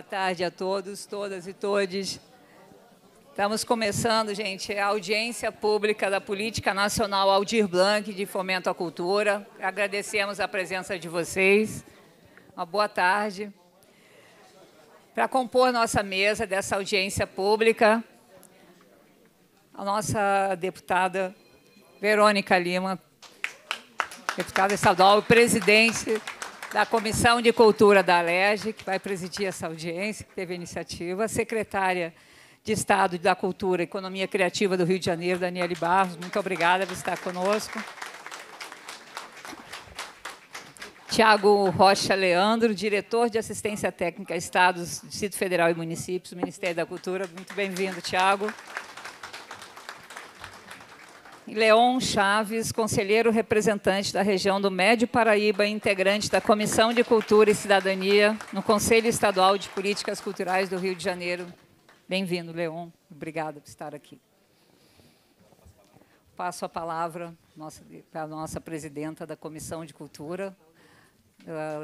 boa tarde a todos, todas e todes. Estamos começando, gente, a audiência pública da Política Nacional Aldir Blanc de Fomento à Cultura. Agradecemos a presença de vocês. Uma boa tarde. Para compor nossa mesa dessa audiência pública, a nossa deputada Verônica Lima, deputada estadual e presidente da Comissão de Cultura da Alerj, que vai presidir essa audiência, que teve a iniciativa, secretária de Estado da Cultura e Economia Criativa do Rio de Janeiro, Daniele Barros. Muito obrigada por estar conosco. Tiago Rocha Leandro, diretor de Assistência Técnica a Estados, Distrito Federal e Municípios, Ministério da Cultura. Muito bem-vindo, Tiago. Leon Chaves, conselheiro representante da região do Médio Paraíba, integrante da Comissão de Cultura e Cidadania no Conselho Estadual de Políticas Culturais do Rio de Janeiro. Bem-vindo, Leon. Obrigada por estar aqui. Passo a palavra para a nossa presidenta da Comissão de Cultura, da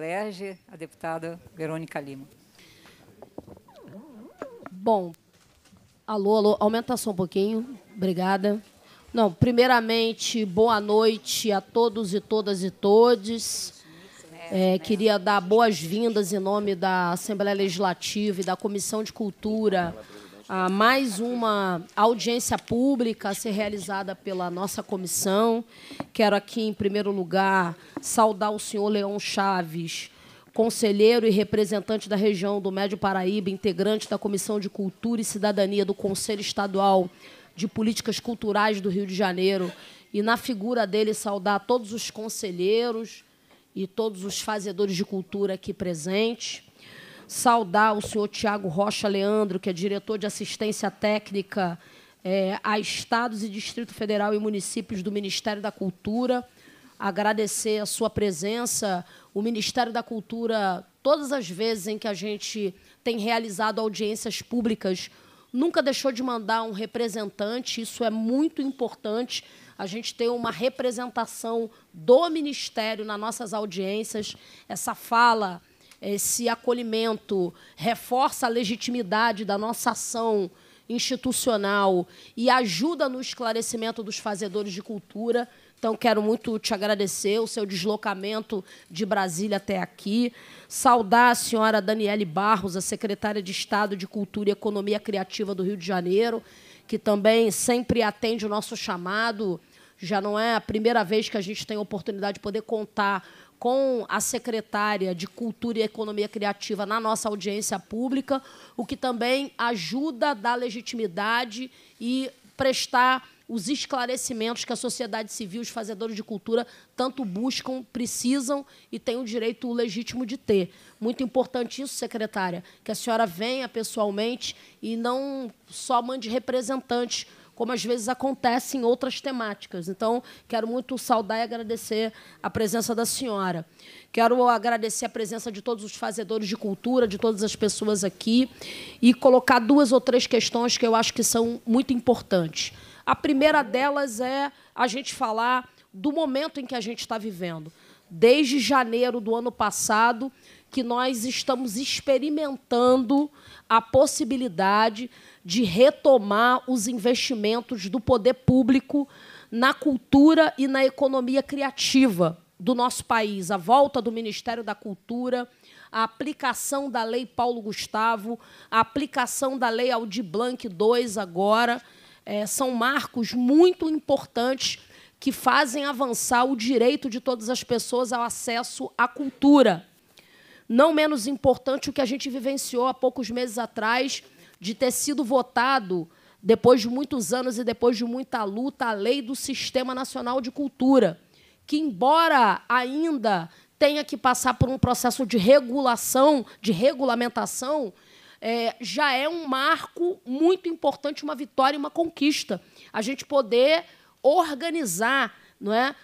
a deputada Verônica Lima. Bom, alô, alô, aumenta só um pouquinho. Obrigada. Não, primeiramente, boa noite a todos e todas e todes. É, queria dar boas-vindas em nome da Assembleia Legislativa e da Comissão de Cultura a mais uma audiência pública a ser realizada pela nossa comissão. Quero aqui, em primeiro lugar, saudar o senhor Leão Chaves, conselheiro e representante da região do Médio Paraíba, integrante da Comissão de Cultura e Cidadania do Conselho Estadual de políticas culturais do Rio de Janeiro e na figura dele saudar todos os conselheiros e todos os fazedores de cultura aqui presentes. Saudar o senhor Tiago Rocha Leandro, que é diretor de assistência técnica é, a estados e Distrito Federal e municípios do Ministério da Cultura. Agradecer a sua presença. O Ministério da Cultura, todas as vezes em que a gente tem realizado audiências públicas nunca deixou de mandar um representante, isso é muito importante. A gente tem uma representação do Ministério nas nossas audiências. Essa fala, esse acolhimento reforça a legitimidade da nossa ação institucional e ajuda no esclarecimento dos fazedores de cultura. Então, quero muito te agradecer o seu deslocamento de Brasília até aqui. Saudar a senhora Daniele Barros, a secretária de Estado de Cultura e Economia Criativa do Rio de Janeiro, que também sempre atende o nosso chamado. Já não é a primeira vez que a gente tem a oportunidade de poder contar com a secretária de Cultura e Economia Criativa na nossa audiência pública, o que também ajuda a dar legitimidade e prestar os esclarecimentos que a sociedade civil, os fazedores de cultura, tanto buscam, precisam e têm o direito legítimo de ter. Muito importante isso, secretária, que a senhora venha pessoalmente e não só mande representantes como às vezes acontece em outras temáticas. Então, quero muito saudar e agradecer a presença da senhora. Quero agradecer a presença de todos os fazedores de cultura, de todas as pessoas aqui, e colocar duas ou três questões que eu acho que são muito importantes. A primeira delas é a gente falar do momento em que a gente está vivendo. Desde janeiro do ano passado, que nós estamos experimentando a possibilidade de retomar os investimentos do poder público na cultura e na economia criativa do nosso país, a volta do Ministério da Cultura, a aplicação da Lei Paulo Gustavo, a aplicação da Lei Aldir Blanc II agora, é, são marcos muito importantes que fazem avançar o direito de todas as pessoas ao acesso à cultura. Não menos importante o que a gente vivenciou há poucos meses atrás, de ter sido votado, depois de muitos anos e depois de muita luta, a lei do Sistema Nacional de Cultura, que, embora ainda tenha que passar por um processo de regulação, de regulamentação, é, já é um marco muito importante, uma vitória, uma conquista. A gente poder organizar, não é?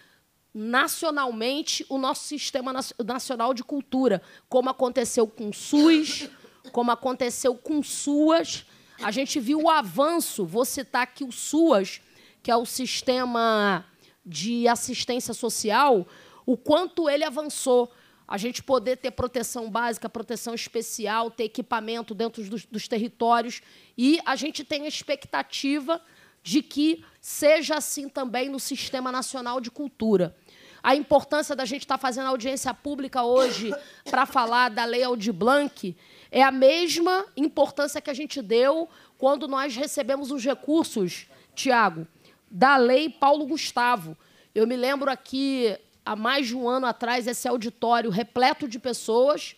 nacionalmente o nosso sistema nacional de cultura, como aconteceu com o SUS, como aconteceu com SUAS. A gente viu o avanço, vou citar aqui o SUAS, que é o sistema de assistência social, o quanto ele avançou a gente poder ter proteção básica, proteção especial, ter equipamento dentro dos, dos territórios. E a gente tem a expectativa de que seja assim também no Sistema Nacional de Cultura. A importância da gente estar tá fazendo audiência pública hoje para falar da Lei Aldir Blanc é a mesma importância que a gente deu quando nós recebemos os recursos, Tiago, da Lei Paulo Gustavo. Eu me lembro aqui há mais de um ano atrás, esse auditório repleto de pessoas,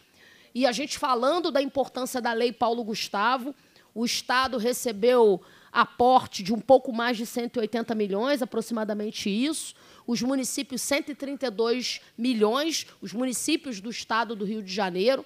e a gente falando da importância da Lei Paulo Gustavo. O Estado recebeu aporte de um pouco mais de 180 milhões, aproximadamente isso. Os municípios, 132 milhões, os municípios do Estado do Rio de Janeiro.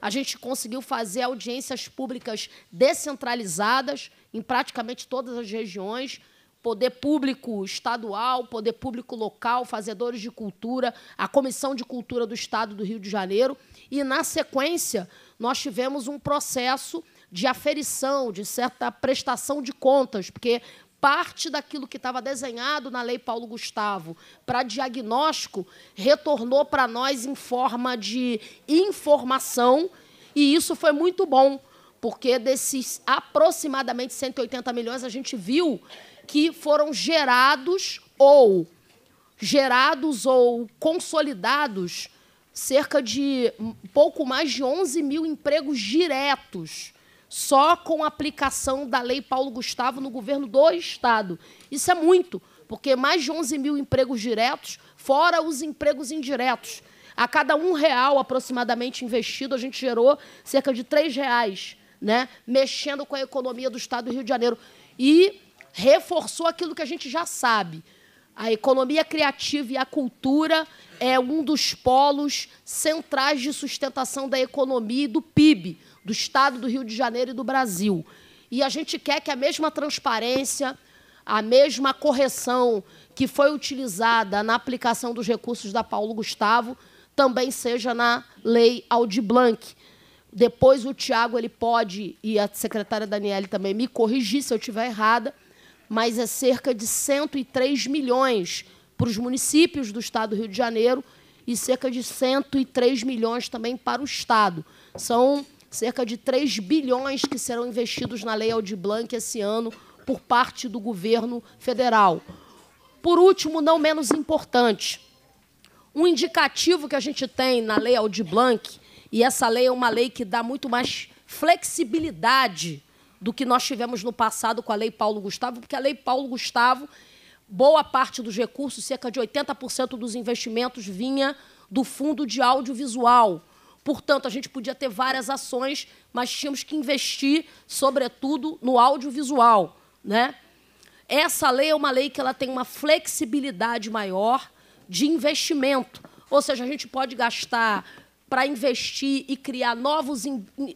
A gente conseguiu fazer audiências públicas descentralizadas em praticamente todas as regiões poder público estadual, poder público local, fazedores de cultura, a Comissão de Cultura do Estado do Rio de Janeiro. E, na sequência, nós tivemos um processo de aferição, de certa prestação de contas, porque parte daquilo que estava desenhado na Lei Paulo Gustavo para diagnóstico retornou para nós em forma de informação, e isso foi muito bom, porque desses aproximadamente 180 milhões, a gente viu que foram gerados ou gerados ou consolidados cerca de pouco mais de 11 mil empregos diretos só com a aplicação da Lei Paulo Gustavo no governo do Estado. Isso é muito, porque mais de 11 mil empregos diretos, fora os empregos indiretos. A cada um real aproximadamente investido, a gente gerou cerca de três reais, né, mexendo com a economia do Estado do Rio de Janeiro. E reforçou aquilo que a gente já sabe. A economia criativa e a cultura é um dos polos centrais de sustentação da economia e do PIB do Estado do Rio de Janeiro e do Brasil. E a gente quer que a mesma transparência, a mesma correção que foi utilizada na aplicação dos recursos da Paulo Gustavo também seja na Lei Aldi Blanc. Depois o Tiago ele pode e a secretária Daniele também me corrigir se eu estiver errada mas é cerca de 103 milhões para os municípios do estado do Rio de Janeiro e cerca de 103 milhões também para o estado. São cerca de 3 bilhões que serão investidos na Lei Aldir Blanc esse ano por parte do governo federal. Por último, não menos importante, um indicativo que a gente tem na Lei Aldir Blanc, e essa lei é uma lei que dá muito mais flexibilidade do que nós tivemos no passado com a Lei Paulo Gustavo, porque a Lei Paulo Gustavo, boa parte dos recursos, cerca de 80% dos investimentos, vinha do fundo de audiovisual. Portanto, a gente podia ter várias ações, mas tínhamos que investir, sobretudo, no audiovisual. Né? Essa lei é uma lei que ela tem uma flexibilidade maior de investimento. Ou seja, a gente pode gastar para investir e criar novos,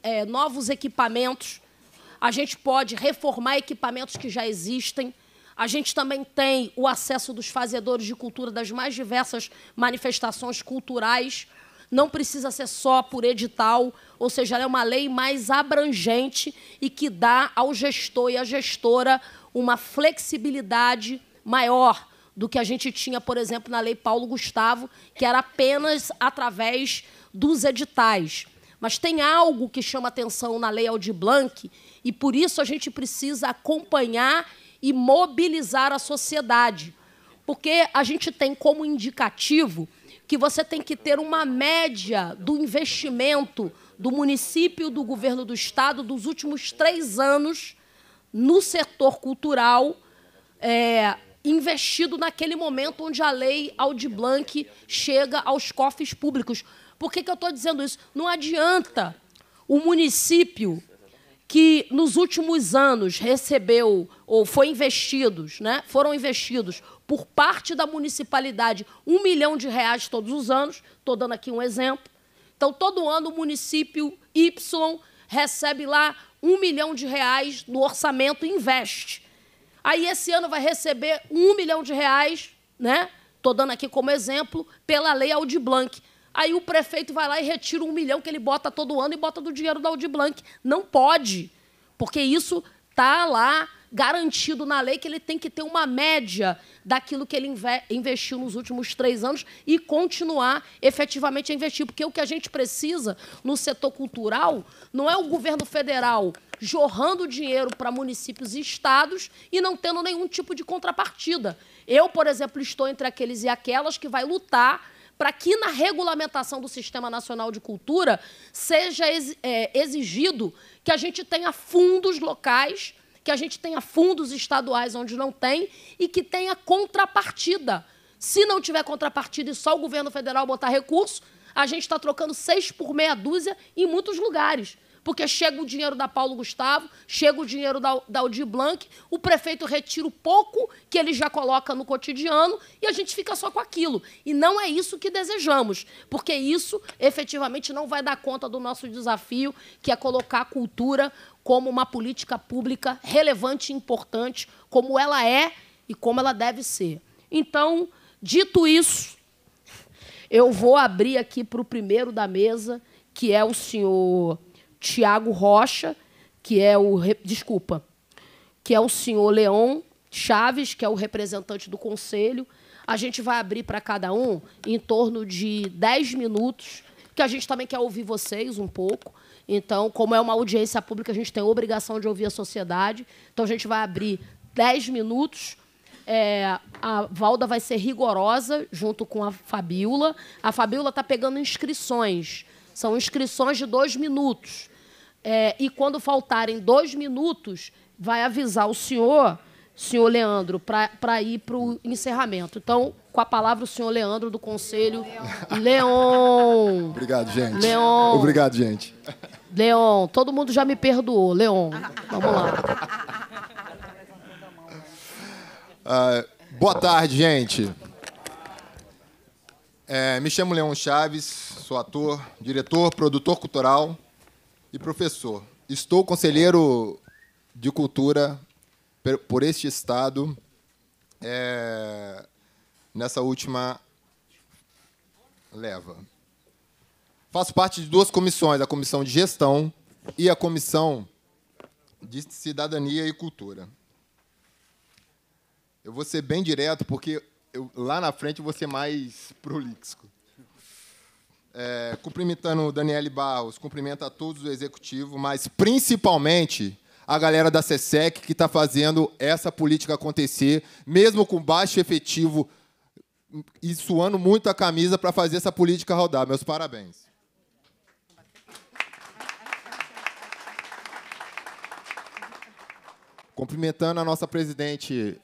é, novos equipamentos a gente pode reformar equipamentos que já existem. A gente também tem o acesso dos fazedores de cultura das mais diversas manifestações culturais. Não precisa ser só por edital, ou seja, é uma lei mais abrangente e que dá ao gestor e à gestora uma flexibilidade maior do que a gente tinha, por exemplo, na Lei Paulo Gustavo, que era apenas através dos editais. Mas tem algo que chama atenção na Lei Aldir Blanc e por isso a gente precisa acompanhar e mobilizar a sociedade. Porque a gente tem como indicativo que você tem que ter uma média do investimento do município, do governo do estado, dos últimos três anos no setor cultural é, investido naquele momento onde a lei Aldi Blanc chega aos cofres públicos. Por que, que eu estou dizendo isso? Não adianta o município que nos últimos anos recebeu ou foi investidos, né? Foram investidos por parte da municipalidade um milhão de reais todos os anos. Estou dando aqui um exemplo. Então todo ano o município Y recebe lá um milhão de reais no orçamento e investe. Aí esse ano vai receber um milhão de reais, né? Estou dando aqui como exemplo pela lei Aldi Blanc. Aí o prefeito vai lá e retira um milhão que ele bota todo ano e bota do dinheiro da Audi Blanc. Não pode, porque isso está lá garantido na lei que ele tem que ter uma média daquilo que ele investiu nos últimos três anos e continuar efetivamente a investir. Porque o que a gente precisa no setor cultural não é o governo federal jorrando dinheiro para municípios e estados e não tendo nenhum tipo de contrapartida. Eu, por exemplo, estou entre aqueles e aquelas que vai lutar para que na regulamentação do Sistema Nacional de Cultura seja é, exigido que a gente tenha fundos locais, que a gente tenha fundos estaduais onde não tem e que tenha contrapartida. Se não tiver contrapartida e só o governo federal botar recurso, a gente está trocando seis por meia dúzia em muitos lugares porque chega o dinheiro da Paulo Gustavo, chega o dinheiro da, da Aldir Blanc, o prefeito retira o pouco que ele já coloca no cotidiano e a gente fica só com aquilo. E não é isso que desejamos, porque isso efetivamente não vai dar conta do nosso desafio, que é colocar a cultura como uma política pública relevante e importante, como ela é e como ela deve ser. Então, dito isso, eu vou abrir aqui para o primeiro da mesa, que é o senhor Tiago Rocha, que é o. Desculpa. Que é o senhor Leon Chaves, que é o representante do conselho. A gente vai abrir para cada um em torno de 10 minutos, que a gente também quer ouvir vocês um pouco. Então, como é uma audiência pública, a gente tem a obrigação de ouvir a sociedade. Então, a gente vai abrir 10 minutos. É, a Valda vai ser rigorosa junto com a Fabiola. A Fabiola está pegando inscrições. São inscrições de dois minutos. É, e quando faltarem dois minutos, vai avisar o senhor, senhor Leandro, para ir para o encerramento. Então, com a palavra, o senhor Leandro do Conselho. Leon. Leon. Obrigado, gente. Leon. Obrigado, gente. Leon, todo mundo já me perdoou. Leon, vamos lá. Ah, boa tarde, gente. É, me chamo Leon Chaves, sou ator, diretor, produtor cultural. E professor, estou conselheiro de cultura por este estado é, nessa última leva. Faço parte de duas comissões, a comissão de gestão e a comissão de cidadania e cultura. Eu vou ser bem direto, porque eu, lá na frente eu vou ser mais prolixo. É, cumprimentando o Daniele Barros, cumprimento a todos do executivo, mas principalmente a galera da SESEC que está fazendo essa política acontecer, mesmo com baixo efetivo e suando muito a camisa para fazer essa política rodar. Meus parabéns. Cumprimentando a nossa presidente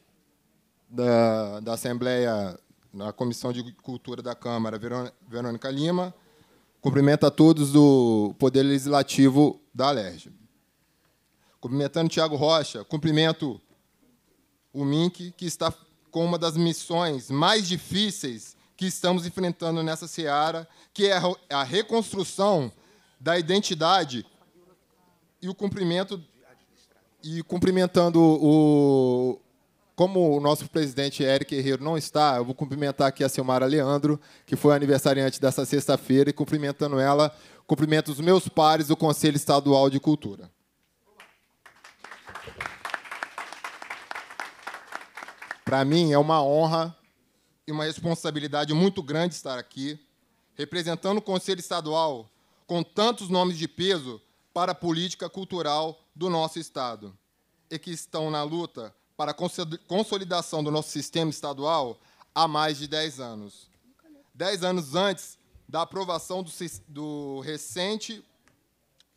da, da Assembleia na Comissão de Cultura da Câmara, Verônica Lima. Cumprimento a todos do Poder Legislativo da Alerj. Cumprimentando Tiago Rocha, cumprimento o MINC, que está com uma das missões mais difíceis que estamos enfrentando nessa seara, que é a reconstrução da identidade e o cumprimento e cumprimentando o, como o nosso presidente Eric Herrero não está, eu vou cumprimentar aqui a Silmara Leandro, que foi aniversariante dessa sexta-feira, e cumprimentando ela, cumprimento os meus pares do Conselho Estadual de Cultura. Para mim é uma honra e uma responsabilidade muito grande estar aqui, representando o Conselho Estadual com tantos nomes de peso para a política cultural do nosso Estado, e que estão na luta para a consolidação do nosso sistema estadual há mais de 10 anos. 10 anos antes da aprovação do, do recente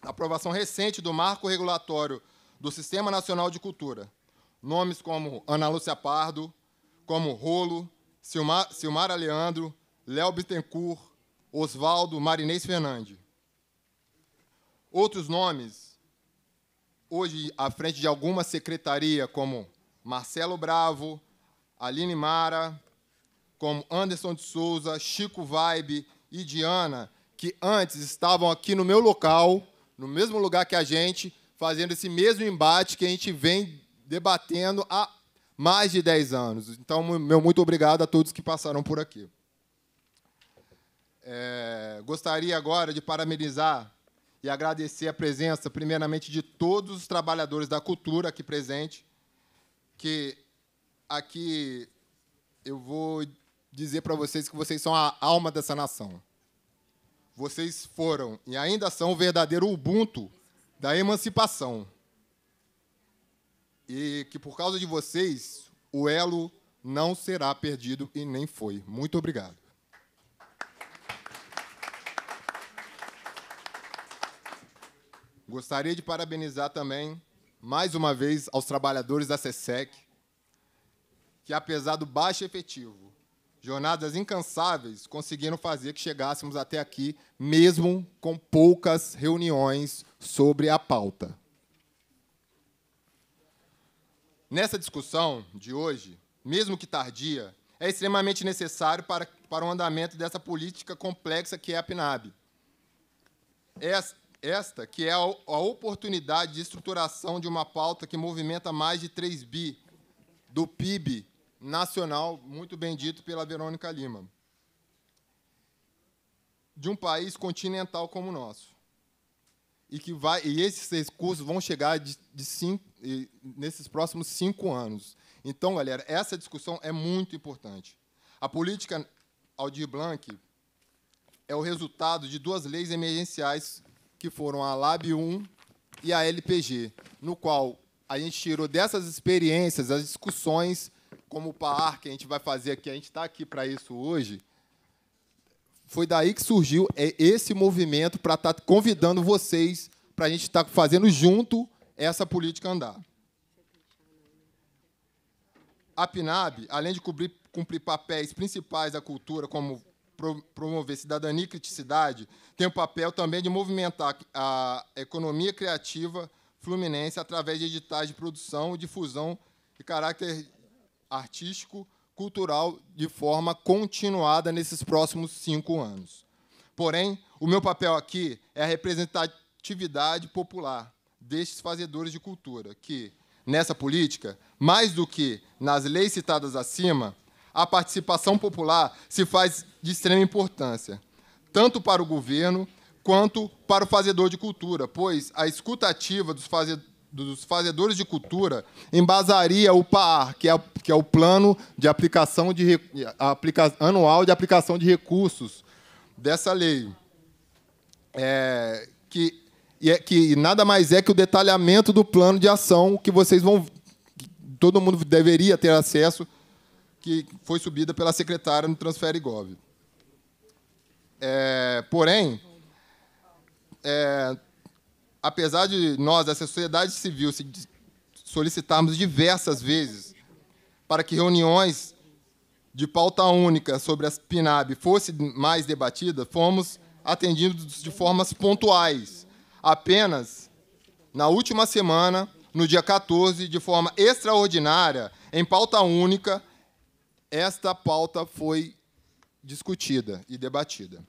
aprovação recente do marco regulatório do Sistema Nacional de Cultura. Nomes como Ana Lúcia Pardo, como Rolo, Silmar, Aleandro, Leandro, Léo Bittencourt, Oswaldo, Marinês Fernandes. Outros nomes, hoje à frente de alguma secretaria, como Marcelo Bravo, Aline Mara, como Anderson de Souza, Chico Vibe e Diana, que antes estavam aqui no meu local, no mesmo lugar que a gente, fazendo esse mesmo embate que a gente vem debatendo há mais de 10 anos. Então, meu muito obrigado a todos que passaram por aqui. É, gostaria agora de parabenizar e agradecer a presença, primeiramente, de todos os trabalhadores da cultura aqui presentes, que aqui eu vou dizer para vocês que vocês são a alma dessa nação. Vocês foram e ainda são o verdadeiro ubuntu da emancipação. E que por causa de vocês, o elo não será perdido e nem foi. Muito obrigado. Gostaria de parabenizar também mais uma vez aos trabalhadores da SESEC, que, apesar do baixo efetivo, jornadas incansáveis conseguiram fazer que chegássemos até aqui, mesmo com poucas reuniões sobre a pauta. Nessa discussão de hoje, mesmo que tardia, é extremamente necessário para, para o andamento dessa política complexa que é a PNAB. Esta esta que é a, a oportunidade de estruturação de uma pauta que movimenta mais de 3 bi do PIB nacional, muito bem dito pela Verônica Lima, de um país continental como o nosso. E, que vai, e esses recursos vão chegar de, de cinco, nesses próximos cinco anos. Então, galera, essa discussão é muito importante. A política Aldir Blanc é o resultado de duas leis emergenciais que foram a Lab 1 e a LPG, no qual a gente tirou dessas experiências as discussões, como o PAR, que a gente vai fazer aqui, a gente está aqui para isso hoje. Foi daí que surgiu é, esse movimento para estar tá convidando vocês para a gente estar tá fazendo junto essa política andar. A PNAB, além de cumprir, cumprir papéis principais da cultura, como promover cidadania e criticidade, tem o papel também de movimentar a economia criativa fluminense através de editais de produção e difusão de caráter artístico, cultural, de forma continuada nesses próximos cinco anos. Porém, o meu papel aqui é a representatividade popular destes fazedores de cultura, que, nessa política, mais do que nas leis citadas acima, a participação popular se faz de extrema importância, tanto para o governo quanto para o fazedor de cultura, pois a escutativa dos, faze dos fazedores de cultura embasaria o PAR, que é, que é o plano de aplicação de aplica anual de aplicação de recursos dessa lei, é, que, é, que nada mais é que o detalhamento do plano de ação que vocês vão todo mundo deveria ter acesso que foi subida pela secretária no Transfere Gov. É, porém, é, apesar de nós, essa sociedade civil, solicitarmos diversas vezes para que reuniões de pauta única sobre as PNAB fosse mais debatida, fomos atendidos de formas pontuais. Apenas na última semana, no dia 14, de forma extraordinária, em pauta única, esta pauta foi discutida e debatida.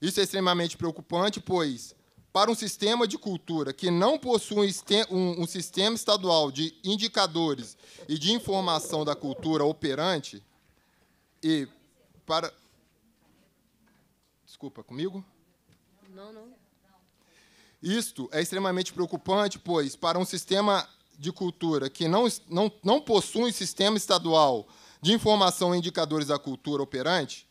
Isso é extremamente preocupante, pois, para um sistema de cultura que não possui um, um sistema estadual de indicadores e de informação da cultura operante, e para. Desculpa, comigo? Não, não. Isto é extremamente preocupante, pois, para um sistema de cultura que não, não, não possuem sistema estadual de informação e indicadores da cultura operante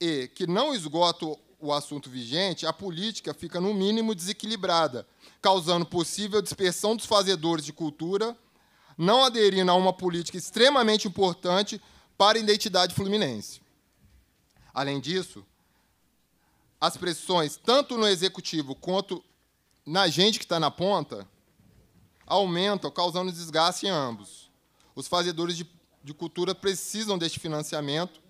e que não esgotam o assunto vigente, a política fica, no mínimo, desequilibrada, causando possível dispersão dos fazedores de cultura, não aderindo a uma política extremamente importante para a identidade fluminense. Além disso, as pressões, tanto no executivo quanto na gente que está na ponta, aumentam, causando desgaste em ambos. Os fazedores de, de cultura precisam deste financiamento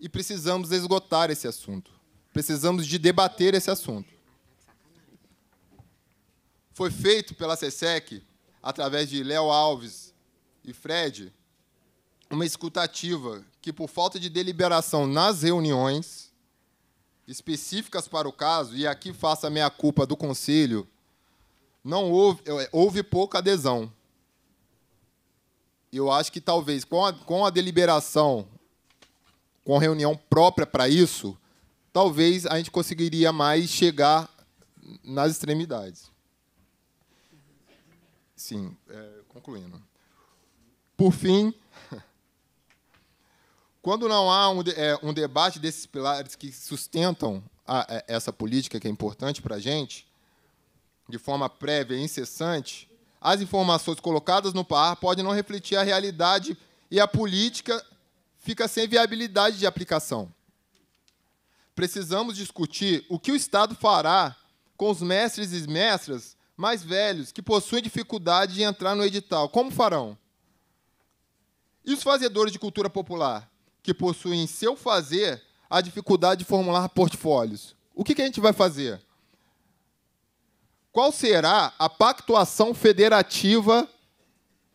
e precisamos esgotar esse assunto. Precisamos de debater esse assunto. Foi feito pela SESEC, através de Léo Alves e Fred, uma escutativa que, por falta de deliberação nas reuniões específicas para o caso, e aqui faço a meia-culpa do Conselho, não houve, é, houve pouca adesão. Eu acho que talvez com a, com a deliberação, com reunião própria para isso, talvez a gente conseguiria mais chegar nas extremidades. Sim, é, concluindo. Por fim, quando não há um, é, um debate desses pilares que sustentam a, a, é, essa política que é importante para a gente, de forma prévia e incessante, as informações colocadas no par podem não refletir a realidade e a política fica sem viabilidade de aplicação. Precisamos discutir o que o Estado fará com os mestres e mestras mais velhos que possuem dificuldade de entrar no edital. Como farão? E os fazedores de cultura popular, que possuem em seu fazer a dificuldade de formular portfólios? O que, que a gente vai fazer? Qual será a pactuação federativa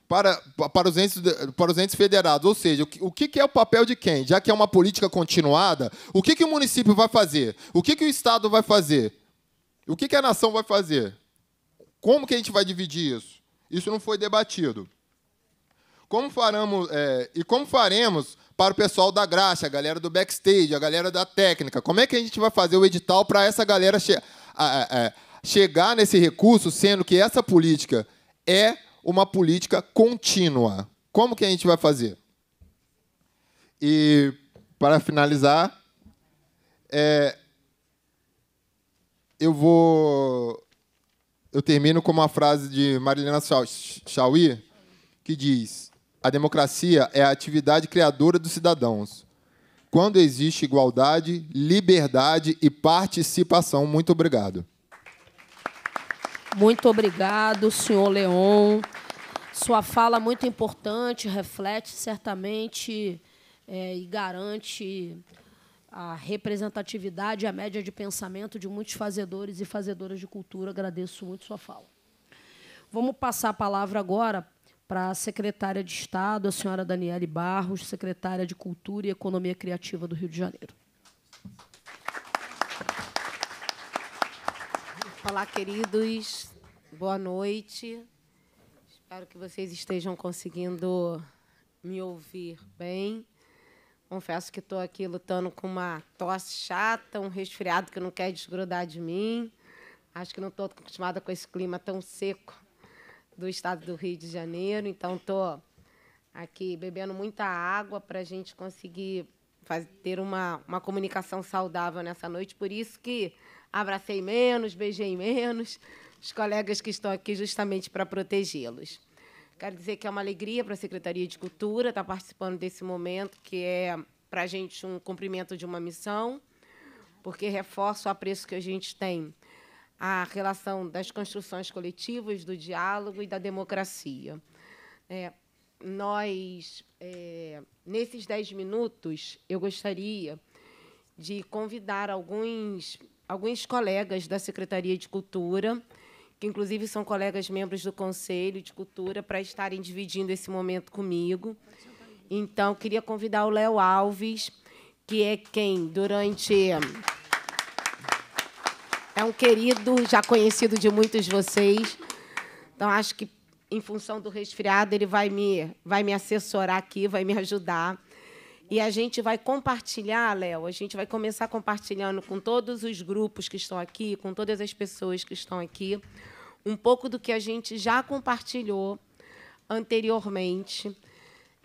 para, para, os, entes, para os entes federados? Ou seja, o que, o que é o papel de quem? Já que é uma política continuada, o que, que o município vai fazer? O que, que o Estado vai fazer? O que, que a nação vai fazer? Como que a gente vai dividir isso? Isso não foi debatido. Como faremos, é, e como faremos para o pessoal da graxa, a galera do backstage, a galera da técnica? Como é que a gente vai fazer o edital para essa galera chegar? chegar nesse recurso, sendo que essa política é uma política contínua. Como que a gente vai fazer? E, para finalizar, é, eu vou. Eu termino com uma frase de Marilena Chauí, que diz: A democracia é a atividade criadora dos cidadãos. Quando existe igualdade, liberdade e participação. Muito obrigado. Muito obrigado, senhor Leon. Sua fala é muito importante, reflete certamente é, e garante a representatividade e a média de pensamento de muitos fazedores e fazedoras de cultura. Agradeço muito sua fala. Vamos passar a palavra agora para a secretária de Estado, a senhora Daniele Barros, secretária de Cultura e Economia Criativa do Rio de Janeiro. Olá, queridos. Boa noite. Espero que vocês estejam conseguindo me ouvir bem. Confesso que estou aqui lutando com uma tosse chata, um resfriado que não quer desgrudar de mim. Acho que não estou acostumada com esse clima tão seco do estado do Rio de Janeiro, então estou aqui bebendo muita água para a gente conseguir fazer, ter uma, uma comunicação saudável nessa noite. Por isso que abracei menos, beijei menos, os colegas que estão aqui justamente para protegê-los. Quero dizer que é uma alegria para a Secretaria de Cultura estar tá participando desse momento, que é para a gente um cumprimento de uma missão, porque reforça o apreço que a gente tem à relação das construções coletivas, do diálogo e da democracia. É, nós, é, nesses dez minutos, eu gostaria de convidar alguns alguns colegas da Secretaria de Cultura, que inclusive são colegas membros do Conselho de Cultura, para estarem dividindo esse momento comigo. Então, queria convidar o Léo Alves, que é quem, durante. É um querido, já conhecido de muitos de vocês. Então, acho que, em função do resfriado, ele vai me, vai me assessorar aqui, vai me ajudar. E a gente vai compartilhar, Léo, a gente vai começar compartilhando com todos os grupos que estão aqui, com todas as pessoas que estão aqui, um pouco do que a gente já compartilhou anteriormente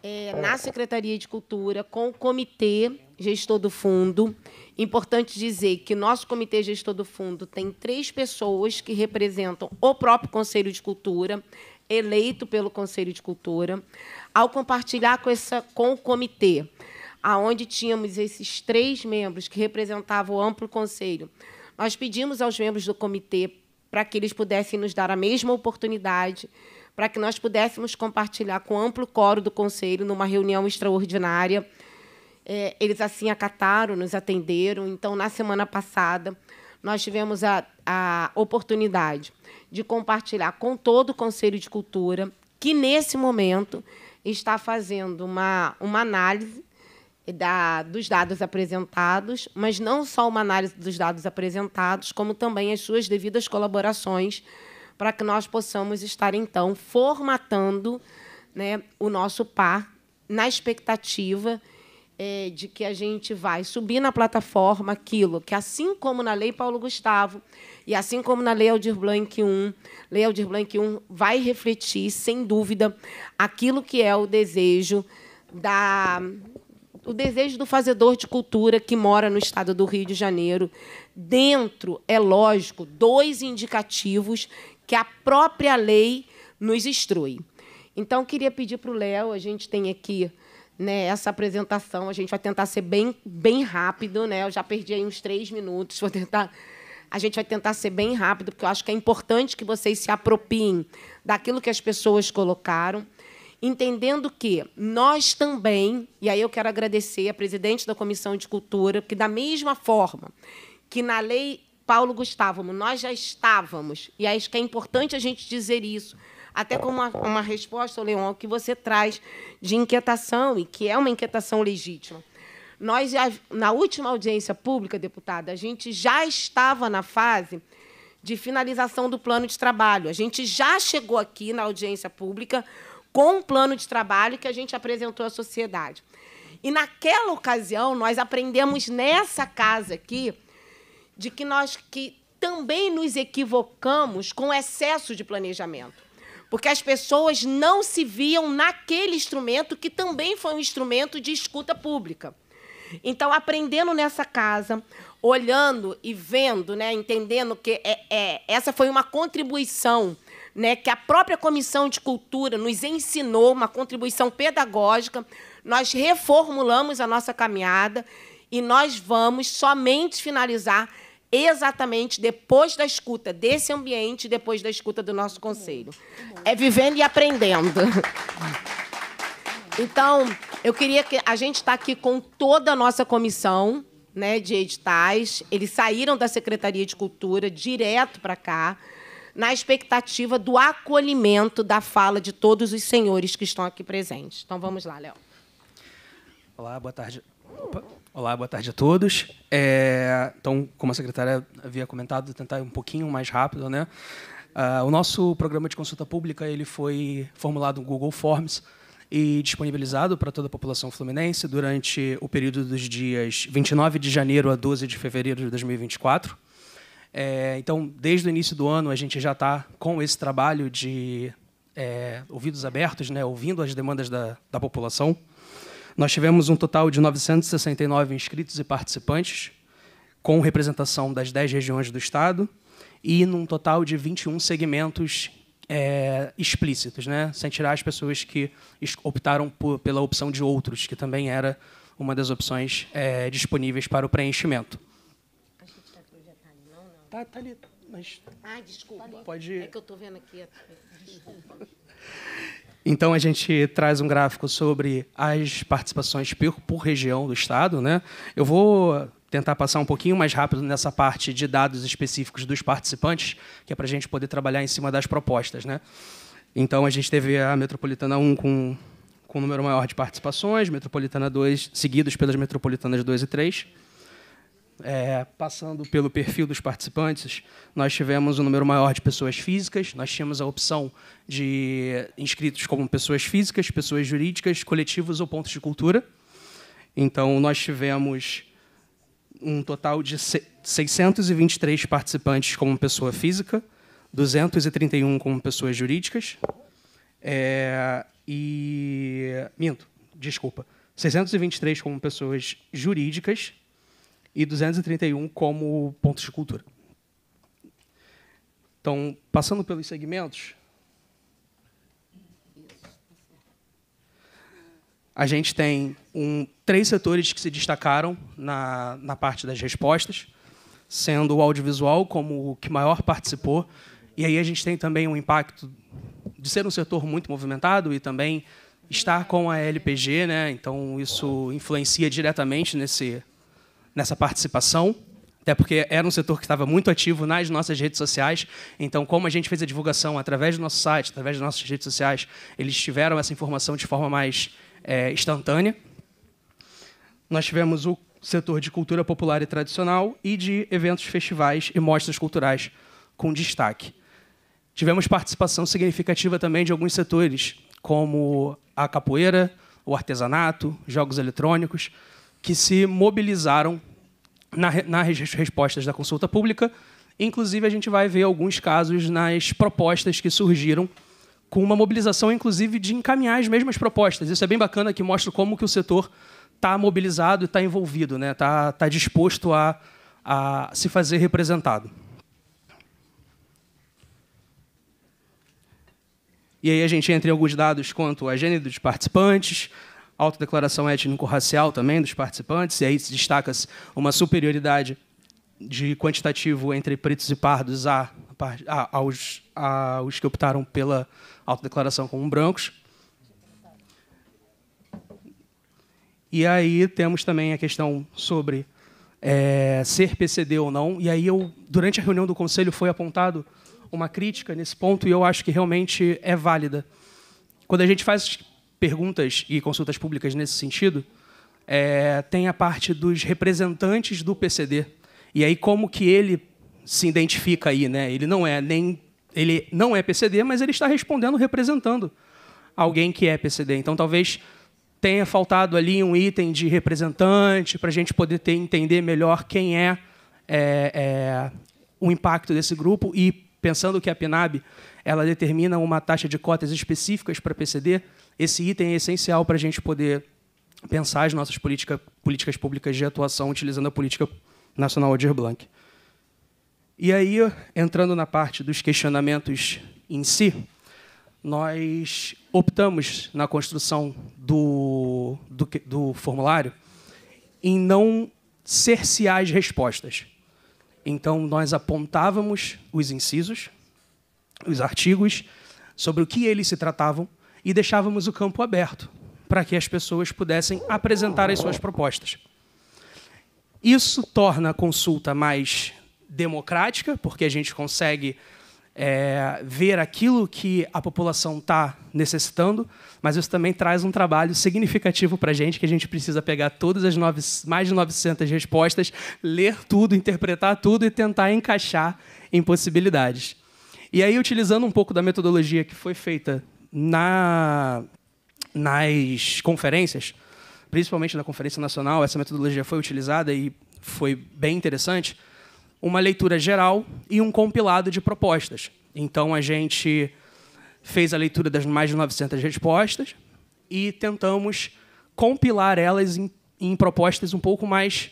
é, na Secretaria de Cultura, com o Comitê Gestor do Fundo. Importante dizer que nosso Comitê Gestor do Fundo tem três pessoas que representam o próprio Conselho de Cultura, eleito pelo Conselho de Cultura. Ao compartilhar com, essa, com o comitê aonde tínhamos esses três membros que representavam o amplo conselho. Nós pedimos aos membros do comitê para que eles pudessem nos dar a mesma oportunidade, para que nós pudéssemos compartilhar com o amplo coro do conselho numa reunião extraordinária. É, eles assim acataram, nos atenderam. Então, na semana passada, nós tivemos a, a oportunidade de compartilhar com todo o Conselho de Cultura, que nesse momento está fazendo uma, uma análise da, dos dados apresentados, mas não só uma análise dos dados apresentados, como também as suas devidas colaborações, para que nós possamos estar, então, formatando né, o nosso par na expectativa é, de que a gente vai subir na plataforma aquilo que, assim como na Lei Paulo Gustavo e assim como na Lei Aldir Blanc I, Lei Aldir Blanc I vai refletir, sem dúvida, aquilo que é o desejo da o desejo do fazedor de cultura que mora no estado do Rio de Janeiro, dentro, é lógico, dois indicativos que a própria lei nos instrui. Então, queria pedir para o Léo, a gente tem aqui né, essa apresentação, a gente vai tentar ser bem, bem rápido, né? eu já perdi uns três minutos, vou tentar. A gente vai tentar ser bem rápido, porque eu acho que é importante que vocês se apropriem daquilo que as pessoas colocaram entendendo que nós também, e aí eu quero agradecer a presidente da Comissão de Cultura, porque da mesma forma que na lei Paulo Gustavo, nós já estávamos, e acho que é importante a gente dizer isso, até como uma, uma resposta, Leon, que você traz de inquietação, e que é uma inquietação legítima. Nós, na última audiência pública, deputada, a gente já estava na fase de finalização do plano de trabalho. A gente já chegou aqui na audiência pública com um plano de trabalho que a gente apresentou à sociedade. E naquela ocasião, nós aprendemos nessa casa aqui de que nós que também nos equivocamos com excesso de planejamento. Porque as pessoas não se viam naquele instrumento que também foi um instrumento de escuta pública. Então, aprendendo nessa casa, olhando e vendo, né, entendendo que é, é, essa foi uma contribuição né, que a própria Comissão de Cultura nos ensinou uma contribuição pedagógica. Nós reformulamos a nossa caminhada e nós vamos somente finalizar exatamente depois da escuta desse ambiente, depois da escuta do nosso conselho. É vivendo e aprendendo. Então, eu queria que a gente está aqui com toda a nossa comissão né, de editais. Eles saíram da Secretaria de Cultura direto para cá na expectativa do acolhimento da fala de todos os senhores que estão aqui presentes. Então vamos lá, Léo. Olá, boa tarde. Opa. Olá, boa tarde a todos. É, então, como a secretária havia comentado, tentar um pouquinho mais rápido, né? Uh, o nosso programa de consulta pública ele foi formulado no Google Forms e disponibilizado para toda a população fluminense durante o período dos dias 29 de janeiro a 12 de fevereiro de 2024. É, então, desde o início do ano, a gente já está com esse trabalho de é, ouvidos abertos, né, ouvindo as demandas da, da população. Nós tivemos um total de 969 inscritos e participantes, com representação das 10 regiões do Estado e num total de 21 segmentos é, explícitos, né? sem tirar as pessoas que optaram por, pela opção de outros, que também era uma das opções é, disponíveis para o preenchimento. Tá, tá ali. Mas... Ah, desculpa. Tá Pode É que eu estou vendo aqui. Tá desculpa. Então a gente traz um gráfico sobre as participações por, região do estado, né? Eu vou tentar passar um pouquinho mais rápido nessa parte de dados específicos dos participantes, que é para a gente poder trabalhar em cima das propostas, né? Então a gente teve a Metropolitana 1 com com um número maior de participações, Metropolitana 2 seguidos pelas Metropolitanas 2 e 3 é, passando pelo perfil dos participantes, nós tivemos um número maior de pessoas físicas, nós tínhamos a opção de inscritos como pessoas físicas, pessoas jurídicas, coletivos ou pontos de cultura. Então, nós tivemos um total de 623 participantes como pessoa física, 231 como pessoas jurídicas. É, e. Minto, desculpa. 623 como pessoas jurídicas, e 231 como pontos de cultura. Então, passando pelos segmentos, a gente tem um, três setores que se destacaram na, na parte das respostas, sendo o audiovisual como o que maior participou, e aí a gente tem também um impacto de ser um setor muito movimentado e também estar com a LPG, né? então isso influencia diretamente nesse, nessa participação, até porque era um setor que estava muito ativo nas nossas redes sociais. Então, como a gente fez a divulgação através do nosso site, através das nossas redes sociais, eles tiveram essa informação de forma mais é, instantânea. Nós tivemos o setor de cultura popular e tradicional e de eventos, festivais e mostras culturais com destaque. Tivemos participação significativa também de alguns setores, como a capoeira, o artesanato, jogos eletrônicos, que se mobilizaram nas na respostas da consulta pública. Inclusive, a gente vai ver alguns casos nas propostas que surgiram, com uma mobilização, inclusive, de encaminhar as mesmas propostas. Isso é bem bacana, que mostra como que o setor está mobilizado e está envolvido, está né? Tá, tá disposto a, a se fazer representado. E aí a gente entra em alguns dados quanto a gênero de participantes, autodeclaração étnico-racial também dos participantes, e aí se destaca uma superioridade de quantitativo entre pretos e pardos a, a, aos, aos que optaram pela autodeclaração como brancos. E aí temos também a questão sobre é, ser PCD ou não. E aí eu, durante a reunião do conselho foi apontado uma crítica nesse ponto e eu acho que realmente é válida. Quando a gente faz perguntas e consultas públicas nesse sentido, é, tem a parte dos representantes do PCD. E aí como que ele se identifica aí, né? Ele não é nem ele não é PCD, mas ele está respondendo representando alguém que é PCD. Então talvez tenha faltado ali um item de representante para a gente poder ter, entender melhor quem é, é, é, o impacto desse grupo e pensando que a PNAB ela determina uma taxa de cotas específicas para PCD, esse item é essencial para a gente poder pensar as nossas política, políticas públicas de atuação utilizando a política nacional Aldir Blanc. E aí, entrando na parte dos questionamentos em si, nós optamos na construção do, do, do formulário em não cercear as respostas. Então, nós apontávamos os incisos, os artigos, sobre o que eles se tratavam, e deixávamos o campo aberto para que as pessoas pudessem apresentar as suas propostas. Isso torna a consulta mais democrática, porque a gente consegue é, ver aquilo que a população está necessitando, mas isso também traz um trabalho significativo para a gente, que a gente precisa pegar todas as nove, mais de 900 respostas, ler tudo, interpretar tudo e tentar encaixar em possibilidades. E aí, utilizando um pouco da metodologia que foi feita na, nas conferências, principalmente na Conferência Nacional, essa metodologia foi utilizada e foi bem interessante, uma leitura geral e um compilado de propostas. Então, a gente fez a leitura das mais de 900 respostas e tentamos compilar elas em, em propostas um pouco mais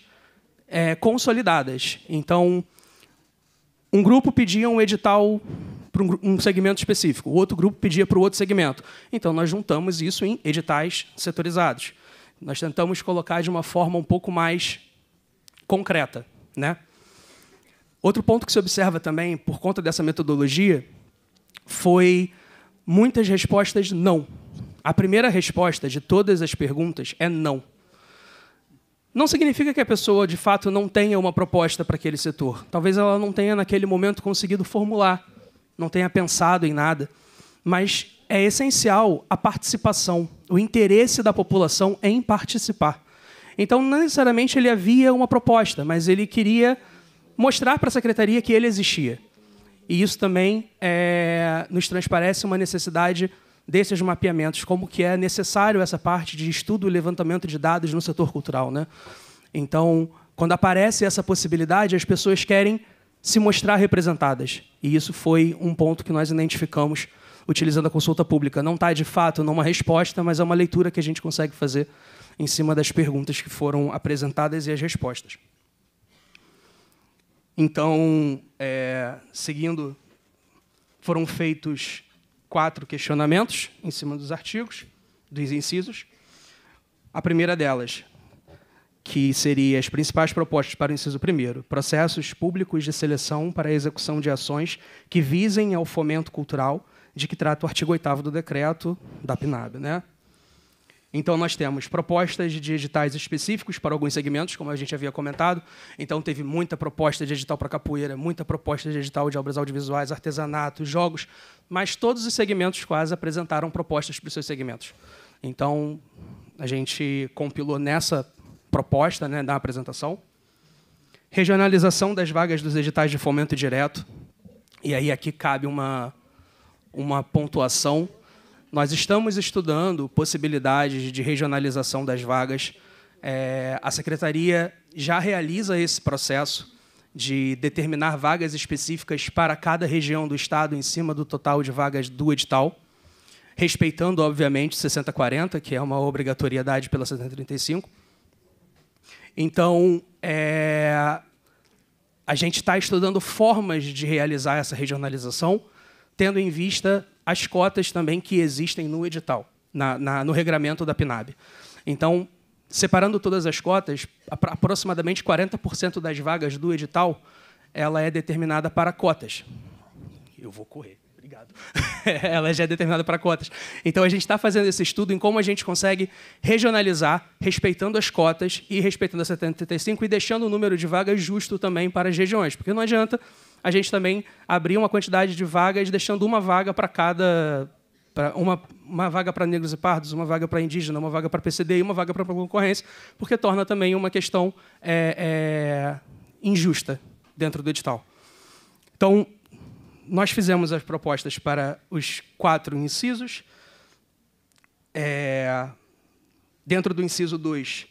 é, consolidadas. Então, um grupo pedia um edital para um segmento específico, o outro grupo pedia para o outro segmento. Então, nós juntamos isso em editais setorizados. Nós tentamos colocar de uma forma um pouco mais concreta. Né? Outro ponto que se observa também, por conta dessa metodologia, foi muitas respostas não. A primeira resposta de todas as perguntas é não. Não significa que a pessoa, de fato, não tenha uma proposta para aquele setor. Talvez ela não tenha, naquele momento, conseguido formular não tenha pensado em nada, mas é essencial a participação, o interesse da população em participar. Então, não necessariamente ele havia uma proposta, mas ele queria mostrar para a secretaria que ele existia. E isso também é, nos transparece uma necessidade desses mapeamentos, como que é necessário essa parte de estudo e levantamento de dados no setor cultural. Né? Então, quando aparece essa possibilidade, as pessoas querem se mostrar representadas. E isso foi um ponto que nós identificamos utilizando a consulta pública. Não está, de fato, numa resposta, mas é uma leitura que a gente consegue fazer em cima das perguntas que foram apresentadas e as respostas. Então, é, seguindo, foram feitos quatro questionamentos em cima dos artigos, dos incisos. A primeira delas, que seria as principais propostas para o inciso primeiro, processos públicos de seleção para a execução de ações que visem ao fomento cultural, de que trata o artigo 8 do decreto da PNAB. Né? Então, nós temos propostas de editais específicos para alguns segmentos, como a gente havia comentado. Então, teve muita proposta de edital para capoeira, muita proposta de edital de obras audiovisuais, artesanato, jogos, mas todos os segmentos quase apresentaram propostas para os seus segmentos. Então, a gente compilou nessa proposta né, da apresentação. Regionalização das vagas dos editais de fomento direto. E aí aqui cabe uma, uma pontuação. Nós estamos estudando possibilidades de regionalização das vagas. É, a secretaria já realiza esse processo de determinar vagas específicas para cada região do estado em cima do total de vagas do edital, respeitando obviamente 60/40, que é uma obrigatoriedade pela 735. Então, é, a gente está estudando formas de realizar essa regionalização, tendo em vista as cotas também que existem no edital, na, na, no regramento da PNAB. Então, separando todas as cotas, aproximadamente 40% das vagas do edital ela é determinada para cotas. Eu vou correr obrigado. Ela já é determinada para cotas. Então a gente está fazendo esse estudo em como a gente consegue regionalizar, respeitando as cotas e respeitando a 75 e deixando o número de vagas justo também para as regiões, porque não adianta a gente também abrir uma quantidade de vagas, deixando uma vaga para cada uma, uma, vaga para negros e pardos, uma vaga para indígena, uma vaga para PCD e uma vaga para concorrência, porque torna também uma questão é, é, injusta dentro do edital. Então, nós fizemos as propostas para os quatro incisos. É, dentro do inciso 2,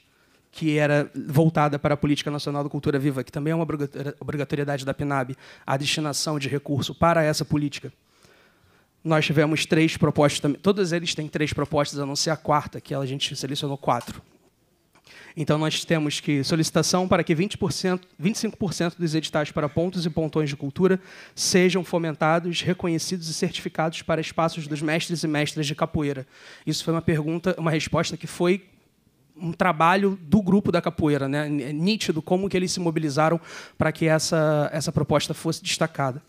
que era voltada para a Política Nacional da Cultura Viva, que também é uma obrigatoriedade da PNAB, a destinação de recurso para essa política. Nós tivemos três propostas, todos eles têm três propostas, a não ser a quarta, que a gente selecionou quatro, então, nós temos que solicitação para que 20%, 25% dos editais para pontos e pontões de cultura sejam fomentados, reconhecidos e certificados para espaços dos mestres e mestras de capoeira. Isso foi uma pergunta, uma resposta que foi um trabalho do grupo da capoeira, né? É nítido como que eles se mobilizaram para que essa, essa proposta fosse destacada.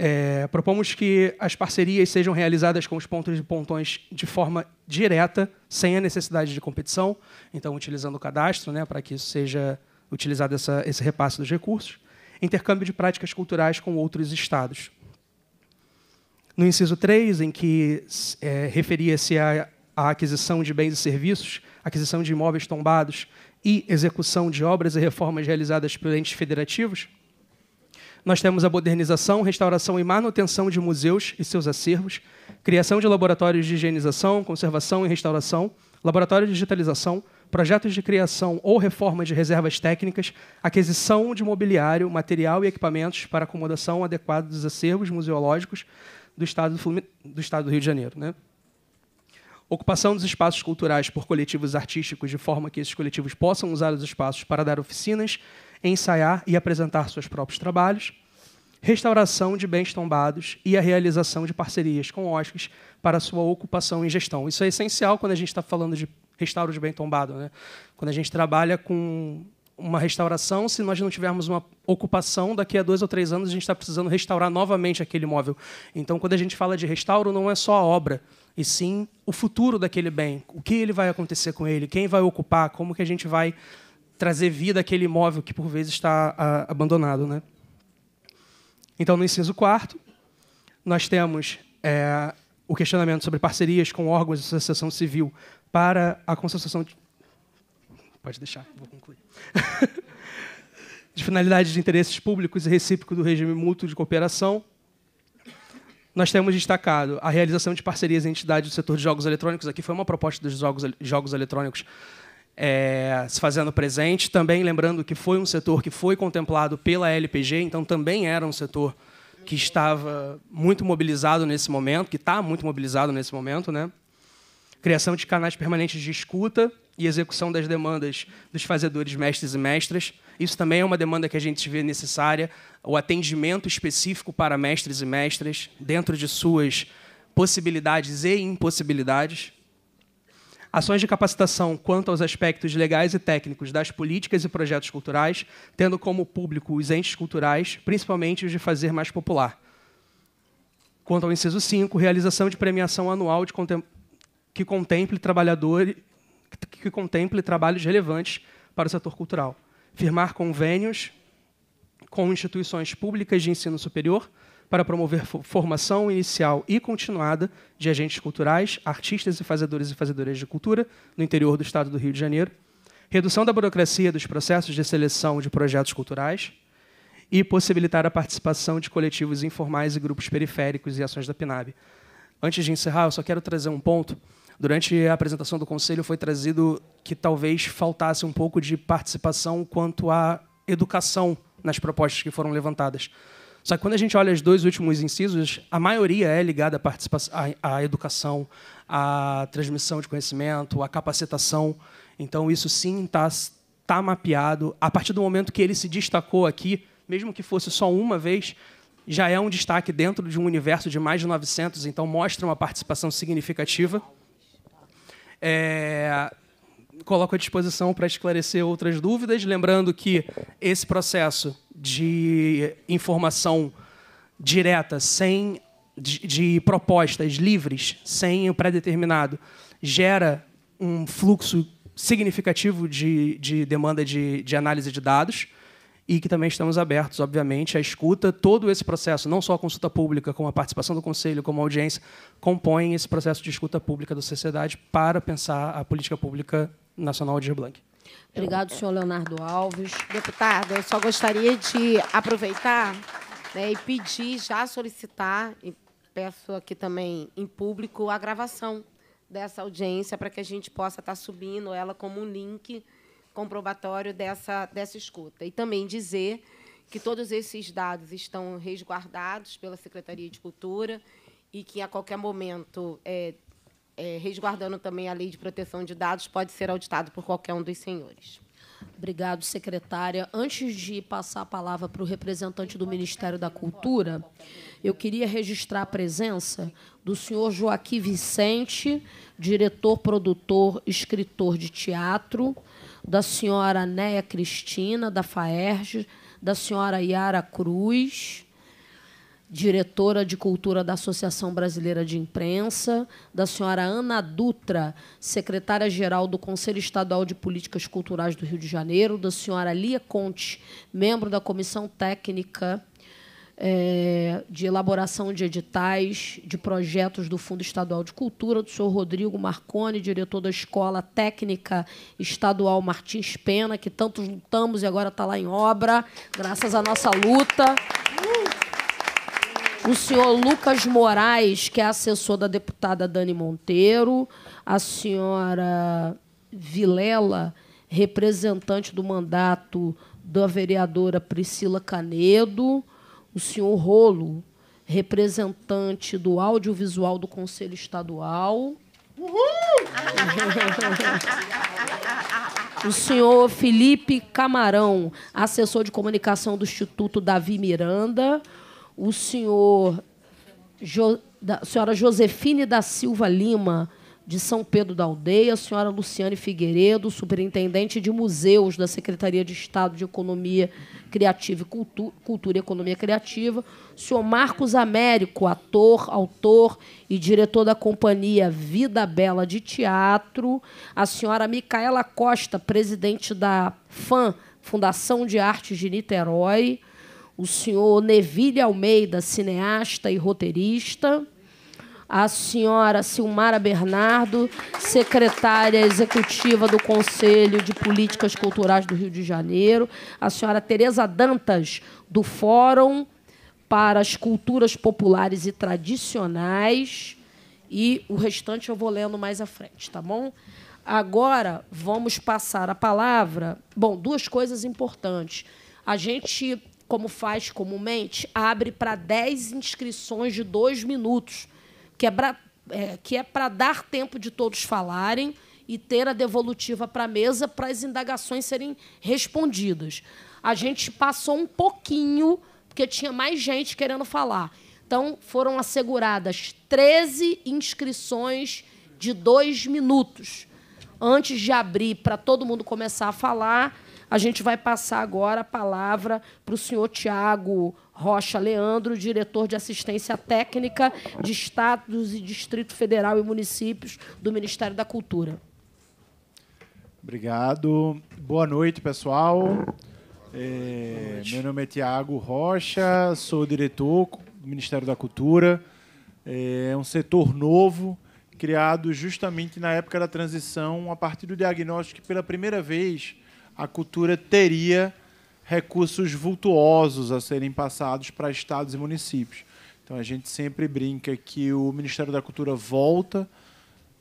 É, propomos que as parcerias sejam realizadas com os pontos de pontões de forma direta, sem a necessidade de competição, então utilizando o cadastro, né, para que isso seja utilizado essa, esse repasse dos recursos. Intercâmbio de práticas culturais com outros estados. No inciso 3, em que é, referia-se à, à aquisição de bens e serviços, aquisição de imóveis tombados e execução de obras e reformas realizadas por entes federativos, nós temos a modernização, restauração e manutenção de museus e seus acervos, criação de laboratórios de higienização, conservação e restauração, laboratório de digitalização, projetos de criação ou reforma de reservas técnicas, aquisição de mobiliário, material e equipamentos para acomodação adequada dos acervos museológicos do Estado do, Flumin... do, estado do Rio de Janeiro. Né? Ocupação dos espaços culturais por coletivos artísticos, de forma que esses coletivos possam usar os espaços para dar oficinas, ensaiar e apresentar seus próprios trabalhos, restauração de bens tombados e a realização de parcerias com OSCs para sua ocupação e gestão. Isso é essencial quando a gente está falando de restauro de bem tombado. Né? Quando a gente trabalha com uma restauração, se nós não tivermos uma ocupação, daqui a dois ou três anos a gente está precisando restaurar novamente aquele imóvel. Então, quando a gente fala de restauro, não é só a obra, e sim o futuro daquele bem. O que ele vai acontecer com ele, quem vai ocupar, como que a gente vai trazer vida àquele imóvel que, por vezes, está ah, abandonado. Né? Então, no inciso quarto, nós temos é, o questionamento sobre parcerias com órgãos de associação civil para a constatação de... Pode deixar, vou concluir. de finalidades de interesses públicos e recíproco do regime mútuo de cooperação. Nós temos destacado a realização de parcerias em entidades do setor de jogos eletrônicos. Aqui foi uma proposta dos jogos, jogos eletrônicos é, se fazendo presente. Também lembrando que foi um setor que foi contemplado pela LPG, então também era um setor que estava muito mobilizado nesse momento, que está muito mobilizado nesse momento, né? Criação de canais permanentes de escuta e execução das demandas dos fazedores mestres e mestras. Isso também é uma demanda que a gente vê necessária, o atendimento específico para mestres e mestras dentro de suas possibilidades e impossibilidades ações de capacitação quanto aos aspectos legais e técnicos das políticas e projetos culturais, tendo como público os entes culturais, principalmente os de fazer mais popular. Quanto ao inciso 5, realização de premiação anual de contem que contemple trabalhadores que contemple trabalhos relevantes para o setor cultural. Firmar convênios com instituições públicas de ensino superior, para promover formação inicial e continuada de agentes culturais, artistas e fazedores e fazedoras de cultura no interior do Estado do Rio de Janeiro, redução da burocracia dos processos de seleção de projetos culturais e possibilitar a participação de coletivos informais e grupos periféricos e ações da PNAB. Antes de encerrar, eu só quero trazer um ponto. Durante a apresentação do Conselho foi trazido que talvez faltasse um pouco de participação quanto à educação nas propostas que foram levantadas. Só que quando a gente olha os dois últimos incisos, a maioria é ligada à, participação, à, à educação, à transmissão de conhecimento, à capacitação. Então, isso sim está tá mapeado. A partir do momento que ele se destacou aqui, mesmo que fosse só uma vez, já é um destaque dentro de um universo de mais de 900, então mostra uma participação significativa. É, coloco à disposição para esclarecer outras dúvidas. Lembrando que esse processo de informação direta, sem de, de propostas livres, sem o pré-determinado, gera um fluxo significativo de, de demanda de, de análise de dados e que também estamos abertos, obviamente, à escuta. Todo esse processo, não só a consulta pública, como a participação do Conselho, como a audiência, compõem esse processo de escuta pública da sociedade para pensar a política pública nacional de Blanc. Obrigado, senhor Leonardo Alves. Deputado, eu só gostaria de aproveitar né, e pedir, já solicitar, e peço aqui também em público, a gravação dessa audiência para que a gente possa estar subindo ela como um link comprobatório dessa, dessa escuta. E também dizer que todos esses dados estão resguardados pela Secretaria de Cultura e que, a qualquer momento, é, é, resguardando também a Lei de Proteção de Dados, pode ser auditado por qualquer um dos senhores. Obrigado, secretária. Antes de passar a palavra para o representante do Ministério da Cultura, eu queria registrar a presença do senhor Joaquim Vicente, diretor, produtor, escritor de teatro, da senhora Néia Cristina, da FAERJ, da senhora Yara Cruz, diretora de Cultura da Associação Brasileira de Imprensa, da senhora Ana Dutra, secretária-geral do Conselho Estadual de Políticas Culturais do Rio de Janeiro, da senhora Lia Conte, membro da Comissão Técnica é, de elaboração de editais, de projetos do Fundo Estadual de Cultura, do senhor Rodrigo Marconi, diretor da Escola Técnica Estadual Martins Pena, que tanto lutamos e agora está lá em obra, graças à nossa luta. O senhor Lucas Moraes, que é assessor da deputada Dani Monteiro, a senhora Vilela, representante do mandato da vereadora Priscila Canedo, o senhor Rolo, representante do audiovisual do Conselho Estadual. Uhul! o senhor Felipe Camarão, assessor de comunicação do Instituto Davi Miranda. O senhor jo, da, senhora Josefine da Silva Lima, de São Pedro da Aldeia, a senhora Luciane Figueiredo, superintendente de museus da Secretaria de Estado de Economia Criativa e Cultura, Cultura e Economia Criativa, o senhor Marcos Américo, ator, autor e diretor da companhia Vida Bela de Teatro, a senhora Micaela Costa, presidente da FAM, Fundação de Artes de Niterói, o senhor Neville Almeida, cineasta e roteirista, a senhora Silmara Bernardo, secretária executiva do Conselho de Políticas Culturais do Rio de Janeiro, a senhora Tereza Dantas, do Fórum para as Culturas Populares e Tradicionais, e o restante eu vou lendo mais à frente, tá bom? Agora vamos passar a palavra. Bom, duas coisas importantes. A gente, como faz comumente, abre para 10 inscrições de dois minutos que é para é, é dar tempo de todos falarem e ter a devolutiva para a mesa para as indagações serem respondidas. A gente passou um pouquinho, porque tinha mais gente querendo falar. Então, foram asseguradas 13 inscrições de dois minutos. Antes de abrir para todo mundo começar a falar, a gente vai passar agora a palavra para o senhor Tiago Rocha Leandro, diretor de assistência técnica de Estados e Distrito Federal e Municípios do Ministério da Cultura. Obrigado. Boa noite, pessoal. É, meu nome é Tiago Rocha, sou diretor do Ministério da Cultura. É um setor novo, criado justamente na época da transição, a partir do diagnóstico que, pela primeira vez, a cultura teria recursos vultuosos a serem passados para estados e municípios. Então a gente sempre brinca que o Ministério da Cultura volta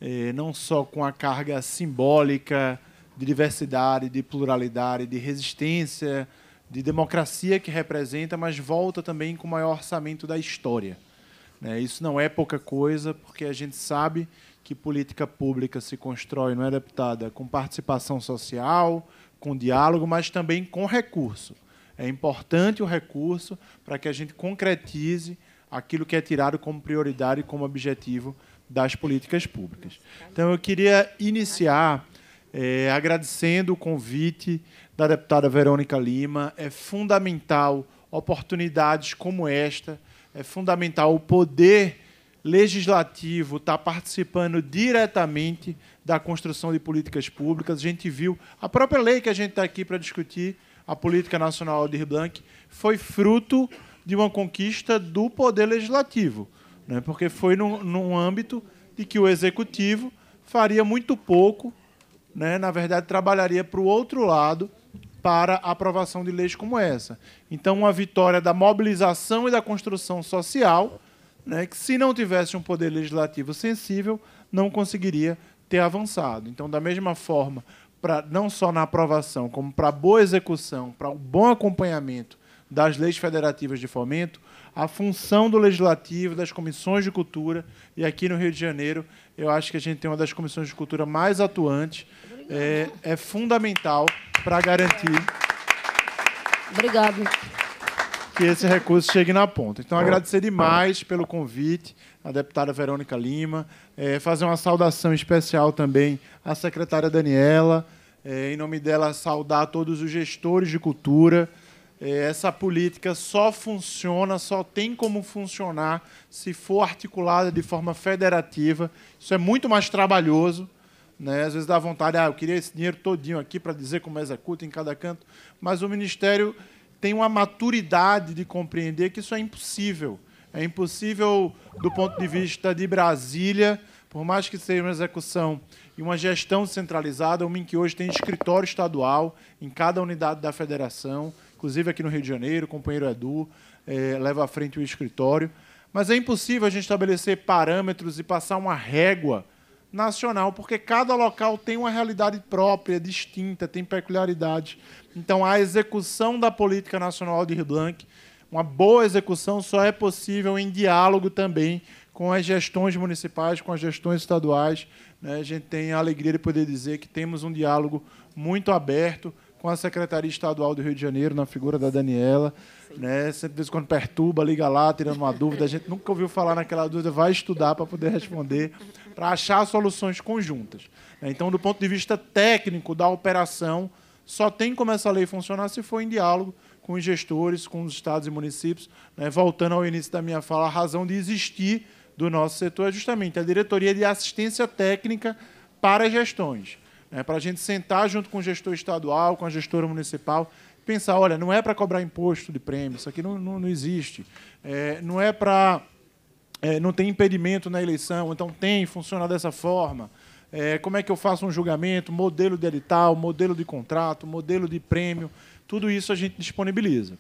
eh, não só com a carga simbólica de diversidade, de pluralidade, de resistência, de democracia que representa, mas volta também com o maior orçamento da história. Né? Isso não é pouca coisa, porque a gente sabe que política pública se constrói, não é, deputada, com participação social, com diálogo, mas também com recurso. É importante o recurso para que a gente concretize aquilo que é tirado como prioridade e como objetivo das políticas públicas. Então, eu queria iniciar é, agradecendo o convite da deputada Verônica Lima. É fundamental oportunidades como esta, é fundamental o poder legislativo está participando diretamente da construção de políticas públicas. A gente viu a própria lei que a gente está aqui para discutir, a Política Nacional de Blanc, foi fruto de uma conquista do poder legislativo, né? porque foi num, num âmbito de que o executivo faria muito pouco, né? na verdade, trabalharia para o outro lado para a aprovação de leis como essa. Então, uma vitória da mobilização e da construção social né, que se não tivesse um poder legislativo sensível, não conseguiria ter avançado. Então, da mesma forma, para não só na aprovação, como para a boa execução, para o um bom acompanhamento das leis federativas de fomento, a função do legislativo, das comissões de cultura, e aqui no Rio de Janeiro, eu acho que a gente tem uma das comissões de cultura mais atuantes, é, é fundamental para garantir. Obrigado que esse recurso chegue na ponta. Então, agradecer demais pelo convite à deputada Verônica Lima, é, fazer uma saudação especial também à secretária Daniela, é, em nome dela, saudar todos os gestores de cultura. É, essa política só funciona, só tem como funcionar se for articulada de forma federativa. Isso é muito mais trabalhoso. Né? Às vezes dá vontade, ah, eu queria esse dinheiro todinho aqui para dizer como executa em cada canto, mas o Ministério tem uma maturidade de compreender que isso é impossível. É impossível do ponto de vista de Brasília, por mais que seja uma execução e uma gestão centralizada, uma em que hoje tem escritório estadual em cada unidade da federação, inclusive aqui no Rio de Janeiro, o companheiro Edu eh, leva à frente o escritório. Mas é impossível a gente estabelecer parâmetros e passar uma régua nacional, porque cada local tem uma realidade própria, distinta, tem peculiaridades. Então, a execução da política nacional de Rio Blanc, uma boa execução, só é possível em diálogo também com as gestões municipais, com as gestões estaduais. Né? A gente tem a alegria de poder dizer que temos um diálogo muito aberto com a Secretaria Estadual do Rio de Janeiro, na figura da Daniela. Né? Sempre de vez em quando perturba, liga lá, tirando uma dúvida. A gente nunca ouviu falar naquela dúvida, vai estudar para poder responder para achar soluções conjuntas. Né? Então, do ponto de vista técnico da operação, só tem como essa lei funcionar se for em diálogo com os gestores, com os estados e municípios. Né? Voltando ao início da minha fala, a razão de existir do nosso setor é justamente a diretoria de assistência técnica para as gestões. Né? Para a gente sentar junto com o gestor estadual, com a gestora municipal, pensar, olha, não é para cobrar imposto de prêmio, isso aqui não, não, não existe. É, não é para é, não tem impedimento na eleição, então tem, funciona dessa forma. É, como é que eu faço um julgamento, modelo de edital, modelo de contrato, modelo de prêmio, tudo isso a gente disponibiliza.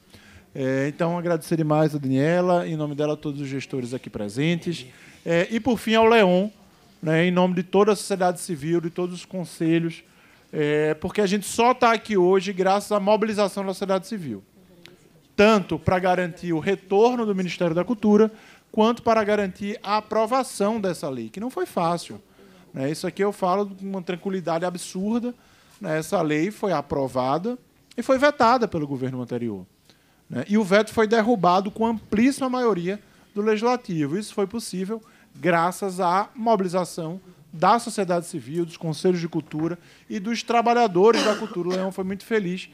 É, então, agradecer demais a Daniela, em nome dela, todos os gestores aqui presentes. É, e, por fim, ao Leon, né, em nome de toda a sociedade civil, de todos os conselhos, é, porque a gente só está aqui hoje graças à mobilização da sociedade civil tanto para garantir o retorno do Ministério da Cultura, quanto para garantir a aprovação dessa lei, que não foi fácil. Né? Isso aqui eu falo com uma tranquilidade absurda. Né? Essa lei foi aprovada e foi vetada pelo governo anterior. Né? E o veto foi derrubado com amplíssima maioria do legislativo. Isso foi possível graças à mobilização da sociedade civil, dos conselhos de cultura e dos trabalhadores da cultura. O Leão foi muito feliz.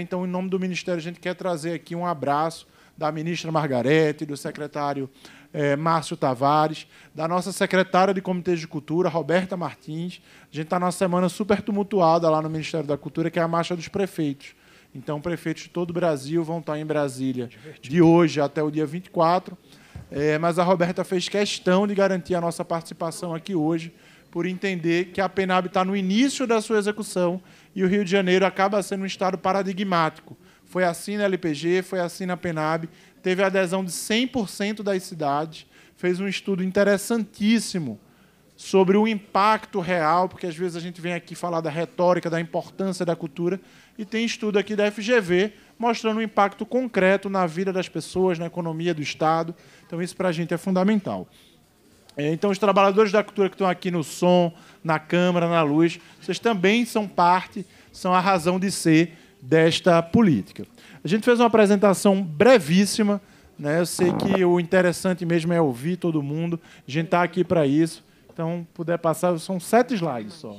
Então, em nome do Ministério, a gente quer trazer aqui um abraço da ministra Margarete, do secretário é, Márcio Tavares, da nossa secretária de Comitê de Cultura, Roberta Martins. A gente está numa semana super tumultuada lá no Ministério da Cultura, que é a Marcha dos Prefeitos. Então, prefeitos de todo o Brasil vão estar tá em Brasília de hoje até o dia 24. É, eh, mas a Roberta fez questão de garantir a nossa participação aqui hoje, por entender que a PENAB está no início da sua execução e o Rio de Janeiro acaba sendo um estado paradigmático foi assim na LPG, foi assim na PENAB. Teve adesão de 100% das cidades. Fez um estudo interessantíssimo sobre o impacto real, porque às vezes a gente vem aqui falar da retórica, da importância da cultura, e tem estudo aqui da FGV mostrando o impacto concreto na vida das pessoas, na economia do Estado. Então, isso para a gente é fundamental. É, então, os trabalhadores da cultura que estão aqui no som, na câmara, na luz, vocês também são parte, são a razão de ser desta política. A gente fez uma apresentação brevíssima, né? eu sei que o interessante mesmo é ouvir todo mundo, a gente está aqui para isso, então, puder passar, são sete slides só.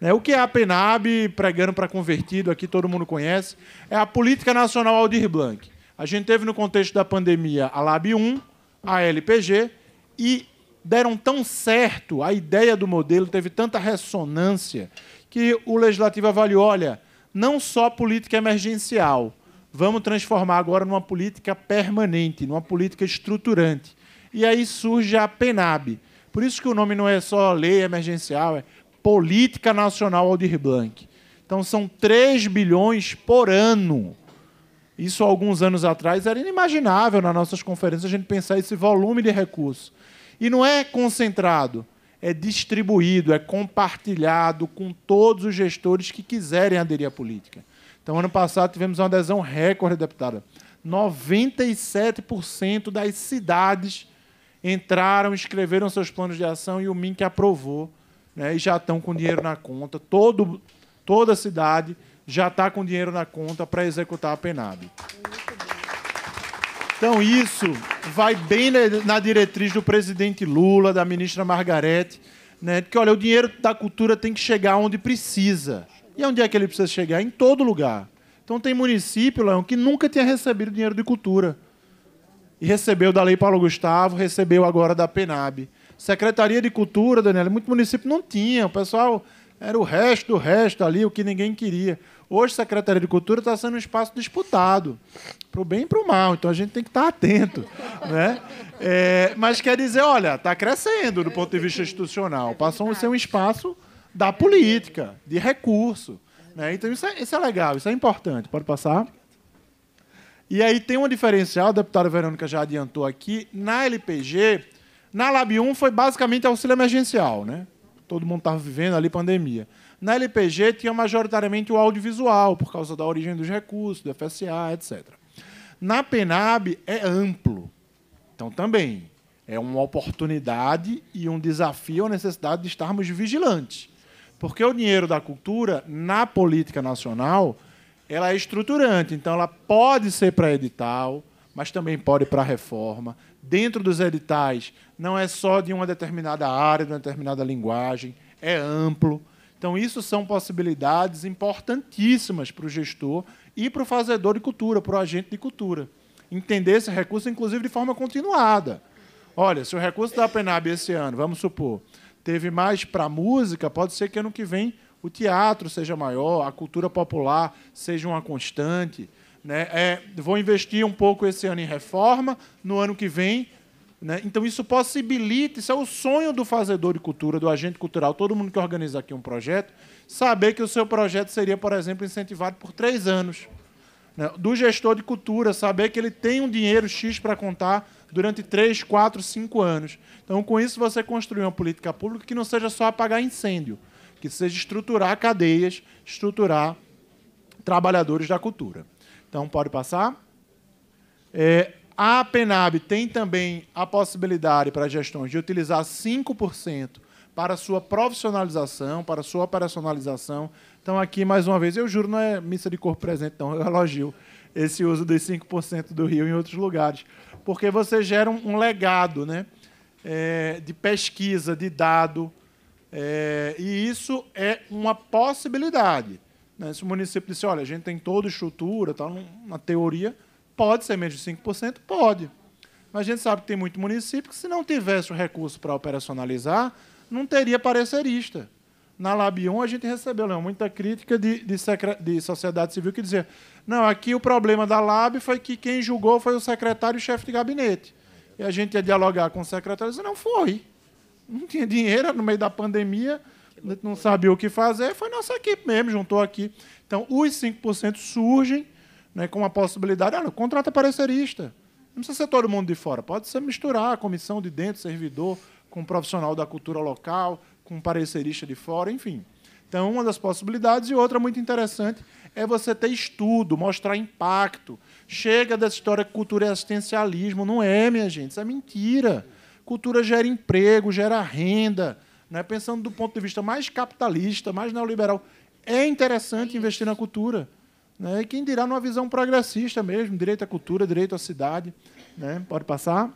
Né? O que é a PENAB, pregando para convertido, aqui todo mundo conhece, é a Política Nacional Aldir Blanc. A gente teve, no contexto da pandemia, a LAB 1, a LPG, e deram tão certo, a ideia do modelo teve tanta ressonância, que o Legislativo avaliou, olha, não só política emergencial. Vamos transformar agora numa política permanente, numa política estruturante. E aí surge a PENAB. Por isso que o nome não é só lei emergencial, é Política Nacional Aldir Blanc. Então são 3 bilhões por ano. Isso alguns anos atrás era inimaginável nas nossas conferências a gente pensar esse volume de recursos. E não é concentrado, é distribuído, é compartilhado com todos os gestores que quiserem aderir à política. Então, ano passado, tivemos uma adesão recorde, deputada. 97% das cidades entraram, escreveram seus planos de ação e o MINC aprovou. Né, e já estão com dinheiro na conta. Todo, toda a cidade já está com dinheiro na conta para executar a PENAB. Então, isso vai bem na diretriz do presidente Lula, da ministra Margarete, né? que, olha, o dinheiro da cultura tem que chegar onde precisa. E onde é que ele precisa chegar? Em todo lugar. Então, tem município, Leão, que nunca tinha recebido dinheiro de cultura. E recebeu da Lei Paulo Gustavo, recebeu agora da PENAB. Secretaria de Cultura, Daniela, muito município não tinha. O pessoal era o resto do resto ali, o que ninguém queria. Hoje, a Secretaria de Cultura está sendo um espaço disputado, para o bem e para o mal, então a gente tem que estar tá atento. Né? É, mas quer dizer, olha, está crescendo do ponto de vista institucional, passou a ser um espaço da política, de recurso. Né? Então isso é, isso é legal, isso é importante. Pode passar. E aí tem uma diferencial, a deputada Verônica já adiantou aqui, na LPG, na LAB 1 foi basicamente auxílio emergencial, né? Todo mundo estava vivendo ali pandemia. Na LPG tinha majoritariamente o audiovisual, por causa da origem dos recursos, do FSA, etc. Na PENAB é amplo. Então, também é uma oportunidade e um desafio, a necessidade de estarmos vigilantes. Porque o dinheiro da cultura, na política nacional, ela é estruturante. Então, ela pode ser para edital, mas também pode para reforma. Dentro dos editais, não é só de uma determinada área, de uma determinada linguagem, é amplo. Então, isso são possibilidades importantíssimas para o gestor e para o fazedor de cultura, para o agente de cultura. Entender esse recurso, inclusive, de forma continuada. Olha, se o recurso da PENAB esse ano, vamos supor, teve mais para a música, pode ser que ano que vem o teatro seja maior, a cultura popular seja uma constante. Né? É, vou investir um pouco esse ano em reforma, no ano que vem né? Então, isso possibilita, isso é o sonho do fazedor de cultura, do agente cultural, todo mundo que organiza aqui um projeto, saber que o seu projeto seria, por exemplo, incentivado por três anos. Né? Do gestor de cultura, saber que ele tem um dinheiro X para contar durante três, quatro, cinco anos. Então, com isso, você construir uma política pública que não seja só apagar incêndio, que seja estruturar cadeias, estruturar trabalhadores da cultura. Então, pode passar. É, a PENAB tem também a possibilidade para gestões de utilizar 5% para sua profissionalização, para sua operacionalização. Então, aqui, mais uma vez, eu juro, não é missa de corpo presente, não, eu elogio esse uso dos 5% do Rio em outros lugares, porque você gera um, legado né, é, de pesquisa, de dado, é, e isso é uma possibilidade. Né? Se o município disser, olha, a gente tem toda estrutura, tá, uma teoria, Pode ser menos de 5%? Pode. Mas a gente sabe que tem muito município que, se não tivesse o recurso para operacionalizar, não teria parecerista. Na Labion, a gente recebeu Leon, muita crítica de, de, de, sociedade civil que dizia: não, aqui o problema da Lab foi que quem julgou foi o secretário e chefe de gabinete. E a gente ia dialogar com o secretário e disse: não foi. Não tinha dinheiro no meio da pandemia, não sabia o que fazer, foi nossa equipe mesmo, juntou aqui. Então, os 5% surgem né, com a possibilidade, ah, não contrata parecerista. Não precisa ser todo mundo de fora, pode ser misturar a comissão de dentro, servidor, com um profissional da cultura local, com um parecerista de fora, enfim. Então, uma das possibilidades, e outra muito interessante, é você ter estudo, mostrar impacto. Chega dessa história que cultura é assistencialismo. Não é, minha gente, isso é mentira. Cultura gera emprego, gera renda. Né? Pensando do ponto de vista mais capitalista, mais neoliberal, é interessante investir na cultura. Né? E quem dirá numa visão progressista mesmo, direito à cultura, direito à cidade. Né? Pode passar.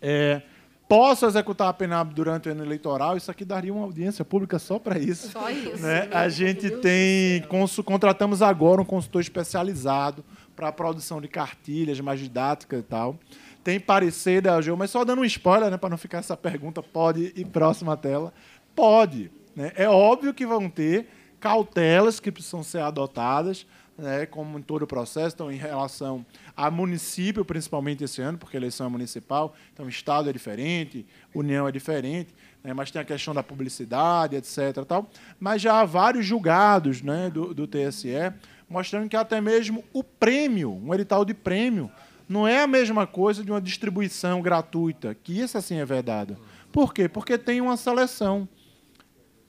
É, posso executar a pena durante o ano eleitoral, isso aqui daria uma audiência pública só para isso. Só isso. Né? né? A gente tem. Contratamos agora um consultor especializado para a produção de cartilhas mais didáticas e tal. Tem parecer da é, AGU, mas só dando um spoiler, né, para não ficar essa pergunta, pode ir próxima à tela. Pode. Né? É óbvio que vão ter cautelas que precisam ser adotadas, né, como em todo o processo, então, em relação a município, principalmente esse ano, porque a eleição é municipal, então Estado é diferente, União é diferente, né, mas tem a questão da publicidade, etc. Tal, mas já há vários julgados né, do, do TSE mostrando que até mesmo o prêmio, um edital de prêmio, não é a mesma coisa de uma distribuição gratuita, que isso assim é verdade. Por quê? Porque tem uma seleção.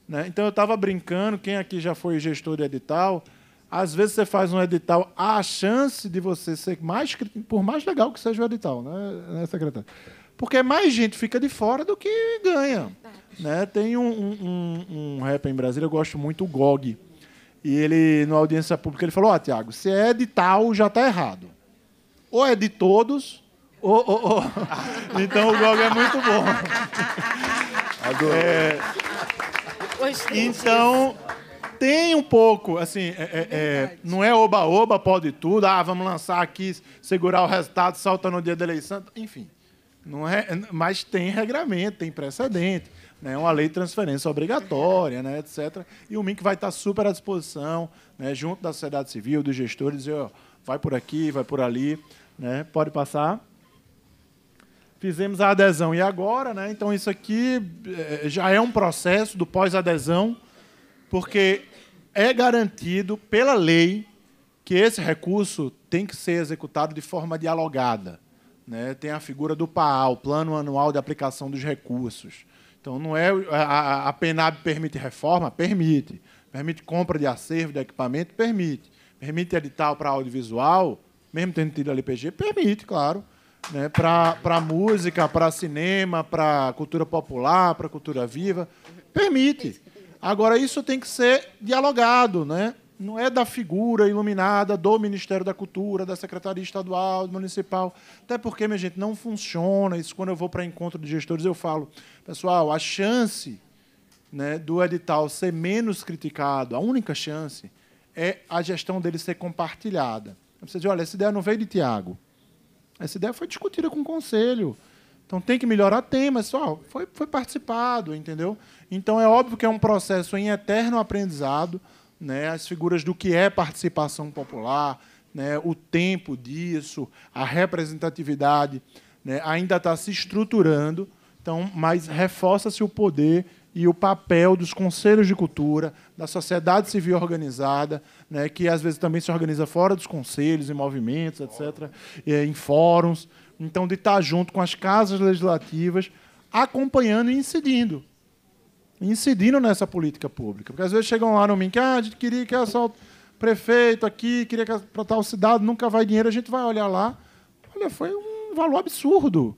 Né? Então eu estava brincando, quem aqui já foi gestor de edital, às vezes você faz um edital, há a chance de você ser mais, por mais legal que seja o edital, né, né secretário? Porque mais gente fica de fora do que ganha. Né? Tem um, um, um rapper em Brasília, eu gosto muito, o GOG. E ele, na audiência pública, ele falou, ó, oh, Tiago, se é edital, já está errado. Ou é de todos, ou... ou, ou. então o GOG é muito bom. Adorei. É... Então, tem um pouco, assim, é, é, é não é oba-oba, pode tudo, ah, vamos lançar aqui, segurar o resultado, solta no dia da eleição, enfim. Não é, mas tem regramento, tem precedente, né, uma lei de transferência obrigatória, né, etc. E o MINC vai estar super à disposição, né, junto da sociedade civil, dos gestores, dizer, ó, vai por aqui, vai por ali, né, pode passar fizemos a adesão e agora, né? Então isso aqui eh, já é um processo do pós-adesão, porque é garantido pela lei que esse recurso tem que ser executado de forma dialogada. Né? Tem a figura do PAA, o Plano Anual de Aplicação dos Recursos. Então, não é a, a PENAB permite reforma? Permite. Permite compra de acervo de equipamento? Permite. Permite edital para audiovisual? Mesmo tendo tido a LPG? Permite, claro né, para música, para cinema, para cultura popular, para cultura viva. Permite. Agora, isso tem que ser dialogado, né? não é da figura iluminada do Ministério da Cultura, da Secretaria Estadual, Municipal. Até porque, minha gente, não funciona. Isso quando eu vou para encontro de gestores, eu falo, pessoal, a chance né, do edital ser menos criticado, a única chance, é a gestão dele ser compartilhada. Você diz, olha, essa ideia não veio de Tiago. Essa ideia foi discutida com o conselho. Então tem que melhorar, tem, mas só foi, foi participado, entendeu? Então é óbvio que é um processo em eterno aprendizado, né? As figuras do que é participação popular, né? O tempo disso, a representatividade, né? Ainda está se estruturando. Então, mas reforça-se o poder e o papel dos conselhos de cultura, da sociedade civil organizada, né, que às vezes também se organiza fora dos conselhos, em movimentos, etc., eh, em fóruns. Então, de estar junto com as casas legislativas, acompanhando e incidindo. Incidindo nessa política pública. Porque às vezes chegam lá no MINC, ah, a gente queria que essa prefeito aqui, queria que para tal cidade nunca vai dinheiro, a gente vai olhar lá. Olha, foi um valor absurdo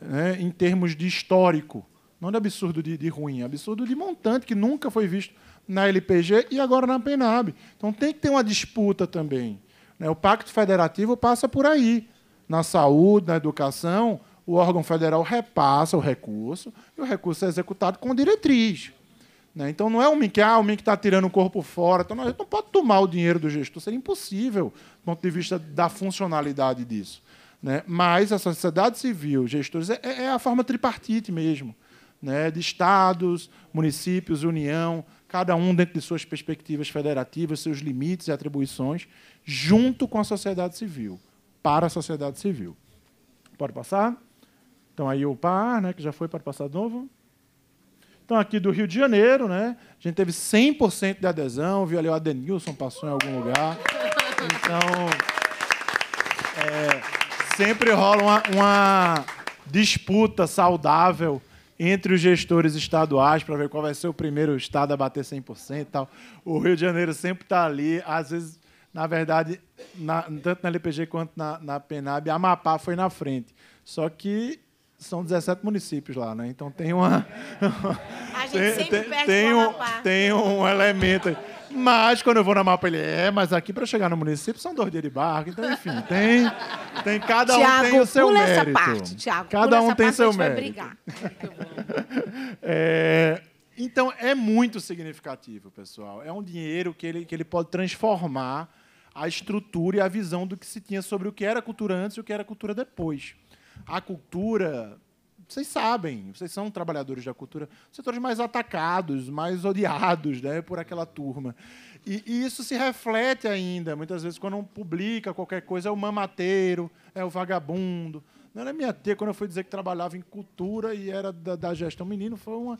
né, em termos de histórico. Não de absurdo de, de ruim, absurdo de montante que nunca foi visto na LPG e agora na PENAB. Então tem que ter uma disputa também. Né? O Pacto Federativo passa por aí. Na saúde, na educação, o órgão federal repassa o recurso e o recurso é executado com diretriz. Né? Então não é o MIC que ah, o MIC está tirando o corpo fora. Então, não, a gente não pode tomar o dinheiro do gestor, seria impossível do ponto de vista da funcionalidade disso. Né? Mas a sociedade civil, gestores, é, é, é a forma tripartite mesmo né, de estados, municípios, União, cada um dentro de suas perspectivas federativas, seus limites e atribuições, junto com a sociedade civil, para a sociedade civil. Pode passar? Então, aí o PAR, né, que já foi, pode passar de novo. Então, aqui do Rio de Janeiro, né, a gente teve 100% de adesão, viu ali o Adenilson passou em algum lugar. Então, é, sempre rola uma, uma disputa saudável entre os gestores estaduais para ver qual vai ser o primeiro estado a bater 100% e tal. O Rio de Janeiro sempre está ali, às vezes, na verdade, na, tanto na LPG quanto na, na PENAB, Amapá foi na frente. Só que são 17 municípios lá, né? Então tem uma. A gente tem, sempre tem, perde tem um, tem um elemento. Mas quando eu vou na Mapa, ele é, mas aqui para chegar no município são dois dias de barco. Então, enfim, tem, tem cada um tem o seu pula mérito. Essa parte, Tiago, cada um tem parte, seu mérito. é, então, é muito significativo, pessoal. É um dinheiro que ele, que ele pode transformar a estrutura e a visão do que se tinha sobre o que era cultura antes e o que era cultura depois. A cultura vocês sabem, vocês são trabalhadores da cultura, os setores mais atacados, mais odiados né, por aquela turma. E, e, isso se reflete ainda, muitas vezes, quando um publica qualquer coisa, é o mamateiro, é o vagabundo. Não era minha tia, quando eu fui dizer que trabalhava em cultura e era da, da gestão menino, foi uma.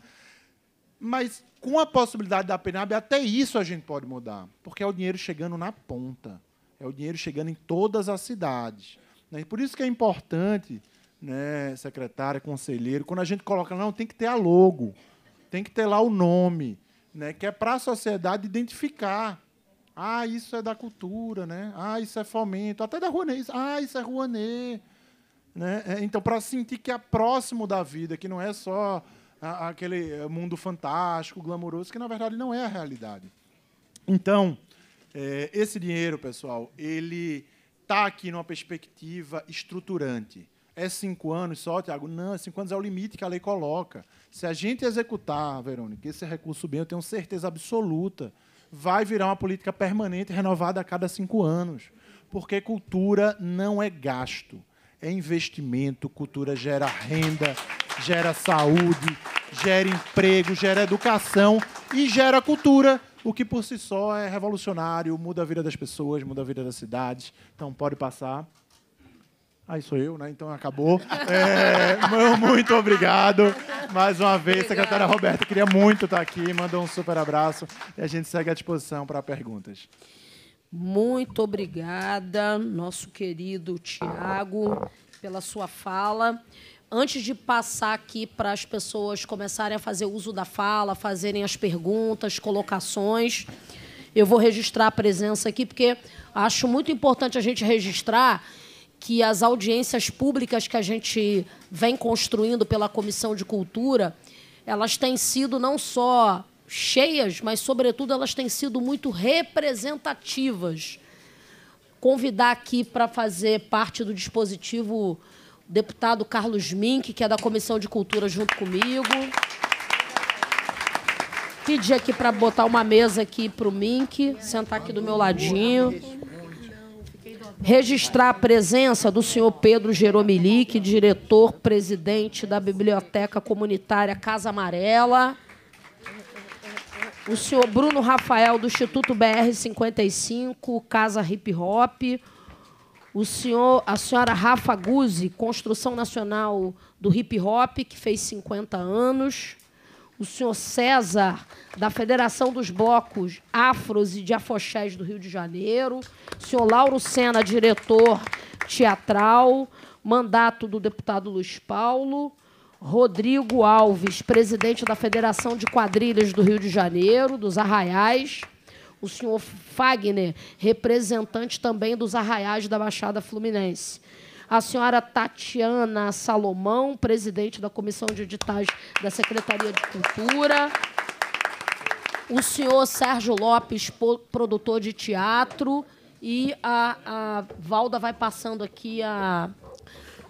Mas com a possibilidade da PNAB, até isso a gente pode mudar, porque é o dinheiro chegando na ponta, é o dinheiro chegando em todas as cidades. Né? Por isso que é importante né, secretária, conselheiro, quando a gente coloca, não, tem que ter a logo, tem que ter lá o nome, né, que é para a sociedade identificar. Ah, isso é da cultura, né? Ah, isso é fomento, até da Rouanet. Ah, isso é Rouanet. Né? É, então, para sentir que é próximo da vida, que não é só aquele mundo fantástico, glamouroso, que na verdade não é a realidade. Então, é, esse dinheiro, pessoal, ele está aqui numa perspectiva estruturante. É cinco anos só, Tiago? Não, cinco anos é o limite que a lei coloca. Se a gente executar, Verônica, esse recurso bem, eu tenho certeza absoluta, vai virar uma política permanente renovada a cada cinco anos. Porque cultura não é gasto, é investimento. Cultura gera renda, gera saúde, gera emprego, gera educação e gera cultura, o que por si só é revolucionário, muda a vida das pessoas, muda a vida das cidades. Então, pode passar. Ah, sou eu, né? Então acabou. É, muito obrigado. Mais uma vez, Obrigada. secretária Roberta, queria muito estar aqui. Mandou um super abraço e a gente segue à disposição para perguntas. Muito obrigada, nosso querido Tiago, pela sua fala. Antes de passar aqui para as pessoas começarem a fazer uso da fala, fazerem as perguntas, colocações, eu vou registrar a presença aqui, porque acho muito importante a gente registrar que as audiências públicas que a gente vem construindo pela Comissão de Cultura, elas têm sido não só cheias, mas, sobretudo, elas têm sido muito representativas. Convidar aqui para fazer parte do dispositivo o deputado Carlos Mink, que é da Comissão de Cultura, junto comigo. Pedir aqui para botar uma mesa aqui para o Mink, sentar aqui do meu ladinho registrar a presença do senhor Pedro Jeromilic, diretor presidente da Biblioteca Comunitária Casa Amarela, o senhor Bruno Rafael do Instituto BR 55, Casa Hip Hop, o senhor, a senhora Rafa Guzzi, Construção Nacional do Hip Hop, que fez 50 anos o senhor César, da Federação dos Blocos Afros e Afoxés do Rio de Janeiro, o senhor Lauro Sena, diretor teatral, mandato do deputado Luiz Paulo, Rodrigo Alves, presidente da Federação de Quadrilhas do Rio de Janeiro, dos Arraiais, o senhor Fagner, representante também dos Arraiais da Baixada Fluminense a senhora Tatiana Salomão, presidente da Comissão de Editais da Secretaria de Cultura, o senhor Sérgio Lopes, produtor de teatro, e a, a Valda vai passando aqui a,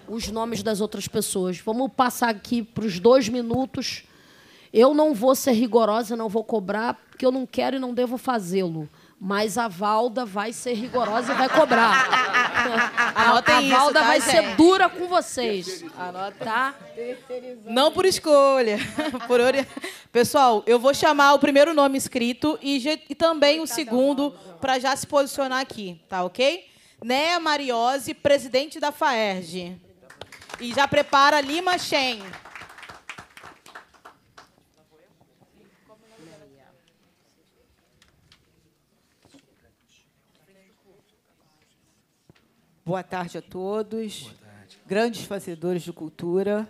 os nomes das outras pessoas. Vamos passar aqui para os dois minutos. Eu não vou ser rigorosa, não vou cobrar, porque eu não quero e não devo fazê-lo mas a Valda vai ser rigorosa e vai cobrar. a, a, Valda tá, vai gente? ser dura com vocês. Anota. Tá? Não por escolha, por ori... Pessoal, eu vou chamar o primeiro nome escrito e, e também o segundo para já se posicionar aqui, tá ok? Néa Mariose, presidente da FAERJ. E já prepara Lima Shen. Boa tarde a todos, tarde. grandes fazedores de cultura.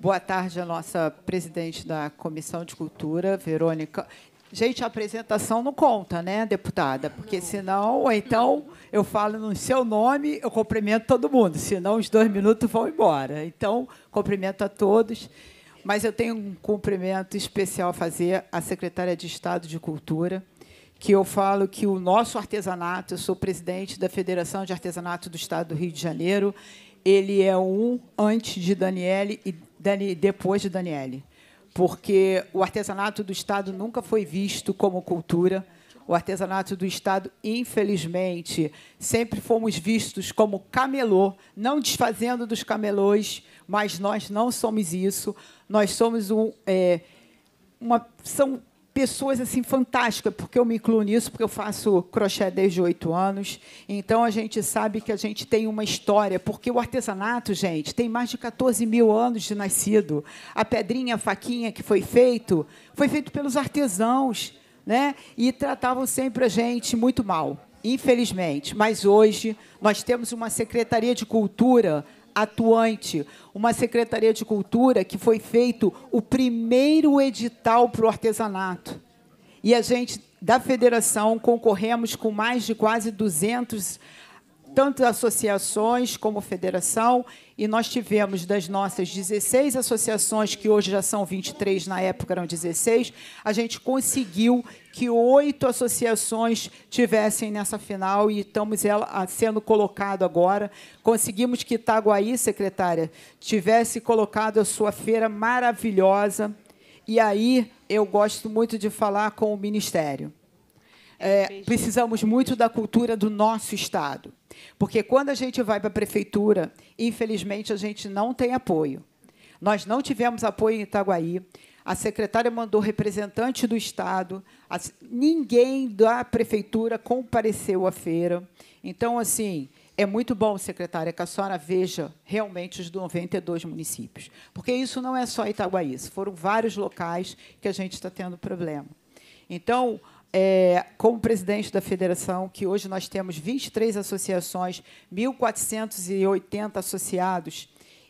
Boa tarde à nossa presidente da Comissão de Cultura, Verônica. Gente, a apresentação não conta, né, deputada? Porque senão, ou então eu falo no seu nome, eu cumprimento todo mundo, senão os dois minutos vão embora. Então, cumprimento a todos. Mas eu tenho um cumprimento especial a fazer à secretária de Estado de Cultura, que eu falo que o nosso artesanato, eu sou presidente da Federação de Artesanato do Estado do Rio de Janeiro, ele é um antes de Daniele e Dani, depois de Daniele, porque o artesanato do Estado nunca foi visto como cultura. O artesanato do Estado, infelizmente, sempre fomos vistos como camelô, não desfazendo dos camelôs, mas nós não somos isso. Nós somos um, é, uma, são pessoas assim fantásticas, porque eu me incluo nisso, porque eu faço crochê desde oito anos. Então a gente sabe que a gente tem uma história, porque o artesanato, gente, tem mais de 14 mil anos de nascido. A pedrinha, a faquinha que foi feito, foi feito pelos artesãos, né? E tratavam sempre a gente muito mal, infelizmente. Mas hoje nós temos uma secretaria de cultura atuante, uma Secretaria de Cultura que foi feito o primeiro edital para o artesanato. E a gente, da federação, concorremos com mais de quase 200, tanto associações como federação, e nós tivemos das nossas 16 associações, que hoje já são 23, na época eram 16, a gente conseguiu que oito associações tivessem nessa final e estamos ela, sendo colocado agora. Conseguimos que Itaguaí, secretária, tivesse colocado a sua feira maravilhosa. E aí eu gosto muito de falar com o Ministério é, precisamos muito da cultura do nosso Estado. Porque quando a gente vai para a prefeitura, infelizmente a gente não tem apoio. Nós não tivemos apoio em Itaguaí. A secretária mandou representante do Estado. ninguém da prefeitura compareceu à feira. Então, assim, é muito bom, secretária, que a senhora veja realmente os 92 municípios. Porque isso não é só Itaguaí, foram vários locais que a gente está tendo problema. Então, é, como presidente da federação, que hoje nós temos 23 associações, 1.480 associados,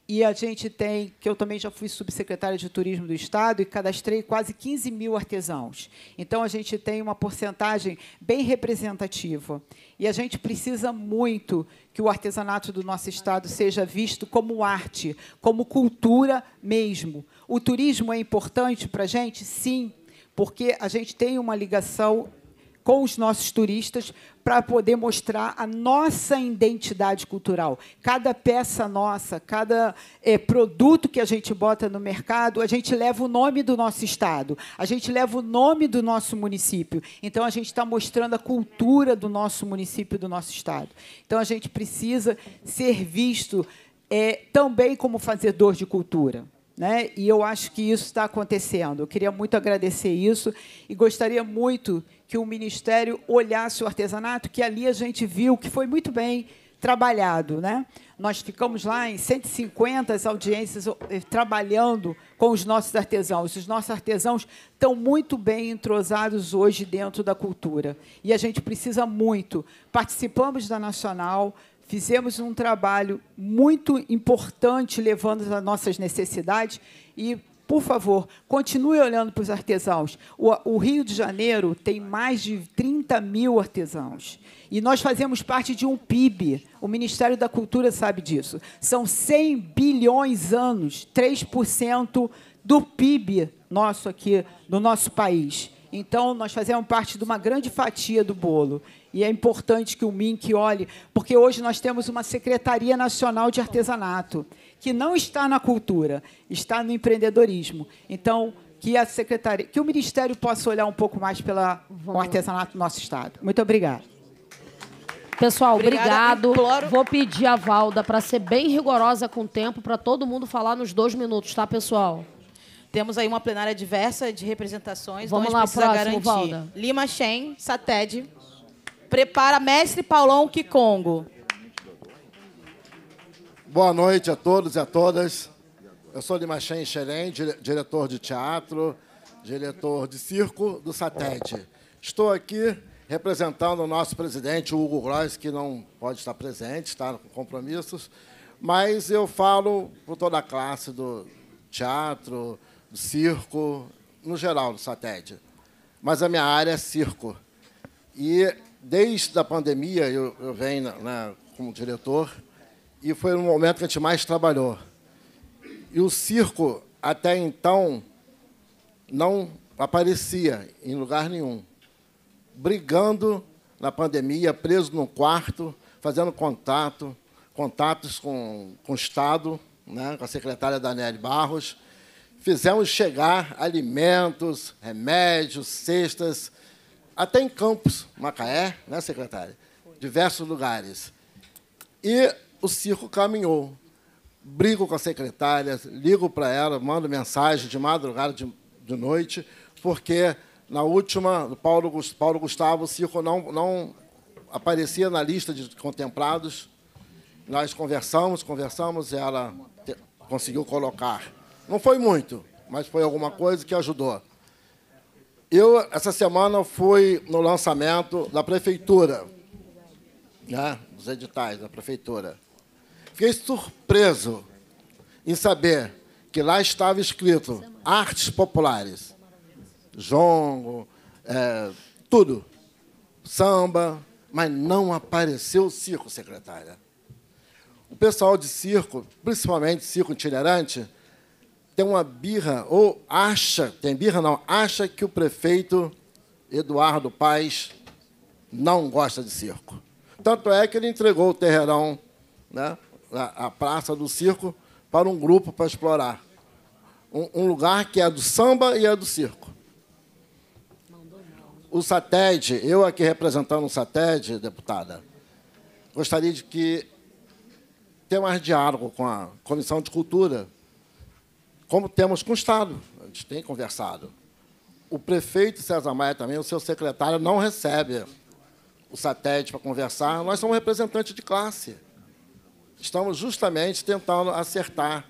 e a gente tem, que eu também já fui subsecretária de Turismo do Estado e cadastrei quase 15 mil artesãos. Então, a gente tem uma porcentagem bem representativa. E a gente precisa muito que o artesanato do nosso Estado seja visto como arte, como cultura mesmo. O turismo é importante para a gente? Sim, porque a gente tem uma ligação com os nossos turistas para poder mostrar a nossa identidade cultural. Cada peça nossa, cada é, produto que a gente bota no mercado, a gente leva o nome do nosso estado, a gente leva o nome do nosso município. Então, a gente está mostrando a cultura do nosso município, do nosso estado. Então, a gente precisa ser visto é, também como fazedor de cultura. Né? E eu acho que isso está acontecendo. Eu queria muito agradecer isso e gostaria muito que o Ministério olhasse o artesanato, que ali a gente viu que foi muito bem trabalhado. Né? Nós ficamos lá em 150 audiências eh, trabalhando com os nossos artesãos. Os nossos artesãos estão muito bem entrosados hoje dentro da cultura. E a gente precisa muito. Participamos da Nacional, Fizemos um trabalho muito importante levando as nossas necessidades e por favor, continue olhando para os artesãos. O, o, Rio de Janeiro tem mais de 30 mil artesãos. E nós fazemos parte de um PIB. O Ministério da Cultura sabe disso. São 100 bilhões anos, 3% do PIB nosso aqui, no nosso país. Então, nós fazemos parte de uma grande fatia do bolo. E é importante que o MINC olhe, porque hoje nós temos uma Secretaria Nacional de Artesanato, que não está na cultura, está no empreendedorismo. Então, que a secretaria, que o Ministério possa olhar um pouco mais pela, o artesanato do nosso Estado. Muito obrigada. Pessoal, obrigado. Vou pedir a Valda para ser bem rigorosa com o tempo, para todo mundo falar nos dois minutos, tá, pessoal? Temos aí uma plenária diversa de representações, então Vamos então lá, próximo, garantir. Valda. Lima Shen, Sated, Prepara mestre Paulão Kikongo. Boa noite a todos e a todas. Eu sou Limachem Xerém, diretor de teatro, diretor de circo do Satete. Estou aqui representando o nosso presidente, Hugo Gross, que não pode estar presente, está com compromissos, mas eu falo por toda a classe do teatro, do circo, no geral, do Satete. Mas a minha área é circo. E desde a pandemia, eu, eu venho na, na, como diretor, e foi um momento que a gente mais trabalhou. E o circo, até então, não aparecia em lugar nenhum. Brigando na pandemia, preso no quarto, fazendo contato, contatos com, com o Estado, né, com a secretária Daniele Barros. Fizemos chegar alimentos, remédios, cestas, até em Campos, Macaé, né, secretária? Diversos lugares. E o circo caminhou. Brigo com a secretária, ligo para ela, mando mensagem de madrugada, de, de noite, porque na última, do Paulo, Paulo Gustavo, o circo não, não aparecia na lista de contemplados. Nós conversamos, conversamos, ela te, conseguiu colocar. Não foi muito, mas foi alguma coisa que ajudou. Eu, essa semana, fui no lançamento da prefeitura, né, dos editais da prefeitura. Fiquei surpreso em saber que lá estava escrito artes populares, jongo, é, tudo, samba, mas não apareceu o circo, secretária. O pessoal de circo, principalmente circo itinerante, tem uma birra, ou acha, tem birra não, acha que o prefeito Eduardo Paz não gosta de circo. Tanto é que ele entregou o terreirão, né, a, praça do circo, para um grupo para explorar. Um, um lugar que é do samba e é do circo. O SATED, eu aqui representando o SATED, deputada, gostaria de que ter mais diálogo com a Comissão de Cultura, como temos com o Estado, a gente tem conversado. O prefeito César Maia também, o seu secretário, não recebe o satélite para conversar. Nós somos representantes de classe. Estamos justamente tentando acertar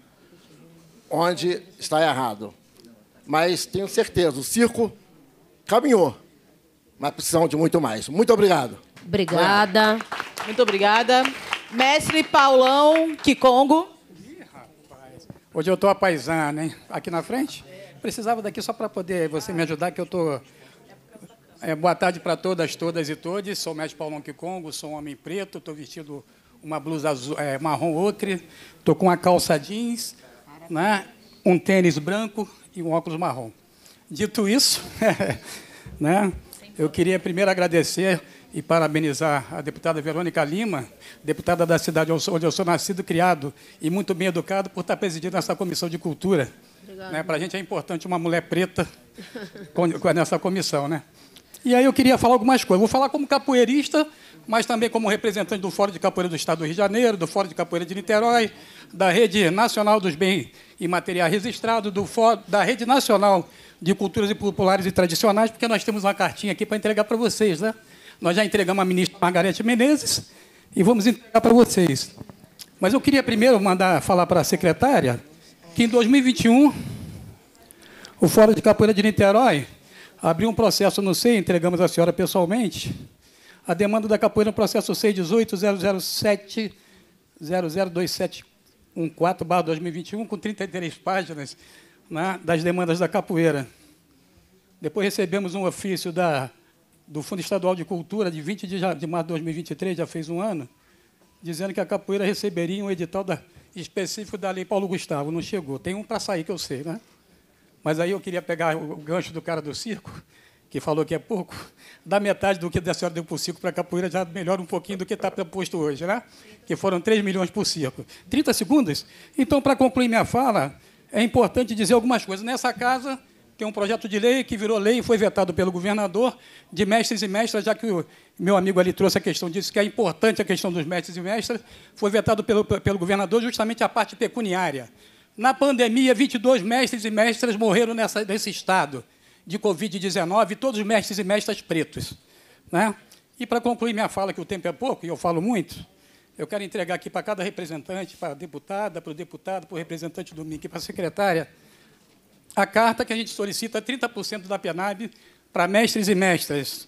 onde está errado. Mas tenho certeza, o circo caminhou, mas precisamos de muito mais. Muito obrigado. Obrigada. Muito obrigada. Mestre Paulão Kikongo. Hoje eu estou a paisana, hein? Aqui na frente? Precisava daqui só para poder você me ajudar, que eu estou. Tô... É, boa tarde para todas, todas e todos. Sou o mestre Paulo Monkey sou um homem preto, estou vestido uma blusa azul, é, marrom ocre, estou com uma calça jeans, né, um tênis branco e um óculos marrom. Dito isso, né, eu queria primeiro agradecer e parabenizar a deputada Verônica Lima, deputada da cidade onde eu sou nascido, criado e muito bem educado, por estar presidindo essa comissão de cultura. Né? Para a gente é importante uma mulher preta com, com, nessa comissão. Né? E aí eu queria falar algumas coisas. Vou falar como capoeirista, mas também como representante do Fórum de Capoeira do Estado do Rio de Janeiro, do Fórum de Capoeira de Niterói, da Rede Nacional dos Bens e Materiais Registrados, da Rede Nacional de Culturas Populares e Tradicionais, porque nós temos uma cartinha aqui para entregar para vocês, né? Nós já entregamos a ministra Margarete Menezes e vamos entregar para vocês. Mas eu queria primeiro mandar falar para a secretária que em 2021 o Fórum de Capoeira de Niterói abriu um processo no SEI, entregamos à senhora pessoalmente, a demanda da capoeira no é processo SEI 18007-002714-2021, com 33 páginas né, das demandas da capoeira. Depois recebemos um ofício da do Fundo Estadual de Cultura, de 20 de março de 2023, já fez um ano, dizendo que a capoeira receberia um edital da, específico da Lei Paulo Gustavo. Não chegou. Tem um para sair que eu sei, né? Mas aí eu queria pegar o gancho do cara do circo, que falou que é pouco, da metade do que a senhora deu para o circo para a capoeira já melhora um pouquinho do que está proposto hoje, né? Que foram 3 milhões por circo. 30 segundos? Então, para concluir minha fala, é importante dizer algumas coisas. Nessa casa, que é um projeto de lei que virou lei e foi vetado pelo governador, de mestres e mestras, já que o meu amigo ali trouxe a questão, disso, que é importante a questão dos mestres e mestras, foi vetado pelo, pelo governador justamente a parte pecuniária. Na pandemia, 22 mestres e mestras morreram nessa, nesse estado de Covid-19, todos mestres e mestras pretos. Né? E, para concluir minha fala, que o tempo é pouco e eu falo muito, eu quero entregar aqui para cada representante, para a deputada, para o deputado, para o representante do MIC, para a secretária, a carta que a gente solicita 30% é da PNAB para mestres e mestras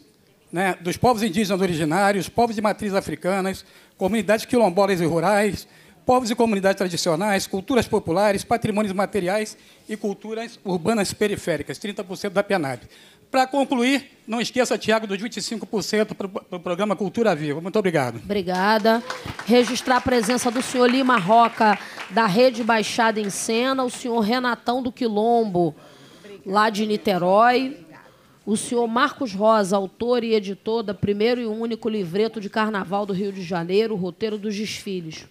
né, dos povos indígenas originários, povos de matriz africanas, comunidades quilombolas e rurais, povos e comunidades tradicionais, culturas populares, patrimônios materiais e culturas urbanas periféricas, 30% da PNAB. Para concluir, não esqueça, Tiago, dos 25% para o programa Cultura Viva. Muito obrigado. Obrigada. Registrar a presença do senhor Lima Roca, da Rede Baixada em Cena, o senhor Renatão do Quilombo, lá de Niterói. O senhor Marcos Rosa, autor e editor da primeiro e único livreto de Carnaval do Rio de Janeiro, roteiro dos desfiles.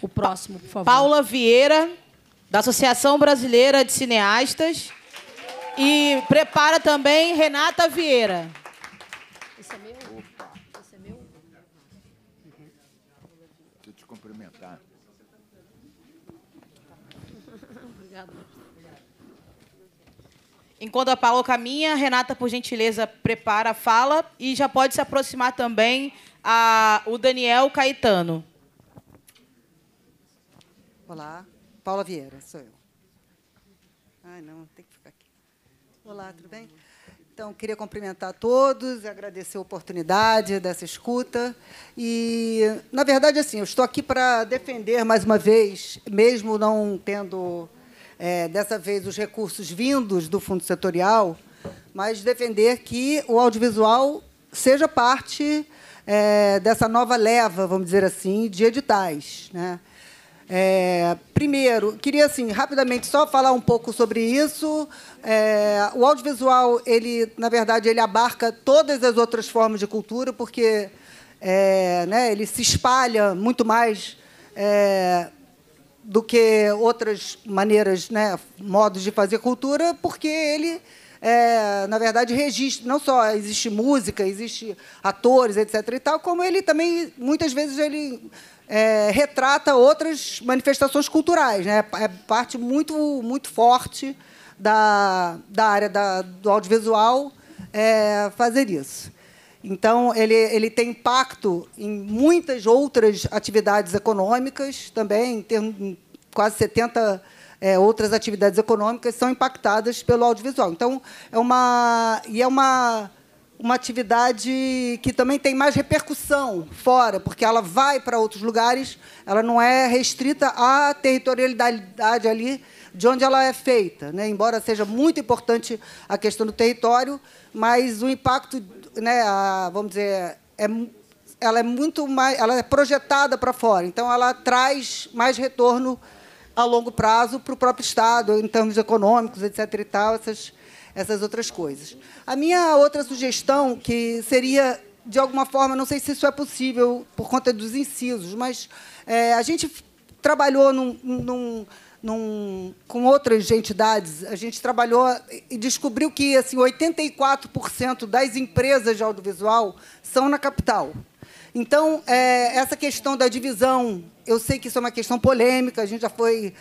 O próximo, por favor. Paula Vieira, da Associação Brasileira de Cineastas. E prepara também Renata Vieira. Esse é meu? Opa. Esse é meu? Uhum. Deixa eu te cumprimentar. Obrigada. Enquanto a Paula caminha, Renata, por gentileza, prepara a fala e já pode se aproximar também a, o Daniel Caetano. Olá, Paula Vieira, sou eu. Ai, não, Olá, tudo bem? Então, queria cumprimentar a todos, agradecer a oportunidade dessa escuta. E, na verdade, assim, eu estou aqui para defender, mais uma vez, mesmo não tendo, é, dessa vez, os recursos vindos do Fundo Setorial, mas defender que o audiovisual seja parte é, dessa nova leva, vamos dizer assim, de editais. Né? É, primeiro, queria assim rapidamente só falar um pouco sobre isso. É, o audiovisual, ele na verdade, ele abarca todas as outras formas de cultura, porque é, né, ele se espalha muito mais é, do que outras maneiras, né, modos de fazer cultura, porque ele é, na verdade registra não só existe música, existe atores, etc. e tal, como ele também muitas vezes ele é, retrata outras manifestações culturais. Né? É parte muito, muito forte da, da área da, do audiovisual é, fazer isso. Então, ele, ele tem impacto em muitas outras atividades econômicas também, Tem quase 70 é, outras atividades econômicas são impactadas pelo audiovisual. Então, é uma. E é uma uma atividade que também tem mais repercussão fora, porque ela vai para outros lugares, ela não é restrita à territorialidade ali de onde ela é feita. Né? Embora seja muito importante a questão do território, mas o impacto, né, a, vamos dizer, é, ela é muito mais, ela é projetada para fora, então ela traz mais retorno a longo prazo para o próprio Estado, em termos econômicos, etc. E tal, essas essas outras coisas. A minha outra sugestão, que seria, de alguma forma, não sei se isso é possível por conta dos incisos, mas é, a gente trabalhou num, num, num, com outras entidades, a gente trabalhou e descobriu que assim, 84% das empresas de audiovisual são na capital. Então, é, essa questão da divisão, eu sei que isso é uma questão polêmica, a gente já foi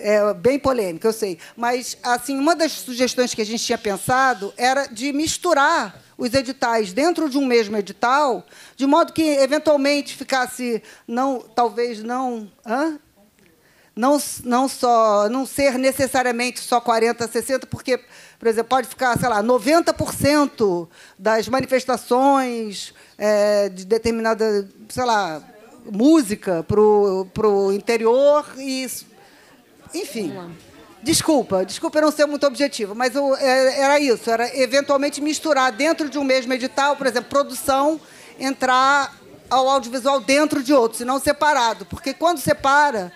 é bem polêmica, eu sei. Mas, assim, uma das sugestões que a gente tinha pensado era de misturar os editais dentro de um mesmo edital, de modo que, eventualmente, ficasse, não, talvez não... Hã? Não, não só não ser necessariamente só 40, 60, porque, por exemplo, pode ficar, sei lá, 90% das manifestações é, de determinada, sei lá, música para o interior e enfim. Desculpa, desculpa eu não ser muito objetivo, mas eu, é, era isso, era eventualmente misturar dentro de um mesmo edital, por exemplo, produção, entrar ao audiovisual dentro de outro, e não separado. Porque quando separa.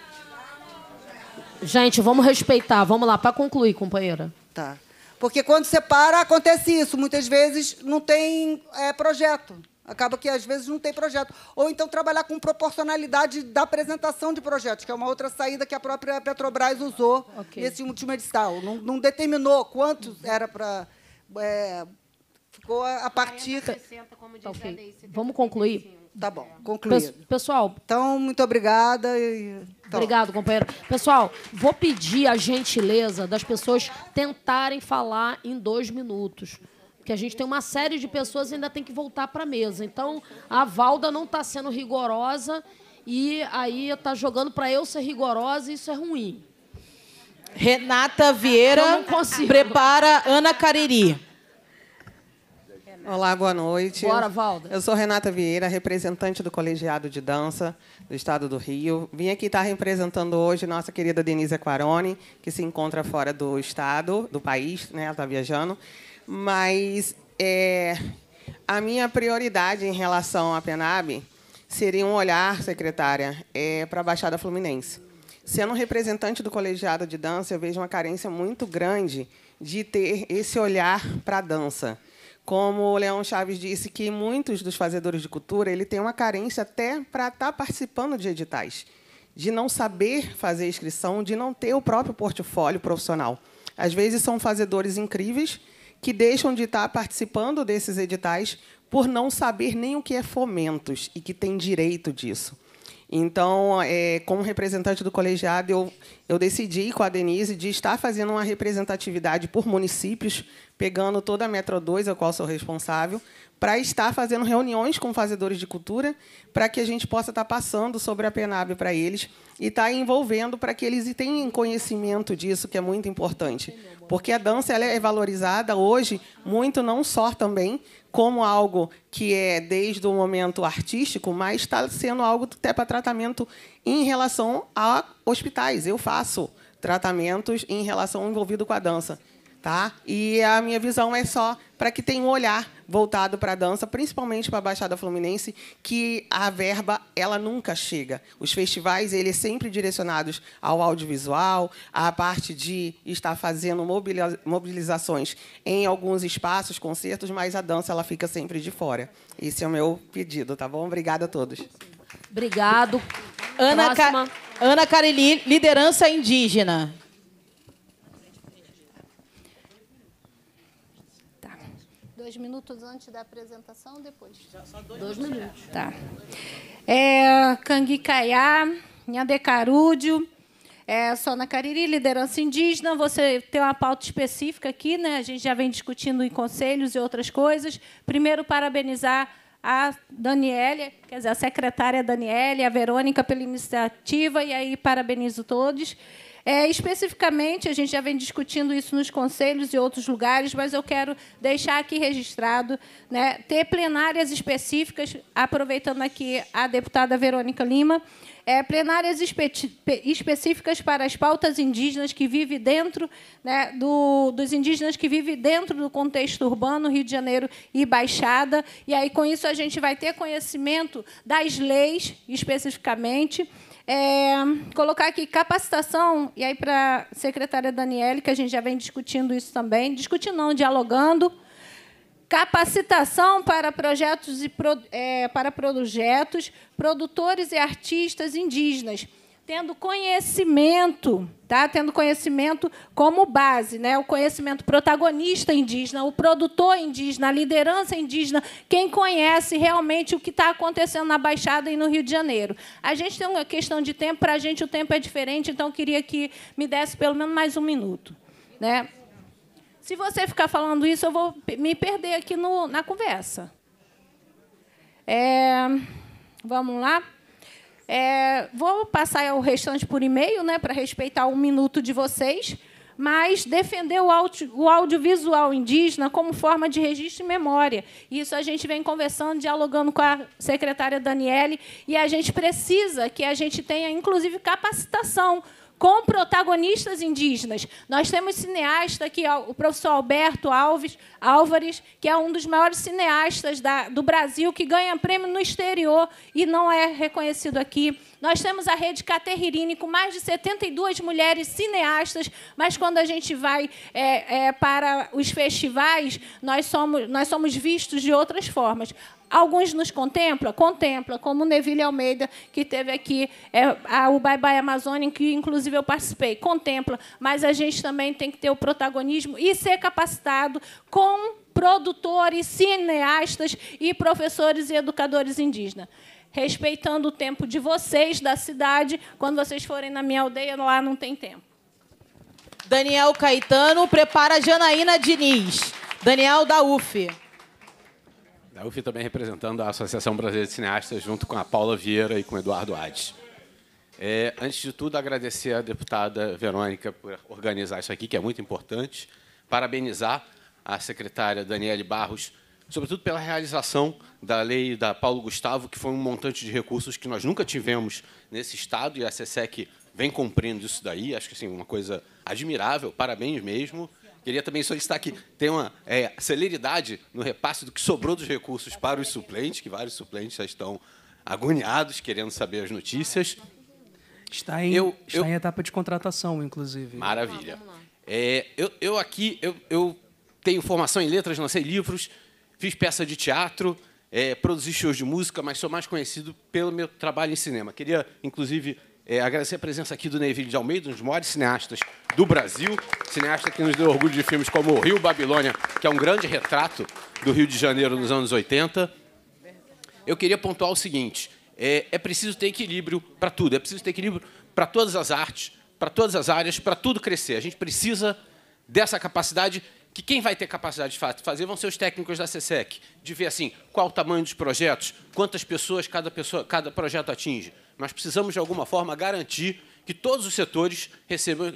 Gente, vamos respeitar, vamos lá, para concluir, companheira. Tá. Porque quando separa, acontece isso. Muitas vezes não tem é, projeto. Acaba que às vezes não tem projeto. Ou então trabalhar com proporcionalidade da apresentação de projetos, que é uma outra saída que a própria Petrobras usou okay. nesse último edital. Não, não determinou quanto era para. É, ficou a partir. 40, 60, como diz okay. a Vamos concluir? Tá bom, é. concluído. Pessoal. Então, muito obrigada. E... Então. Obrigado, companheiro. Pessoal, vou pedir a gentileza das pessoas tentarem falar em dois minutos que a gente tem uma série de pessoas que ainda tem que voltar para a mesa. Então, a Valda não está sendo rigorosa e aí está jogando para eu ser rigorosa e isso é ruim. Renata Vieira prepara Ana Cariri. Olá, boa noite. Bora, Valda. Eu sou Renata Vieira, representante do Colegiado de Dança do Estado do Rio. Vim aqui estar representando hoje nossa querida Denise Aquarone, que se encontra fora do estado, do país, né? Ela está viajando. Mas é, a minha prioridade em relação à PENAB seria um olhar, secretária, é, para a Baixada Fluminense. Sendo representante do colegiado de dança, eu vejo uma carência muito grande de ter esse olhar para a dança. Como o Leão Chaves disse, que muitos dos fazedores de cultura ele tem uma carência até para estar tá participando de editais, de não saber fazer inscrição, de não ter o próprio portfólio profissional. Às vezes são fazedores incríveis, que deixam de estar participando desses editais por não saber nem o que é fomentos e que tem direito disso. Então, é, como representante do colegiado, eu, eu decidi com a Denise de estar fazendo uma representatividade por municípios, pegando toda a Metro 2, a qual sou responsável, para estar fazendo reuniões com fazedores de cultura, para que a gente possa estar tá passando sobre a PNAB para eles e estar tá envolvendo para que eles tenham conhecimento disso, que é muito importante. Porque a dança ela é valorizada hoje muito, não só também como algo que é desde o momento artístico, mas está sendo algo até para tratamento em relação a hospitais. Eu faço tratamentos em relação envolvido com a dança. Tá? E a minha visão é só para que tenha um olhar voltado para a dança, principalmente para a Baixada Fluminense, que a verba ela nunca chega. Os festivais eles sempre direcionados ao audiovisual, à parte de estar fazendo mobilizações em alguns espaços, concertos, mas a dança ela fica sempre de fora. Esse é o meu pedido, tá bom? Obrigada a todos. Obrigado. Ana, Próxima. Ca... Ana liderança indígena. Dois minutos antes da apresentação ou depois? Só dois, dois minutos. minutos. Tá. É, Canguicaiá, Nhandecarúdio, é, Sona Cariri, liderança indígena. Você tem uma pauta específica aqui, né? a gente já vem discutindo em conselhos e outras coisas. Primeiro, parabenizar a Daniele, quer dizer, a secretária Daniele, a Verônica pela iniciativa, e aí parabenizo todos. É, especificamente, a gente já vem discutindo isso nos conselhos e outros lugares, mas eu quero deixar aqui registrado, né, ter plenárias específicas, aproveitando aqui a deputada Verônica Lima, é, plenárias espe específicas para as pautas indígenas que vive dentro né, do, dos indígenas que vivem dentro do contexto urbano, Rio de Janeiro e Baixada. E aí, com isso, a gente vai ter conhecimento das leis especificamente é, colocar aqui capacitação, e aí para a secretária Daniele, que a gente já vem discutindo isso também, discutindo não, dialogando, capacitação para projetos e pro, é, para projetos, produtores e artistas indígenas tendo conhecimento, tá? Tendo conhecimento como base, né? O conhecimento protagonista indígena, o produtor indígena, a liderança indígena, quem conhece realmente o que está acontecendo na Baixada e no Rio de Janeiro. A gente tem uma questão de tempo, para a gente o tempo é diferente, então eu queria que me desse pelo menos mais um minuto, né? Se você ficar falando isso, eu vou me perder aqui no, na conversa. É, vamos lá. É, vou passar o restante por e-mail, né, para respeitar um minuto de vocês, mas defender o, audio, o audiovisual indígena como forma de registro e memória. Isso a gente vem conversando, dialogando com a secretária Daniele, e a gente precisa que a gente tenha, inclusive, capacitação com protagonistas indígenas. Nós temos cineasta aqui, o professor Alberto Alves Álvares, que é um dos maiores cineastas da, do Brasil, que ganha prêmio no exterior e não é reconhecido aqui. Nós temos a rede Caterrine com mais de 72 mulheres cineastas, mas quando a gente vai é, é, para os festivais, nós somos, nós somos vistos de outras formas. Alguns nos contemplam? Contempla, como Neville Almeida, que teve aqui é, a, o Bye Bye Amazônia, em que inclusive eu participei. Contempla, mas a gente também tem que ter o protagonismo e ser capacitado com produtores, cineastas e professores e educadores indígenas respeitando o tempo de vocês da cidade. Quando vocês forem na minha aldeia, lá não tem tempo. Daniel Caetano prepara Janaína Diniz. Daniel da UF. Da UF também representando a Associação Brasileira de Cineastas, junto com a Paula Vieira e com o Eduardo Ades. É, antes de tudo, agradecer à deputada Verônica por organizar isso aqui, que é muito importante. Parabenizar a secretária Daniele Barros sobretudo pela realização da lei da Paulo Gustavo, que foi um montante de recursos que nós nunca tivemos nesse Estado, e a SESEC vem cumprindo isso daí, acho que assim, uma coisa admirável, parabéns mesmo. Queria também solicitar que tenha uma é, celeridade no repasse do que sobrou dos recursos para os suplentes, que vários suplentes já estão agoniados, querendo saber as notícias. Está em, eu, está eu, em etapa de contratação, inclusive. Maravilha. Ah, é, eu, eu aqui, eu, eu tenho formação em letras, lancei livros, Fiz peça de teatro, é, produzi shows de música, mas sou mais conhecido pelo meu trabalho em cinema. Queria, inclusive, é, agradecer a presença aqui do Neville de Almeida, um dos maiores cineastas do Brasil, cineasta que nos deu orgulho de filmes como Rio Babilônia, que é um grande retrato do Rio de Janeiro nos anos 80. Eu queria pontuar o seguinte: é, é preciso ter equilíbrio para tudo, é preciso ter equilíbrio para todas as artes, para todas as áreas, para tudo crescer. A gente precisa dessa capacidade que quem vai ter capacidade de fazer vão ser os técnicos da SESEC, de ver assim qual o tamanho dos projetos, quantas pessoas cada, pessoa, cada projeto atinge. Mas precisamos, de alguma forma, garantir que todos os setores recebam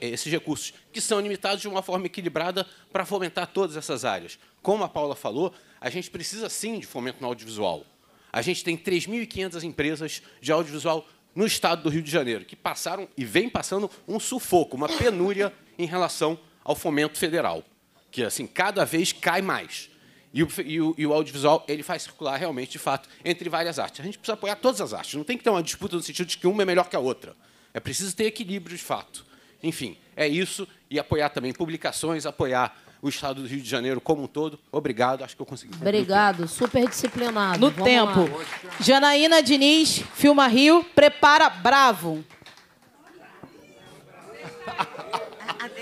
esses recursos, que são limitados de uma forma equilibrada para fomentar todas essas áreas. Como a Paula falou, a gente precisa sim de fomento no audiovisual. A gente tem 3.500 empresas de audiovisual no estado do Rio de Janeiro, que passaram e vem passando um sufoco, uma penúria em relação ao fomento federal que assim cada vez cai mais. E o, e, o, e o, audiovisual ele faz circular realmente, de fato, entre várias artes. A gente precisa apoiar todas as artes. Não tem que ter uma disputa no sentido de que uma é melhor que a outra. É preciso ter equilíbrio, de fato. Enfim, é isso. E apoiar também publicações, apoiar o Estado do Rio de Janeiro como um todo. Obrigado, acho que eu consegui. Obrigado, super disciplinado. No Vamos tempo. Lá. Janaína Diniz, Filma Rio, prepara Bravo.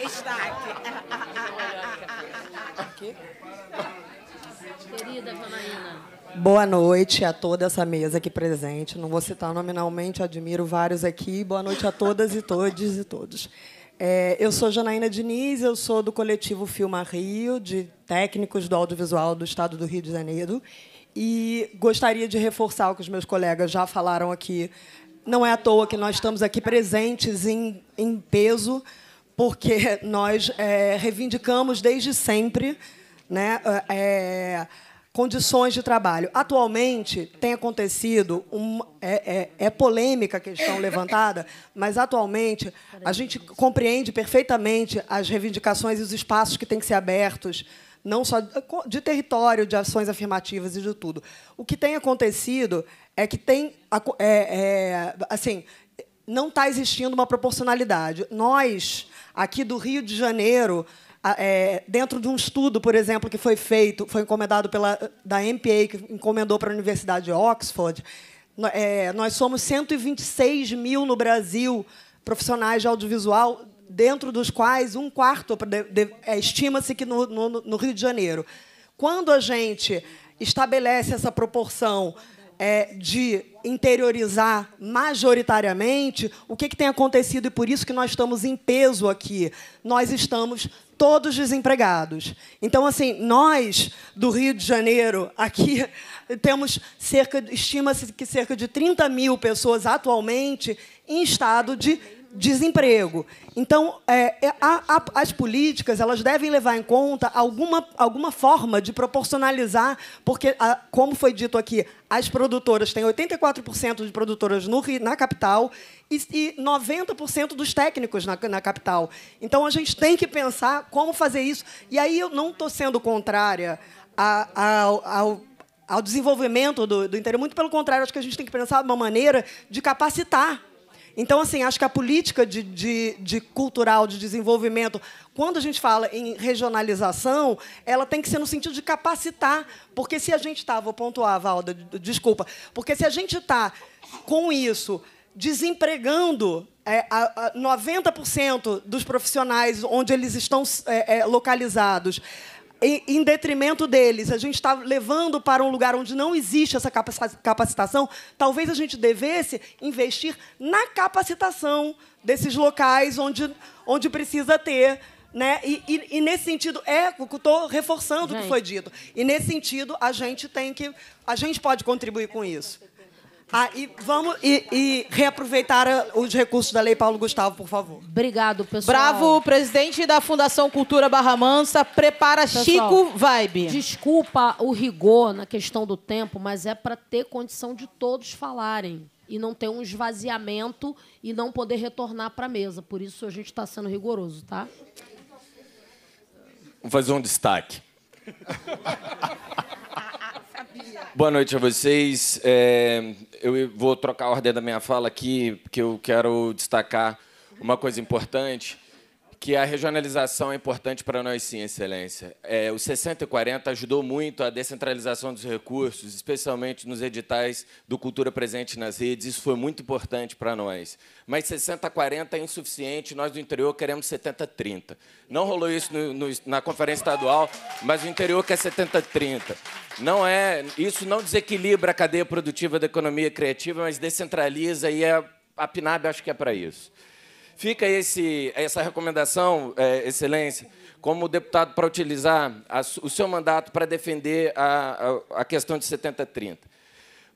Destaque aqui. Querida Janaína. Boa noite a toda essa mesa aqui presente. Não vou citar nominalmente, admiro vários aqui. Boa noite a todas e todos e todos. É, eu sou Janaína Diniz, eu sou do coletivo Filma Rio, de técnicos do audiovisual do Estado do Rio de Janeiro. E gostaria de reforçar o que os meus colegas já falaram aqui. Não é à toa que nós estamos aqui presentes em, em peso porque nós é, reivindicamos desde sempre né, é, é, condições de trabalho. Atualmente tem acontecido um, é, é, é, polêmica a questão levantada, mas atualmente a gente compreende perfeitamente as reivindicações e os espaços que têm que ser abertos, não só de território, de ações afirmativas e de tudo. O que tem acontecido é que tem é, é, assim não está existindo uma proporcionalidade. Nós aqui do Rio de Janeiro, é, dentro de um estudo, por exemplo, que foi feito, foi encomendado pela da MPA, que encomendou para a Universidade de Oxford, é, nós somos 126 mil no Brasil profissionais de audiovisual, dentro dos quais um quarto é, estima-se que no, no, no Rio de Janeiro. Quando a gente estabelece essa proporção é, de interiorizar majoritariamente o que, que tem acontecido e por isso que nós estamos em peso aqui. Nós estamos todos desempregados. Então, assim, nós do Rio de Janeiro, aqui, temos cerca, estima-se que cerca de 30 mil pessoas atualmente em estado de desemprego. Então, é, é, a, a, as políticas elas devem levar em conta alguma, alguma forma de proporcionalizar, porque, a, como foi dito aqui, as produtoras têm 84% de produtoras no, na capital e, e 90% dos técnicos na, na, capital. Então, a gente tem que pensar como fazer isso. E aí eu não estou sendo contrária ao, ao ao desenvolvimento do, do interior. Muito pelo contrário, acho que a gente tem que pensar uma maneira de capacitar então, assim, acho que a política de, de, de, cultural, de desenvolvimento, quando a gente fala em regionalização, ela tem que ser no sentido de capacitar. Porque se a gente está, vou pontuar, Valda, desculpa, porque se a gente está com isso desempregando é, a, a 90% dos profissionais onde eles estão é, é, localizados, em detrimento deles, a gente está levando para um lugar onde não existe essa capacitação, talvez a gente devesse investir na capacitação desses locais onde, onde precisa ter. Né? E, e, e nesse sentido, é, estou reforçando o que foi dito. E nesse sentido, a gente tem que. A gente pode contribuir com isso. Ah, e vamos e, e reaproveitar ah, os recursos da Lei Paulo Gustavo, por favor. Obrigado, pessoal. Bravo, presidente da Fundação Cultura Barra Mansa, prepara pessoal, Chico Vibe. Desculpa o rigor na questão do tempo, mas é para ter condição de todos falarem e não ter um esvaziamento e não poder retornar para a mesa. Por isso a gente está sendo rigoroso, tá? Vou fazer um destaque. Boa noite a vocês. É, eu vou trocar a ordem da minha fala aqui, porque eu quero destacar uma coisa importante que a regionalização é importante para nós, sim, Excelência. É, o 60 e 40 ajudou muito a descentralização dos recursos, especialmente nos editais do Cultura Presente nas Redes. Isso foi muito importante para nós. Mas 60 e 40 é insuficiente. Nós do interior queremos 70 e 30. Não rolou isso no, no, na conferência estadual, mas o interior quer 70 e 30. Não é, isso não desequilibra a cadeia produtiva da economia criativa, mas descentraliza e é, a PNAB acho que é para isso. Fica esse, essa recomendação, é, Excelência, como deputado, para utilizar a, o seu mandato para defender a, a, a questão de 70-30.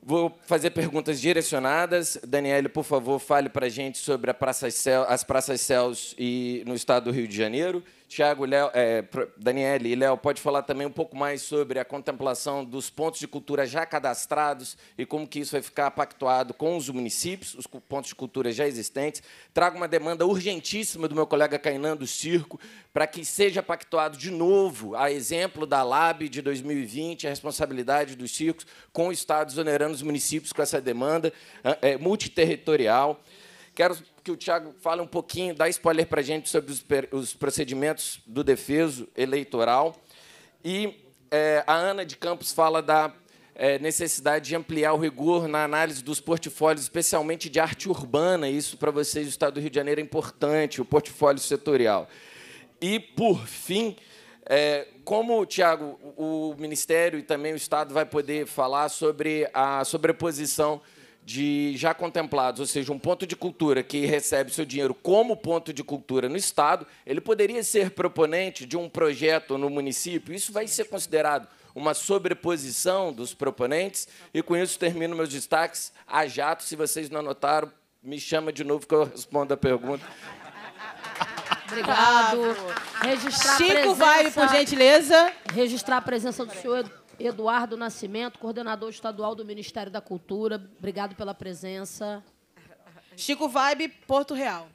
Vou fazer perguntas direcionadas. Daniele, por favor, fale para a gente sobre a Praça as Praças Céus e, no estado do Rio de Janeiro. Tiago, Léo, é, Daniele e Léo, pode falar também um pouco mais sobre a contemplação dos pontos de cultura já cadastrados e como que isso vai ficar pactuado com os municípios, os pontos de cultura já existentes. Trago uma demanda urgentíssima do meu colega Cainan do Circo para que seja pactuado de novo, a exemplo da LAB de 2020, a responsabilidade dos circos com os estados onerando os municípios com essa demanda é, multiterritorial. Quero que o Tiago fala um pouquinho, dá spoiler para a gente sobre os, os, procedimentos do defeso eleitoral. E é, a Ana de Campos fala da é, necessidade de ampliar o rigor na análise dos portfólios, especialmente de arte urbana. Isso, para vocês, do Estado do Rio de Janeiro, é importante, o portfólio setorial. E, por fim, é, como, Tiago, o Ministério e também o Estado vai poder falar sobre a sobreposição de já contemplados, ou seja, um ponto de cultura que recebe seu dinheiro como ponto de cultura no Estado, ele poderia ser proponente de um projeto no município. Isso vai ser considerado uma sobreposição dos proponentes. E com isso termino meus destaques a jato. Se vocês não anotaram, me chama de novo que eu respondo a pergunta. Obrigado. Ah, Registrar Chico, vai, por gentileza. Registrar a presença do senhor Eduardo Nascimento, coordenador estadual do Ministério da Cultura, obrigado pela presença. Chico Vibe, Porto Real.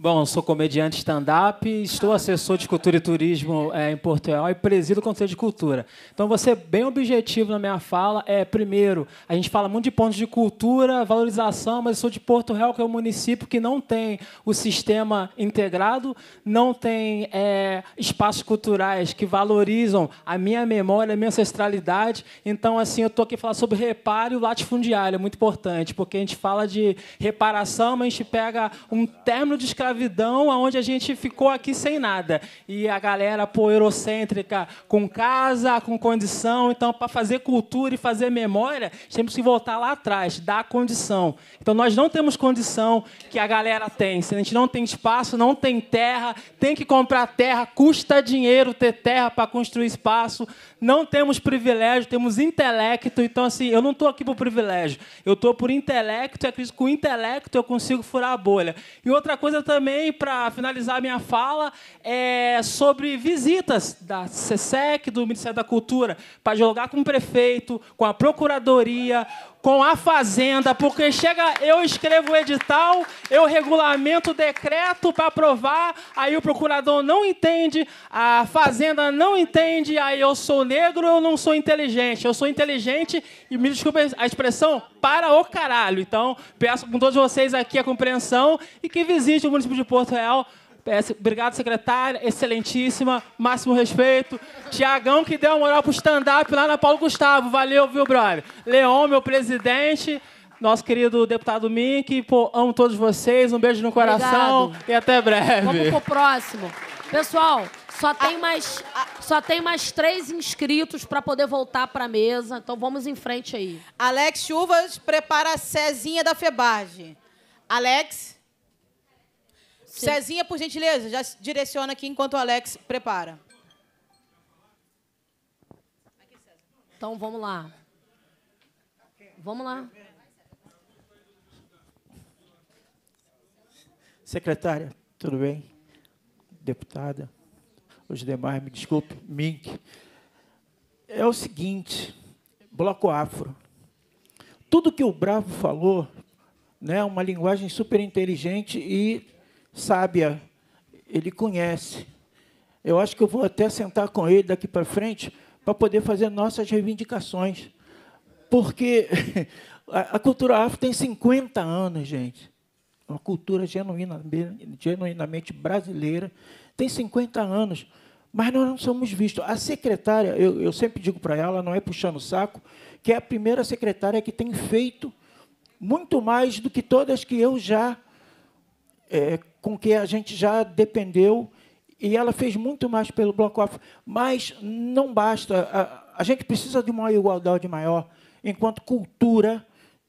Bom, sou comediante stand-up, estou assessor de cultura e turismo é, em Porto Real e presido o Conselho de Cultura. Então, você bem objetivo na minha fala. É, primeiro, a gente fala muito de pontos de cultura, valorização, mas eu sou de Porto Real, que é um município que não tem o sistema integrado, não tem é, espaços culturais que valorizam a minha memória, a minha ancestralidade. Então, assim, eu estou aqui falando sobre reparo e latifundiário, é muito importante, porque a gente fala de reparação, mas a gente pega um término de escravidão escravidão, onde a gente ficou aqui sem nada. E a galera pô, eurocêntrica com casa, com condição. Então, para fazer cultura e fazer memória, temos que voltar lá atrás, dar condição. Então, nós não temos condição que a galera tem. Se a gente não tem espaço, não tem terra, tem que comprar terra, custa dinheiro ter terra para construir espaço. Não temos privilégio, temos intelecto. Então, assim, eu não estou aqui por privilégio. Eu estou por intelecto, e acredito que com intelecto eu consigo furar a bolha. E outra coisa também também, para finalizar minha fala, é sobre visitas da SESEC, do Ministério da Cultura, para dialogar com o prefeito, com a Procuradoria, com a Fazenda, porque chega, eu escrevo o edital, eu regulamento o decreto para aprovar, aí o procurador não entende, a Fazenda não entende, aí eu sou negro, eu não sou inteligente. Eu sou inteligente e me desculpe a expressão, para o caralho. Então, peço com todos vocês aqui a compreensão e que visite o município de Porto Real Obrigado, secretária, excelentíssima, máximo respeito. Tiagão, que deu a moral pro stand-up lá na Paulo Gustavo. Valeu, viu, brother? Leon, meu presidente. Nosso querido deputado Mink, pô, amo todos vocês, um beijo no coração Obrigado. e até breve. Vamos pro próximo. Pessoal, só tem ah, mais, só tem mais três inscritos para poder voltar para a mesa, então vamos em frente aí. Alex Chuvas prepara a Cezinha da Febage. Alex. Sim. Cezinha, por gentileza, já direciona aqui enquanto o Alex prepara. Então vamos lá. Vamos lá. Secretária, tudo bem? Deputada, os demais, me desculpe, Mink. É o seguinte, bloco afro. Tudo que o Bravo falou, né, uma linguagem super inteligente e sábia, ele conhece. Eu acho que eu vou até sentar com ele daqui para frente para poder fazer nossas reivindicações. Porque a cultura afro tem 50 anos, gente. Uma cultura genuinamente, genuinamente brasileira tem 50 anos, mas nós não somos vistos. A secretária, eu, eu sempre digo para ela, não é puxando o saco, que é a primeira secretária que tem feito muito mais do que todas que eu já é, com que a gente já dependeu e ela fez muito mais pelo bloco afro. Mas não basta. A, a gente precisa de uma igualdade maior enquanto cultura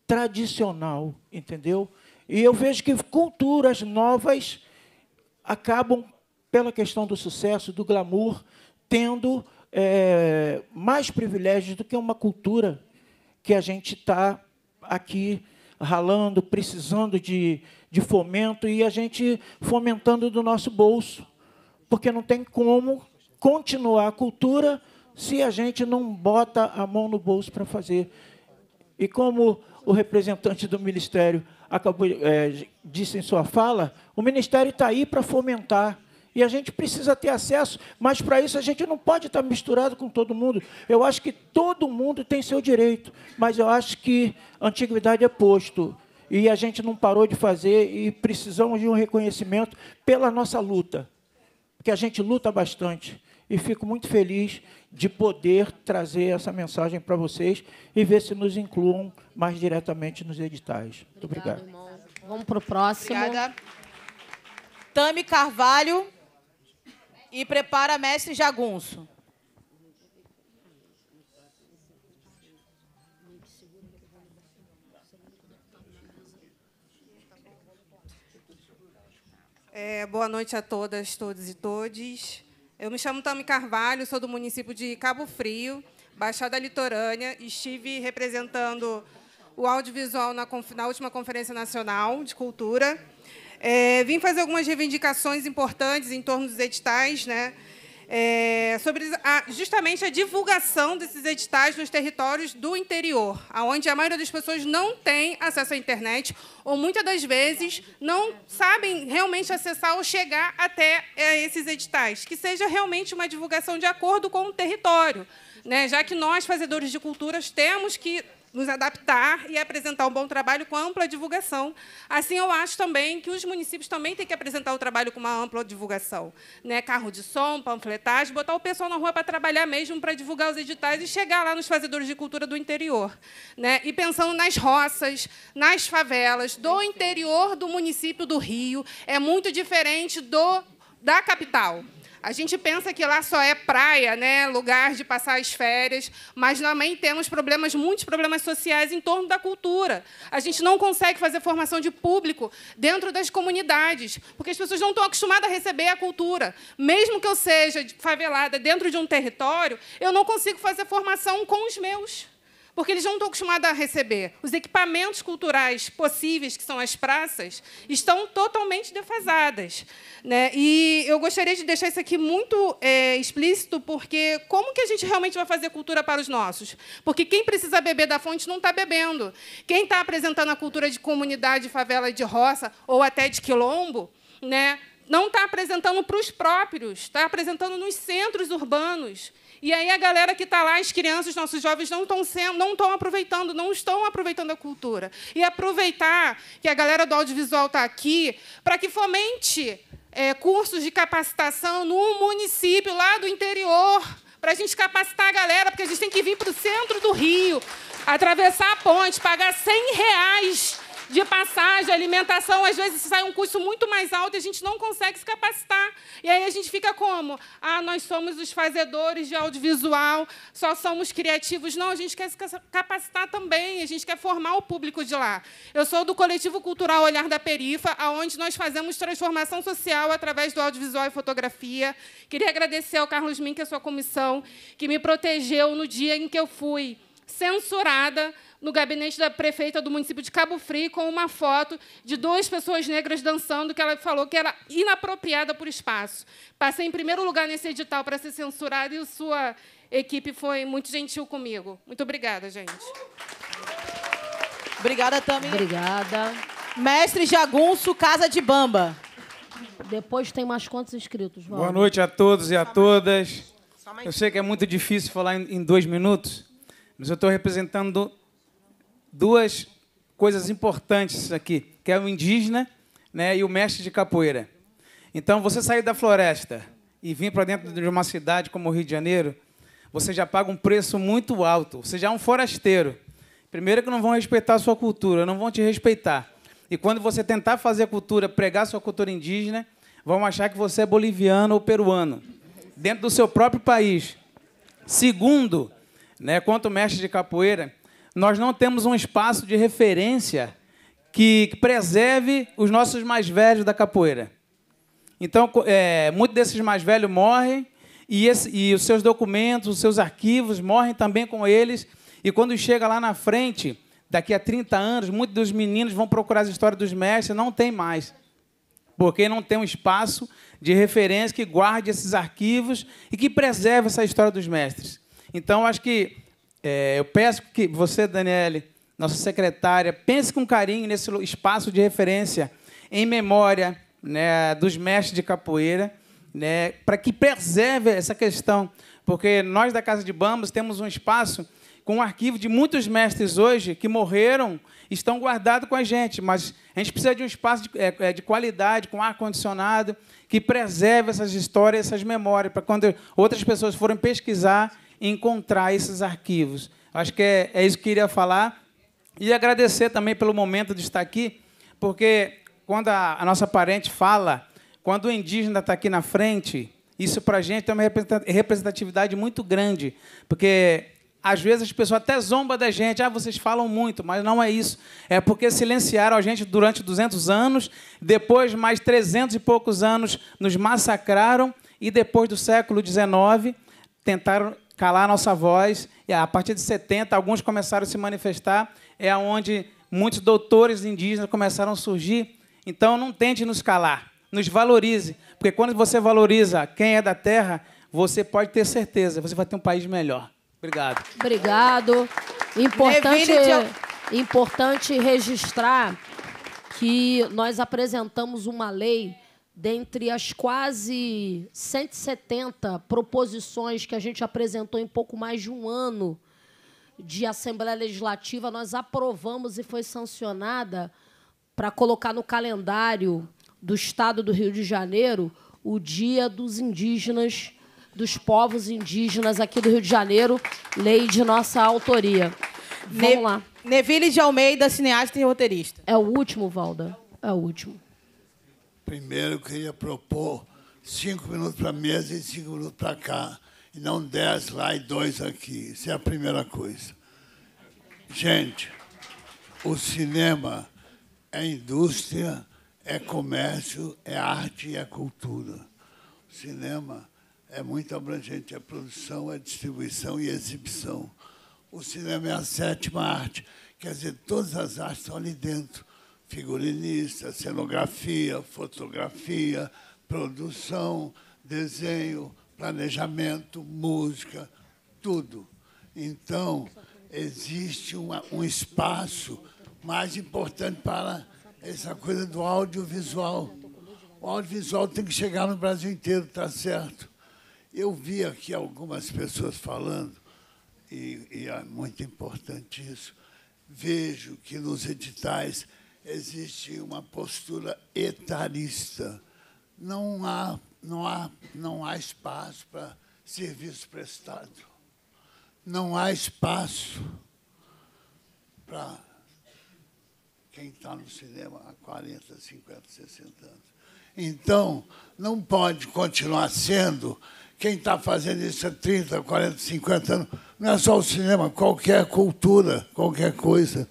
tradicional, entendeu? E eu vejo que culturas novas acabam, pela questão do sucesso, do glamour, tendo é, mais privilégios do que uma cultura que a gente está aqui ralando, precisando de, de fomento e a gente fomentando do nosso bolso, porque não tem como continuar a cultura se a gente não bota a mão no bolso para fazer. E como o representante do ministério acabou é, disse em sua fala, o ministério está aí para fomentar e a gente precisa ter acesso, mas para isso a gente não pode estar tá misturado com todo mundo. Eu acho que todo mundo tem seu direito, mas eu acho que antiguidade é posto. E a gente não parou de fazer e precisamos de um reconhecimento pela nossa luta, porque a gente luta bastante. E fico muito feliz de poder trazer essa mensagem para vocês e ver se nos incluam mais diretamente nos editais. Muito obrigado. Vamos para o próximo. Obrigada. Tami Carvalho e prepara mestre Jagunço. É, boa noite a todas, todos e todes. Eu me chamo Tami Carvalho, sou do município de Cabo Frio, Baixada Litorânea. Estive representando o audiovisual na, na última Conferência Nacional de Cultura. É, vim fazer algumas reivindicações importantes em torno dos editais, né? É, sobre a, justamente a divulgação desses editais nos territórios do interior, onde a maioria das pessoas não tem acesso à internet ou muitas das vezes não sabem realmente acessar ou chegar até é, esses editais, que seja realmente uma divulgação de acordo com o território. Né? Já que nós, fazedores de culturas, temos que nos adaptar e apresentar um bom trabalho com ampla divulgação. Assim, eu acho também que os municípios também têm que apresentar o trabalho com uma ampla divulgação. Né? Carro de som, panfletagem, botar o pessoal na rua para trabalhar mesmo, para divulgar os editais e chegar lá nos fazedores de cultura do interior. Né? E pensando nas roças, nas favelas, do interior do município do Rio, é muito diferente do da capital. A gente pensa que lá só é praia, né, lugar de passar as férias, mas também temos problemas, muitos problemas sociais em torno da cultura. A gente não consegue fazer formação de público dentro das comunidades, porque as pessoas não estão acostumadas a receber a cultura. Mesmo que eu seja favelada dentro de um território, eu não consigo fazer formação com os meus porque eles não estão acostumados a receber. Os equipamentos culturais possíveis, que são as praças, estão totalmente defasadas. Né? E eu gostaria de deixar isso aqui muito é, explícito, porque como que a gente realmente vai fazer cultura para os nossos? Porque quem precisa beber da fonte não está bebendo. Quem está apresentando a cultura de comunidade, favela de roça ou até de quilombo, né, não está apresentando para os próprios, está apresentando nos centros urbanos. E aí a galera que está lá, as crianças, nossos jovens, não estão sendo, não estão aproveitando, não estão aproveitando a cultura. E aproveitar que a galera do audiovisual está aqui para que fomente é, cursos de capacitação no município lá do interior. Para a gente capacitar a galera, porque a gente tem que vir para o centro do Rio, atravessar a ponte, pagar 100 reais de passagem, alimentação, às vezes sai um custo muito mais alto e a gente não consegue se capacitar. E aí a gente fica como? Ah, nós somos os fazedores de audiovisual, só somos criativos. Não, a gente quer se capacitar também, a gente quer formar o público de lá. Eu sou do coletivo cultural Olhar da Perifa, aonde nós fazemos transformação social através do audiovisual e fotografia. Queria agradecer ao Carlos Mink e à é sua comissão, que me protegeu no dia em que eu fui censurada no gabinete da prefeita do município de Cabo Frio com uma foto de duas pessoas negras dançando que ela falou que era inapropriada por espaço. Passei em primeiro lugar nesse edital para ser censurada e sua equipe foi muito gentil comigo. Muito obrigada, gente. Obrigada, Tami. Obrigada. Mestre Jagunço, Casa de Bamba. Depois tem mais quantos inscritos, Val? Boa noite a todos e a todas. Eu sei que é muito difícil falar em dois minutos, mas eu estou representando duas coisas importantes aqui, que é o indígena né, e o mestre de capoeira. Então, você sair da floresta e vir para dentro de uma cidade como o Rio de Janeiro, você já paga um preço muito alto. Você já é um forasteiro. Primeiro que não vão respeitar a sua cultura, não vão te respeitar. E quando você tentar fazer cultura, pregar sua cultura indígena, vão achar que você é boliviano ou peruano, dentro do seu próprio país. Segundo, né, quanto mestre de capoeira, nós não temos um espaço de referência que preserve os nossos mais velhos da capoeira. Então, é, muitos desses mais velhos morrem e, esse, e, os seus documentos, os seus arquivos morrem também com eles. E quando chega lá na frente, daqui a 30 anos, muitos dos meninos vão procurar as histórias dos mestres, não tem mais. Porque não tem um espaço de referência que guarde esses arquivos e que preserve essa história dos mestres. Então, acho que é, eu peço que você, Daniele, nossa secretária, pense com carinho nesse espaço de referência em memória né, dos mestres de capoeira, né, para que preserve essa questão, porque nós da Casa de Bambos temos um espaço com um arquivo de muitos mestres hoje que morreram, estão guardados com a gente, mas a gente precisa de um espaço de, é, é, de qualidade, com ar-condicionado, que preserve essas histórias, essas memórias, para quando outras pessoas forem pesquisar, encontrar esses arquivos. Acho que é, é isso que eu queria falar. E agradecer também pelo momento de estar aqui, porque quando a, a nossa parente fala, quando o indígena está aqui na frente, isso para a gente tem uma representatividade muito grande, porque às vezes as pessoas até zombam da gente, ah, vocês falam muito, mas não é isso. É porque silenciaram a gente durante 200 anos, depois mais 300 e poucos anos nos massacraram, e depois do século XIX tentaram calar a nossa voz. E a partir de 70, alguns começaram a se manifestar, é onde muitos doutores indígenas começaram a surgir. Então, não tente nos calar, nos valorize, porque quando você valoriza quem é da terra, você pode ter certeza, você vai ter um país melhor. Obrigado. Obrigado. Importante, importante registrar que nós apresentamos uma lei dentre as quase 170 proposições que a gente apresentou em pouco mais de um ano de Assembleia Legislativa, nós aprovamos e foi sancionada para colocar no calendário do Estado do Rio de Janeiro o Dia dos Indígenas, dos Povos Indígenas aqui do Rio de Janeiro, lei de nossa autoria. Vamos ne lá. Neville de Almeida, cineasta e roteirista. É o último, Valda. É o último. Primeiro, eu queria propor cinco minutos para a mesa e cinco minutos para cá. E não dez lá e dois aqui. Isso é a primeira coisa. Gente, o cinema é indústria, é comércio, é arte e é cultura. O cinema é muito abrangente, é produção, é distribuição e exibição. O cinema é a sétima arte, quer dizer, todas as artes estão ali dentro figurinista, cenografia, fotografia, produção, desenho, planejamento, música, tudo. Então, existe uma, um espaço mais importante para essa coisa do audiovisual. O audiovisual tem que chegar no Brasil inteiro, está certo. Eu vi aqui algumas pessoas falando, e, e é muito importante isso. Vejo que nos editais existe uma postura etarista. Não há, não há, não há espaço para serviço prestado. Não há espaço para quem está no cinema há 40, 50, 60 anos. Então, não pode continuar sendo quem está fazendo isso há 30, 40, 50 anos. Não é só o cinema, qualquer cultura, qualquer coisa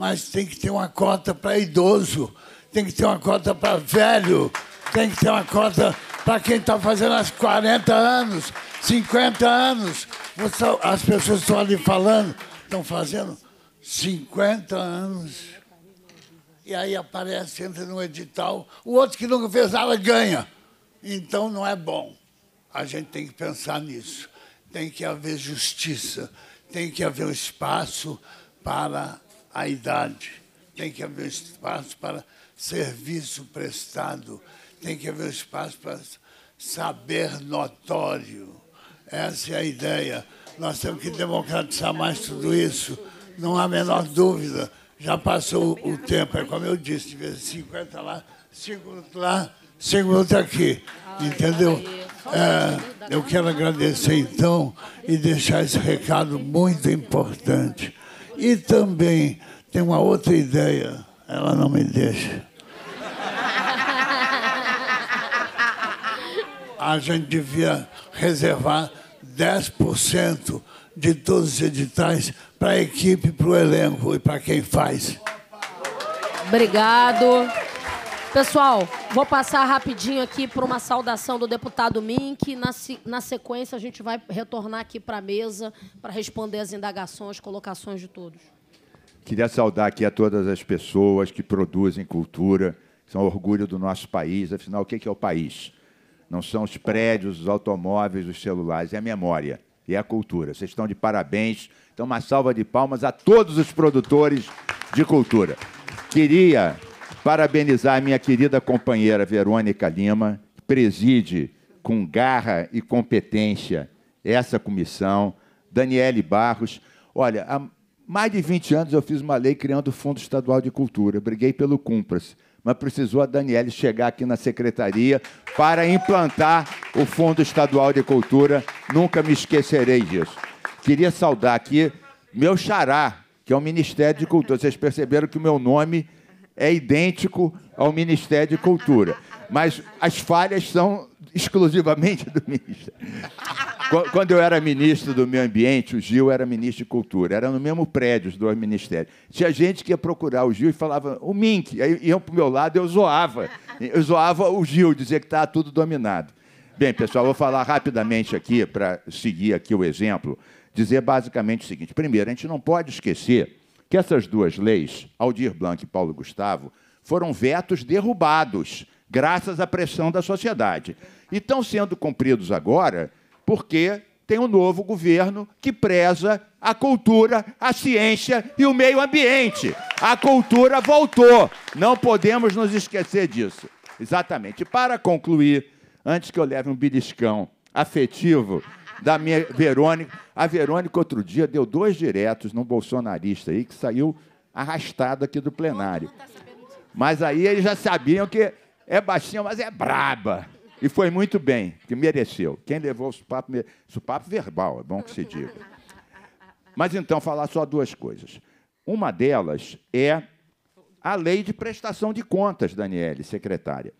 mas tem que ter uma cota para idoso, tem que ter uma cota para velho, tem que ter uma cota para quem está fazendo as 40 anos, 50 anos. Você, tá, as pessoas estão ali falando, estão fazendo 50 anos. E aí aparece, entra no edital, o outro que nunca fez nada ganha. Então não é bom. A gente tem que pensar nisso. Tem que haver justiça, tem que haver um espaço para a idade, tem que haver espaço para serviço prestado, tem que haver espaço para saber notório. Essa é a ideia. Nós temos que democratizar mais tudo isso, não há a menor dúvida. Já passou o tempo, é como eu disse, de vez 50 lá, 5 minutos lá, 5 minutos aqui. Ah, Entendeu? É, eu quero agradecer então e deixar esse recado muito importante e também tem uma outra ideia, ela não me deixa. A gente devia reservar 10% de todos os editais para a equipe, para o elenco e para quem faz. Obrigado. Pessoal, vou passar rapidinho aqui por uma saudação do deputado Mink. Na, na sequência, a gente vai retornar aqui para a mesa para responder as indagações, colocações de todos. Queria saudar aqui a todas as pessoas que produzem cultura, que são orgulho do nosso país. Afinal, o é que é o país? Não são os prédios, os automóveis, os celulares, é a memória e é a cultura. Vocês estão de parabéns. Então, uma salva de palmas a todos os produtores de cultura. Queria Parabenizar a minha querida companheira Verônica Lima, que preside com garra e competência essa comissão. Daniele Barros. Olha, há mais de 20 anos eu fiz uma lei criando o Fundo Estadual de Cultura. Briguei pelo Cumpras, mas precisou a Daniele chegar aqui na secretaria para implantar o Fundo Estadual de Cultura. Nunca me esquecerei disso. Queria saudar aqui meu xará, que é o Ministério de Cultura. Vocês perceberam que o meu nome é idêntico ao Ministério de Cultura. Mas as falhas são exclusivamente do Ministério. Quando eu era ministro do Meio Ambiente, o Gil era ministro de Cultura. Era no mesmo prédio os dois ministérios. Tinha gente que ia procurar o Gil e falava, o Mink. Aí iam para o meu lado e eu zoava. Eu zoava o Gil, dizia que estava tudo dominado. Bem, pessoal, vou falar rapidamente aqui, para seguir aqui o exemplo, dizer basicamente o seguinte. Primeiro, a gente não pode esquecer que essas duas leis, Aldir Blanc e Paulo Gustavo, foram vetos derrubados, graças à pressão da sociedade. E estão sendo cumpridos agora porque tem um novo governo que preza a cultura, a ciência e o meio ambiente. A cultura voltou. Não podemos nos esquecer disso. Exatamente. Para concluir, antes que eu leve um beliscão afetivo da minha Verônica. A Verônica, outro dia, deu dois diretos num bolsonarista aí que saiu arrastado aqui do plenário. Tá mas aí eles já sabiam que é baixinha, mas é braba. E foi muito bem, que mereceu. Quem levou o supapo, papo verbal, é bom que se diga. Mas então, falar só duas coisas. Uma delas é a lei de prestação de contas, Daniele, secretária.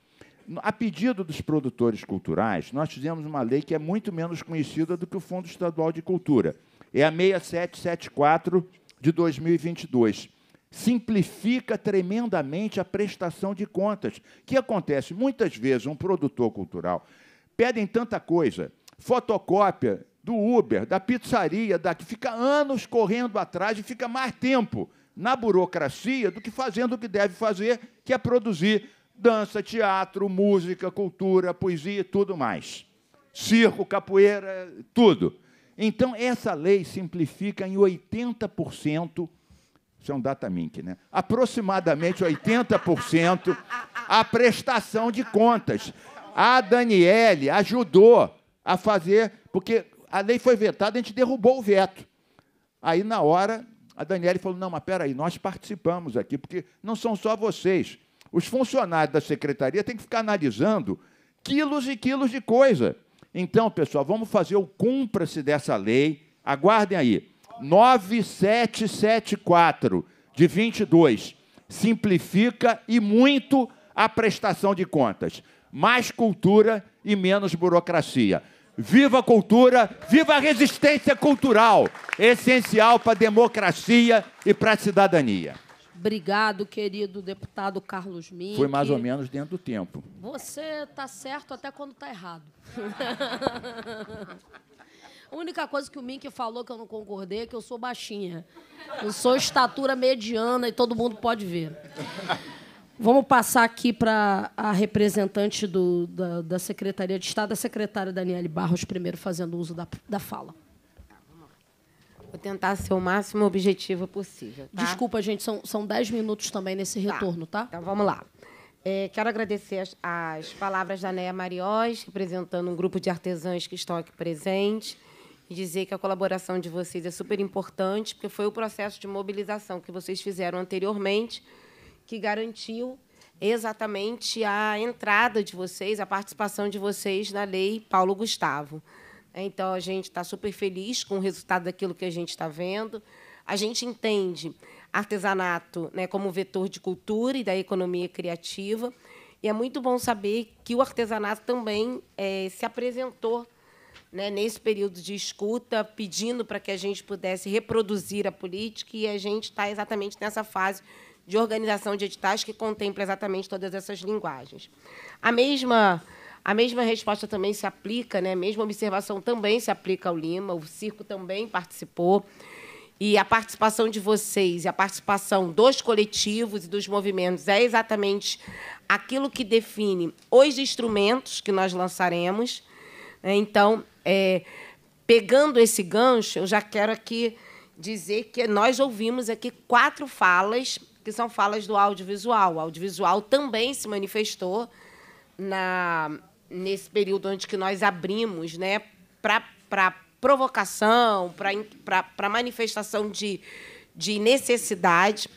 A pedido dos produtores culturais, nós fizemos uma lei que é muito menos conhecida do que o Fundo Estadual de Cultura. É a 6774 de 2022. Simplifica tremendamente a prestação de contas. que acontece? Muitas vezes um produtor cultural pedem tanta coisa, fotocópia do Uber, da pizzaria, da que fica anos correndo atrás e fica mais tempo na burocracia do que fazendo o que deve fazer, que é produzir dança, teatro, música, cultura, poesia e tudo mais. Circo, capoeira, tudo. Então, essa lei simplifica em 80%, isso é um data mink, né? Aproximadamente 80% a prestação de contas. A Daniele ajudou a fazer, porque a lei foi vetada, a gente derrubou o veto. Aí, na hora, a Daniele falou: não, mas peraí, nós participamos aqui, porque não são só vocês. Os funcionários da secretaria têm que ficar analisando quilos e quilos de coisa. Então, pessoal, vamos fazer o cumpra-se dessa lei. Aguardem aí. 9774 de 22 simplifica e muito a prestação de contas. Mais cultura e menos burocracia. Viva a cultura, viva a resistência cultural, essencial para a democracia e para a cidadania. Obrigado, querido deputado Carlos Mink. Foi mais ou menos dentro do tempo. Você está certo até quando está errado. A única coisa que o Mink falou que eu não concordei é que eu sou baixinha. Eu sou estatura mediana e todo mundo pode ver. Vamos passar aqui para a representante do, da, da, Secretaria de Estado, a secretária Daniele Barros, primeiro fazendo uso da, da fala. Vou tentar ser o máximo objetiva possível. Tá? Desculpa, gente, são, são dez minutos também nesse tá. retorno, tá? Então vamos lá. É, quero agradecer as, as, palavras da Neia Mariós, representando um grupo de artesãs que estão aqui presentes, e dizer que a colaboração de vocês é super importante, porque foi o processo de mobilização que vocês fizeram anteriormente que garantiu exatamente a entrada de vocês, a participação de vocês na Lei Paulo Gustavo. Então, a gente está super feliz com o resultado daquilo que a gente está vendo. A gente entende artesanato né, como vetor de cultura e da economia criativa. E é muito bom saber que o artesanato também é, se apresentou né, nesse período de escuta, pedindo para que a gente pudesse reproduzir a política, e a gente está exatamente nessa fase de organização de editais que contempla exatamente todas essas linguagens. A mesma a mesma resposta também se aplica, né? a mesma observação também se aplica ao Lima, o circo também participou. E a participação de vocês, a participação dos coletivos e dos movimentos é exatamente aquilo que define os instrumentos que nós lançaremos. Né? Então, é, pegando esse gancho, eu já quero aqui dizer que nós ouvimos aqui quatro falas, que são falas do audiovisual. O audiovisual também se manifestou na, nesse período onde que nós abrimos né, para provocação, para manifestação de, de necessidade.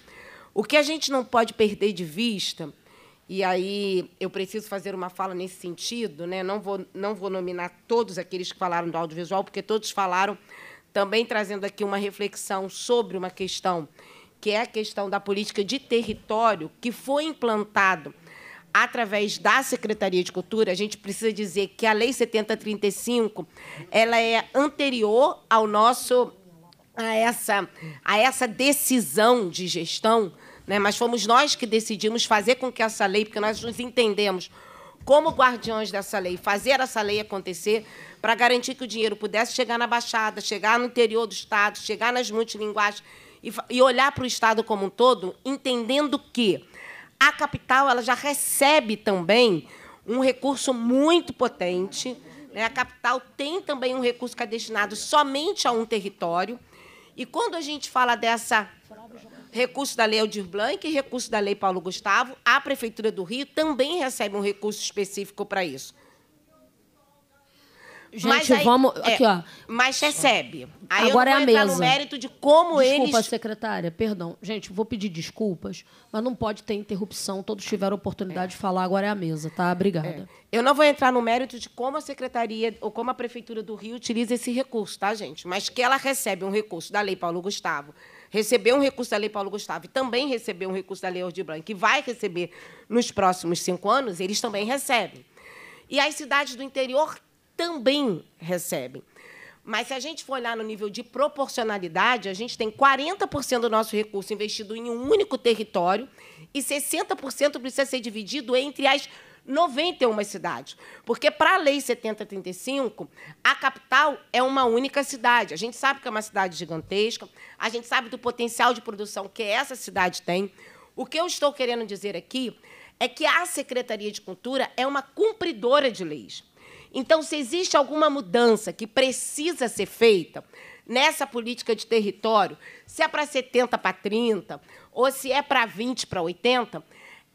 O que a gente não pode perder de vista, e aí eu preciso fazer uma fala nesse sentido, né? não, vou, não vou nominar todos aqueles que falaram do audiovisual, porque todos falaram também trazendo aqui uma reflexão sobre uma questão, que é a questão da política de território que foi implantado através da Secretaria de Cultura, a gente precisa dizer que a Lei 7035 ela é anterior ao nosso a essa a essa decisão de gestão, né? Mas fomos nós que decidimos fazer com que essa lei, porque nós nos entendemos como guardiões dessa lei, fazer essa lei acontecer para garantir que o dinheiro pudesse chegar na Baixada, chegar no interior do Estado, chegar nas multilinguagens e, e olhar para o Estado como um todo, entendendo que a capital ela já recebe também um recurso muito potente. Né? A capital tem também um recurso que é destinado somente a um território. E quando a gente fala dessa recurso da Lei Aldir Blanc e recurso da Lei Paulo Gustavo, a Prefeitura do Rio também recebe um recurso específico para isso. Gente, aí, vamos. É, aqui, ó. Mas recebe. Aí Agora eu não vou é a mesa. no mérito de como Desculpa, eles. Desculpa, secretária, perdão. Gente, vou pedir desculpas, mas não pode ter interrupção. Todos tiveram oportunidade é. de falar. Agora é a mesa, tá? Obrigada. É. Eu não vou entrar no mérito de como a secretaria ou como a prefeitura do Rio utiliza esse recurso, tá, gente? Mas que ela recebe um recurso da Lei Paulo Gustavo recebeu um recurso da Lei Paulo Gustavo e também recebeu um recurso da Lei Aldir Blanc, que vai receber nos próximos cinco anos, eles também recebem. E as cidades do interior também recebem. Mas se a gente for olhar no nível de proporcionalidade, a gente tem 40% do nosso recurso investido em um único território e 60% precisa ser dividido entre as 91 cidades. Porque, para a Lei 7035, a capital é uma única cidade. A gente sabe que é uma cidade gigantesca, a gente sabe do potencial de produção que essa cidade tem. O que eu estou querendo dizer aqui é que a Secretaria de Cultura é uma cumpridora de leis. Então, se existe alguma mudança que precisa ser feita nessa política de território, se é para 70 para 30 ou se é para 20 para 80,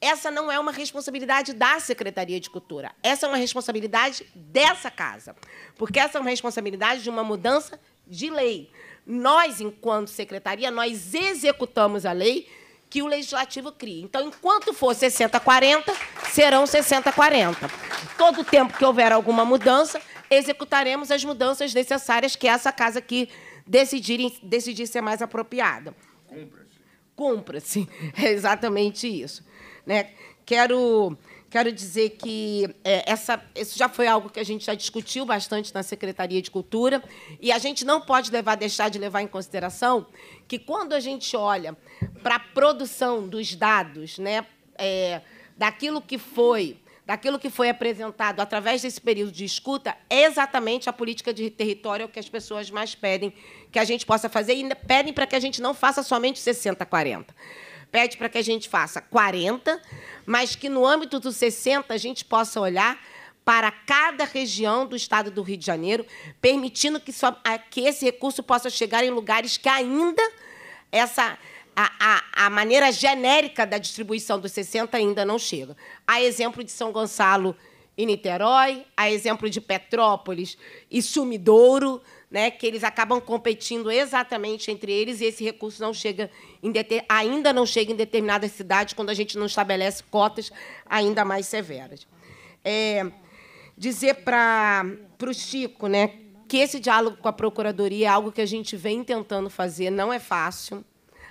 essa não é uma responsabilidade da Secretaria de Cultura. Essa é uma responsabilidade dessa casa, porque essa é uma responsabilidade de uma mudança de lei. Nós, enquanto secretaria, nós executamos a lei que o legislativo cria. Então, enquanto for 60-40, serão 60-40. Todo tempo que houver alguma mudança, executaremos as mudanças necessárias que essa casa aqui decidir, decidir ser mais apropriada. Cumpra-se. Cumpra-se. É exatamente isso. Né? Quero Quero dizer que é, essa, isso já foi algo que a gente já discutiu bastante na Secretaria de Cultura, e a gente não pode levar, deixar de levar em consideração que, quando a gente olha para a produção dos dados, né, é, daquilo que foi daquilo que foi apresentado através desse período de escuta é exatamente a política de território que as pessoas mais pedem que a gente possa fazer e pedem para que a gente não faça somente 60-40 pede para que a gente faça 40, mas que no âmbito dos 60 a gente possa olhar para cada região do estado do Rio de Janeiro, permitindo que, só, que esse recurso possa chegar em lugares que ainda essa a, a, a, maneira genérica da distribuição dos 60 ainda não chega. Há exemplo de São Gonçalo e Niterói, há exemplo de Petrópolis e Sumidouro, né, que eles acabam competindo exatamente entre eles e esse recurso não chega deter, ainda não chega em determinadas cidades quando a gente não estabelece cotas ainda mais severas. É, dizer para o Chico né, que esse diálogo com a Procuradoria é algo que a gente vem tentando fazer, não é fácil.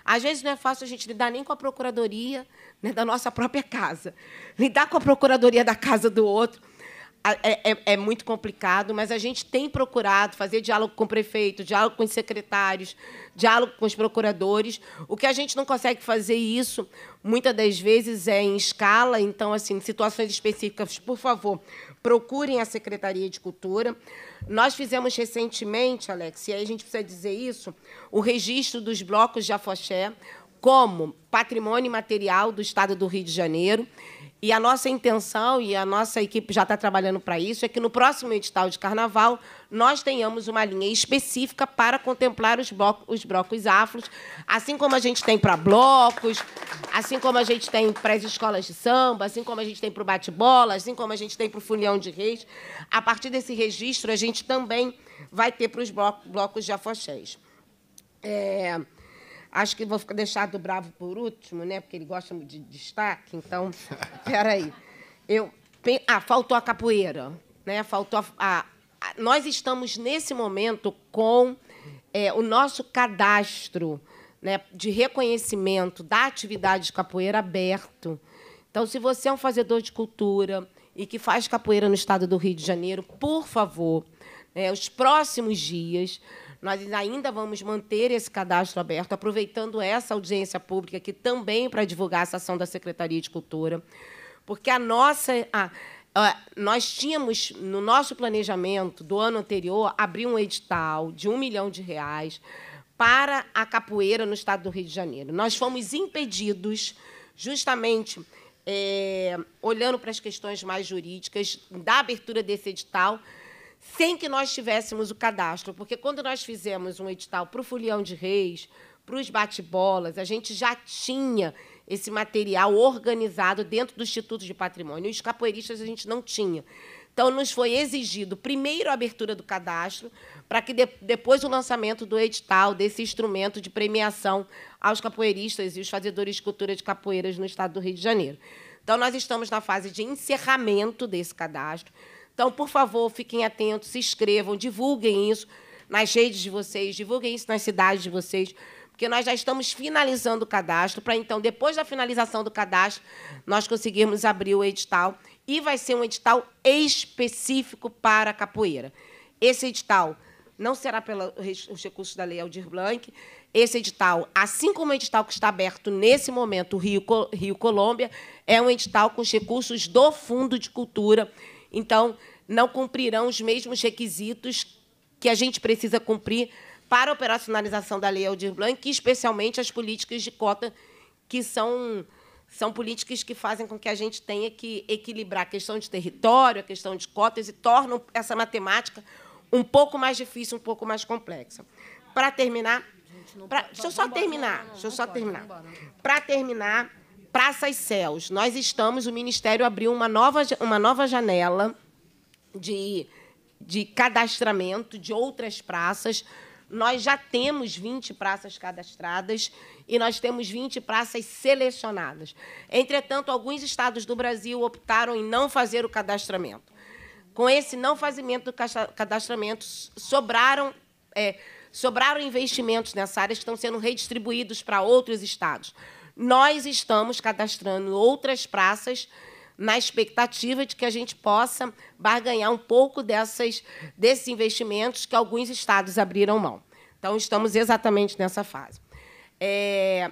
Às vezes não é fácil a gente lidar nem com a Procuradoria né, da nossa própria casa. Lidar com a Procuradoria da casa do outro é, é, é, muito complicado, mas a gente tem procurado fazer diálogo com o prefeito, diálogo com os secretários, diálogo com os procuradores. O que a gente não consegue fazer isso, muitas das vezes, é em escala. Então, assim, situações específicas, por favor, procurem a Secretaria de Cultura. Nós fizemos recentemente, Alex, e aí a gente precisa dizer isso, o registro dos blocos de afoxé como patrimônio material do Estado do Rio de Janeiro. E a nossa intenção, e a nossa equipe já está trabalhando para isso, é que no próximo edital de carnaval nós tenhamos uma linha específica para contemplar os, blocos, os blocos afros, assim como a gente tem para blocos, assim como a gente tem para as escolas de samba, assim como a gente tem para o bate-bola, assim como a gente tem para o funião de reis. A partir desse registro, a gente também vai ter para os blocos de afoxés. É... Acho que vou deixar do Bravo por último, né? Porque ele gosta de destaque, então. Peraí. Eu, ah, faltou a capoeira. Né? Faltou a, a, a, nós estamos nesse momento com é, o nosso cadastro né, de reconhecimento da atividade de capoeira aberto. Então, se você é um fazedor de cultura e que faz capoeira no estado do Rio de Janeiro, por favor, né? os próximos dias nós ainda vamos manter esse cadastro aberto, aproveitando essa audiência pública aqui também para divulgar essa ação da Secretaria de Cultura, porque a nossa. A, a, nós tínhamos, no nosso planejamento do ano anterior, abrir um edital de um milhão de reais para a capoeira no estado do Rio de Janeiro. Nós fomos impedidos, justamente é, olhando para as questões mais jurídicas, da abertura desse edital sem que nós tivéssemos o cadastro, porque quando nós fizemos um edital para o Folião de Reis, para os bate-bolas, a gente já tinha esse material organizado dentro do Instituto de Patrimônio. Os capoeiristas a gente não tinha. Então, nos foi exigido primeiro a abertura do cadastro, para que de, depois o lançamento do edital, desse instrumento de premiação aos capoeiristas e os fazedores de cultura de capoeiras no estado do Rio de Janeiro. Então, nós estamos na fase de encerramento desse cadastro. Então, por favor, fiquem atentos, se inscrevam, divulguem isso nas redes de vocês, divulguem isso nas cidades de vocês, porque nós já estamos finalizando o cadastro, para então, depois da finalização do cadastro, nós conseguirmos abrir o edital. E vai ser um edital específico para a capoeira. Esse edital não será pelos recursos da Lei Aldir Blanc. Esse edital, assim como o edital que está aberto nesse momento, Rio, Rio Colômbia, é um edital com os recursos do Fundo de Cultura então, não cumprirão os mesmos requisitos que a gente precisa cumprir para a operacionalização da Lei Aldir Blanc, e especialmente as políticas de cota, que são, são políticas que fazem com que a gente tenha que equilibrar a questão de território, a questão de cotas, e tornam essa matemática um pouco mais difícil, um pouco mais complexa. Para terminar, pra, deixa eu só terminar, deixa eu só terminar. Para terminar, Praças Céus. Nós estamos, o Ministério abriu uma nova, uma nova janela de, de cadastramento de outras praças. Nós já temos 20 praças cadastradas e nós temos 20 praças selecionadas. Entretanto, alguns estados do Brasil optaram em não fazer o cadastramento. Com esse não fazimento do cadastramento, sobraram. É, sobraram investimentos nessa área que estão sendo redistribuídos para outros estados nós estamos cadastrando outras praças na expectativa de que a gente possa barganhar um pouco dessas, desses investimentos que alguns estados abriram mão. Então, estamos exatamente nessa fase. É,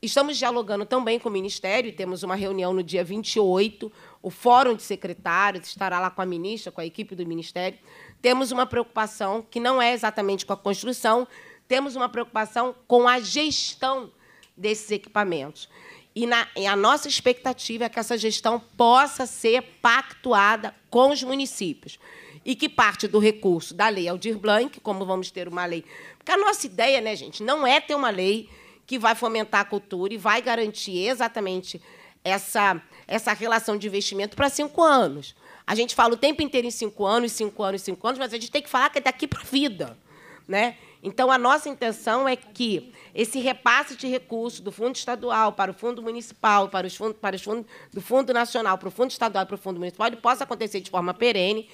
estamos dialogando também com o Ministério, e temos uma reunião no dia 28, o Fórum de Secretários estará lá com a ministra, com a equipe do Ministério. Temos uma preocupação que não é exatamente com a construção, temos uma preocupação com a gestão desses equipamentos. E, na, e a nossa expectativa é que essa gestão possa ser pactuada com os municípios e que parte do recurso da lei Aldir Blanc, como vamos ter uma lei. Porque a nossa ideia, né, gente, não é ter uma lei que vai fomentar a cultura e vai garantir exatamente essa, essa relação de investimento para cinco anos. A gente fala o tempo inteiro em cinco anos, cinco anos, cinco anos, mas a gente tem que falar que é daqui para a vida. Né? Então, a nossa intenção é que esse repasse de recursos do Fundo Estadual para o Fundo Municipal, para os fundos, para os fundos do Fundo Nacional, para o Fundo Estadual e para o Fundo Municipal, ele possa acontecer de forma perene,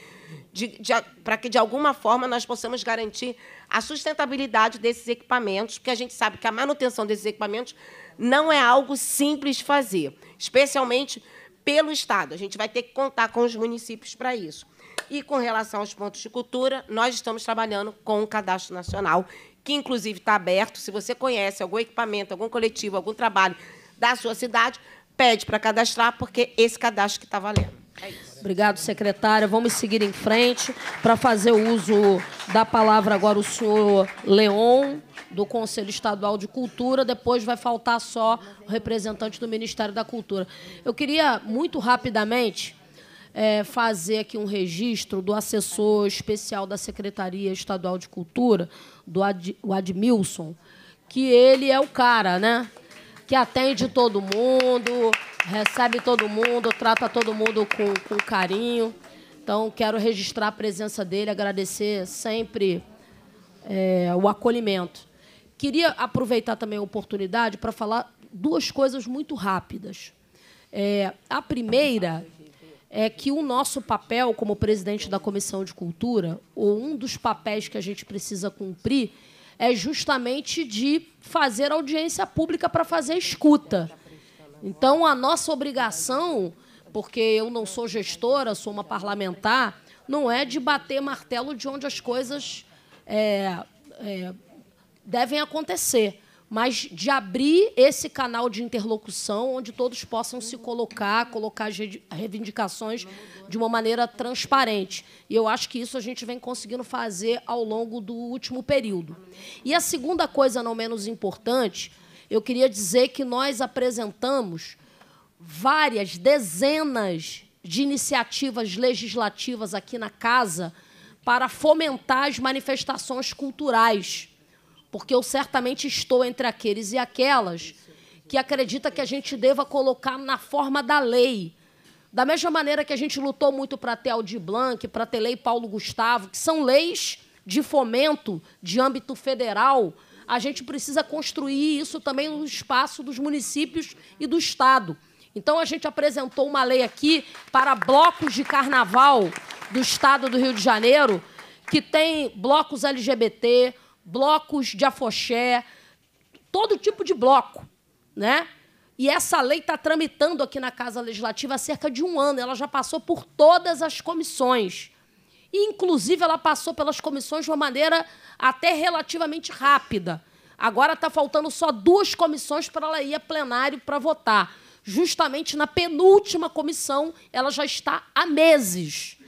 de, de, para que, de alguma forma, nós possamos garantir a sustentabilidade desses equipamentos, porque a gente sabe que a manutenção desses equipamentos não é algo simples de fazer, especialmente pelo Estado. A gente vai ter que contar com os municípios para isso. E com relação aos pontos de cultura, nós estamos trabalhando com o Cadastro Nacional, que inclusive está aberto. Se você conhece algum equipamento, algum coletivo, algum trabalho da sua cidade, pede para cadastrar, porque esse cadastro que está valendo. É isso. Obrigado, secretária. Vamos seguir em frente. Para fazer o uso da palavra agora o senhor Leon, do Conselho Estadual de Cultura, depois vai faltar só o representante do Ministério da Cultura. Eu queria, muito rapidamente, é, fazer aqui um registro do assessor especial da Secretaria Estadual de Cultura, do Ad, o Admilson, que ele é o cara, né? Que atende todo mundo, recebe todo mundo, trata todo mundo com, com carinho. Então, quero registrar a presença dele, agradecer sempre é, o acolhimento. Queria aproveitar também a oportunidade para falar duas coisas muito rápidas. É, a primeira é que o nosso papel como presidente da Comissão de Cultura, ou um dos papéis que a gente precisa cumprir, é justamente de fazer audiência pública para fazer escuta. Então, a nossa obrigação, porque eu não sou gestora, sou uma parlamentar, não é de bater martelo de onde as coisas é, é, devem acontecer mas de abrir esse canal de interlocução onde todos possam se colocar, colocar as reivindicações de uma maneira transparente. E eu acho que isso a gente vem conseguindo fazer ao longo do último período. E a segunda coisa, não menos importante, eu queria dizer que nós apresentamos várias dezenas de iniciativas legislativas aqui na casa para fomentar as manifestações culturais porque eu certamente estou entre aqueles e aquelas que acredita que a gente deva colocar na forma da lei. Da mesma maneira que a gente lutou muito para ter Aldir Blanc, para ter lei Paulo Gustavo, que são leis de fomento de âmbito federal, a gente precisa construir isso também no espaço dos municípios e do Estado. Então, a gente apresentou uma lei aqui para blocos de carnaval do Estado do Rio de Janeiro, que tem blocos LGBT, blocos de afoxé, todo tipo de bloco, né? E essa lei está tramitando aqui na Casa Legislativa há cerca de um ano. Ela já passou por todas as comissões. E, inclusive, ela passou pelas comissões de uma maneira até relativamente rápida. Agora está faltando só duas comissões para ela ir a plenário para votar. Justamente na penúltima comissão, ela já está há meses.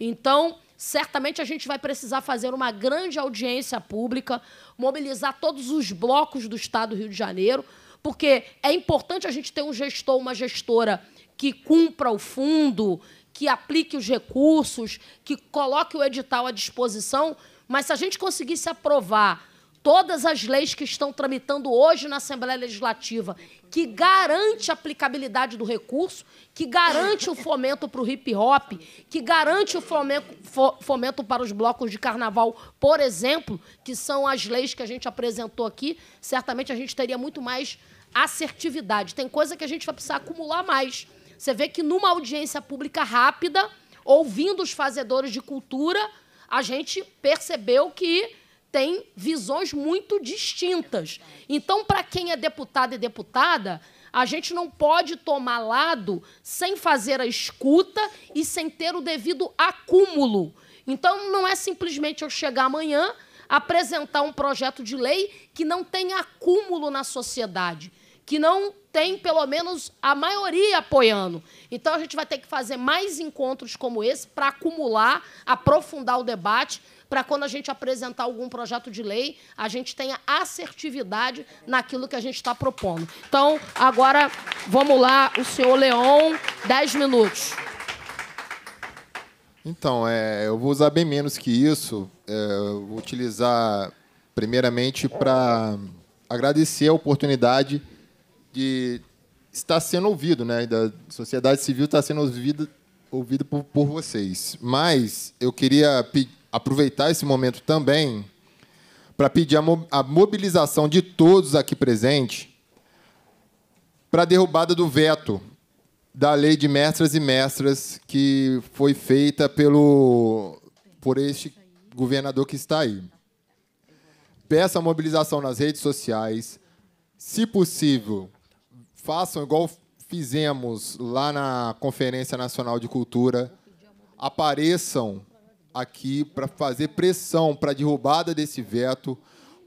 Então, certamente a gente vai precisar fazer uma grande audiência pública, mobilizar todos os blocos do Estado do Rio de Janeiro, porque é importante a gente ter um gestor, uma gestora que cumpra o fundo, que aplique os recursos, que coloque o edital à disposição, mas se a gente conseguisse aprovar todas as leis que estão tramitando hoje na Assembleia Legislativa, que garante a aplicabilidade do recurso, que garante o fomento para o hip hop, que garante o fomento para os blocos de carnaval, por exemplo, que são as leis que a gente apresentou aqui, certamente a gente teria muito mais assertividade. Tem coisa que a gente vai precisar acumular mais. Você vê que numa audiência pública rápida, ouvindo os fazedores de cultura, a gente percebeu que tem visões muito distintas. Então, para quem é deputado e deputada, a gente não pode tomar lado sem fazer a escuta e sem ter o devido acúmulo. Então, não é simplesmente eu chegar amanhã, apresentar um projeto de lei que não tem acúmulo na sociedade, que não tem pelo menos a maioria apoiando. Então, a gente vai ter que fazer mais encontros como esse para acumular, aprofundar o debate para quando a gente apresentar algum projeto de lei, a gente tenha assertividade naquilo que a gente está propondo. Então, agora, vamos lá, o senhor Leon, 10 minutos. Então, é, eu vou usar bem menos que isso. É, vou utilizar, primeiramente, para agradecer a oportunidade de estar sendo ouvido, né? Da sociedade civil está sendo ouvida, ouvido por, por vocês. Mas eu queria pedir aproveitar esse momento também para pedir a, mo a mobilização de todos aqui presentes para a derrubada do veto da lei de mestras e mestras que foi feita pelo por este governador que está aí. Peça a mobilização nas redes sociais. Se possível, façam igual fizemos lá na Conferência Nacional de Cultura. Apareçam aqui para fazer pressão para a derrubada desse veto,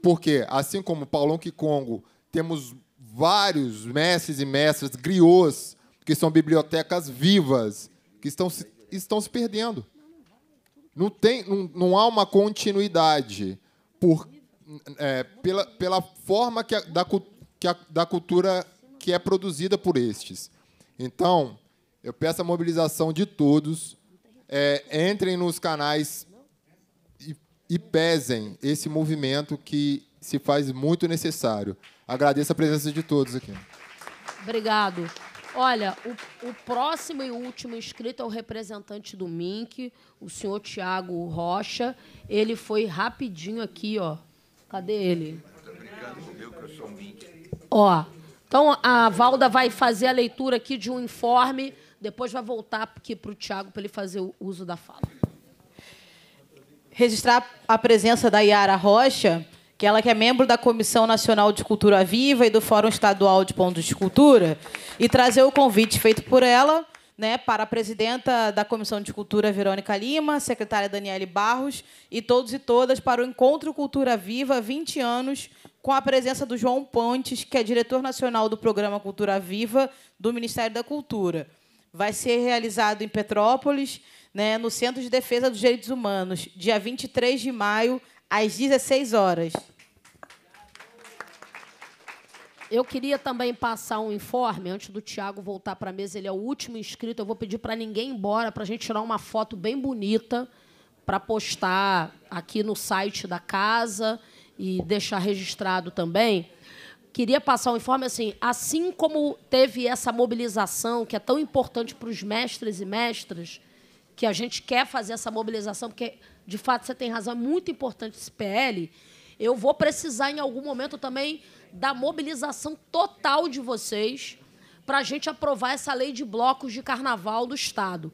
porque, assim como Paulão Kikongo, temos vários mestres e mestras, griots, que são bibliotecas vivas, que estão se, estão se perdendo. Não, tem, não, não há uma continuidade por, é, pela, pela forma que a, da, que a, da cultura que é produzida por estes. Então, eu peço a mobilização de todos é, entrem nos canais e, e pesem esse movimento que se faz muito necessário. Agradeço a presença de todos aqui. Obrigado. Olha, o, o, próximo e último inscrito é o representante do MINC, o senhor Tiago Rocha. Ele foi rapidinho aqui, ó. Cadê ele? Obrigado, meu eu sou Ó, então a Valda vai fazer a leitura aqui de um informe depois vai voltar aqui para o Tiago para ele fazer o uso da fala. Registrar a presença da Yara Rocha, que ela que é membro da Comissão Nacional de Cultura Viva e do Fórum Estadual de Pontos de Cultura, e trazer o convite feito por ela né, para a presidenta da Comissão de Cultura, Verônica Lima, secretária Daniele Barros, e todos e todas para o Encontro Cultura Viva 20 anos, com a presença do João Pontes, que é diretor nacional do Programa Cultura Viva do Ministério da Cultura vai ser realizado em Petrópolis, né, no Centro de Defesa dos Direitos Humanos, dia 23 de maio, às 16 horas. Eu queria também passar um informe, antes do Tiago voltar para a mesa, ele é o último inscrito, eu vou pedir para ninguém ir embora, para a gente tirar uma foto bem bonita para postar aqui no site da casa e deixar registrado também queria passar um informe assim, assim como teve essa mobilização que é tão importante para os mestres e mestras, que a gente quer fazer essa mobilização, porque de fato você tem razão, é muito importante esse PL. Eu vou precisar em algum momento também da mobilização total de vocês para a gente aprovar essa lei de blocos de carnaval do Estado.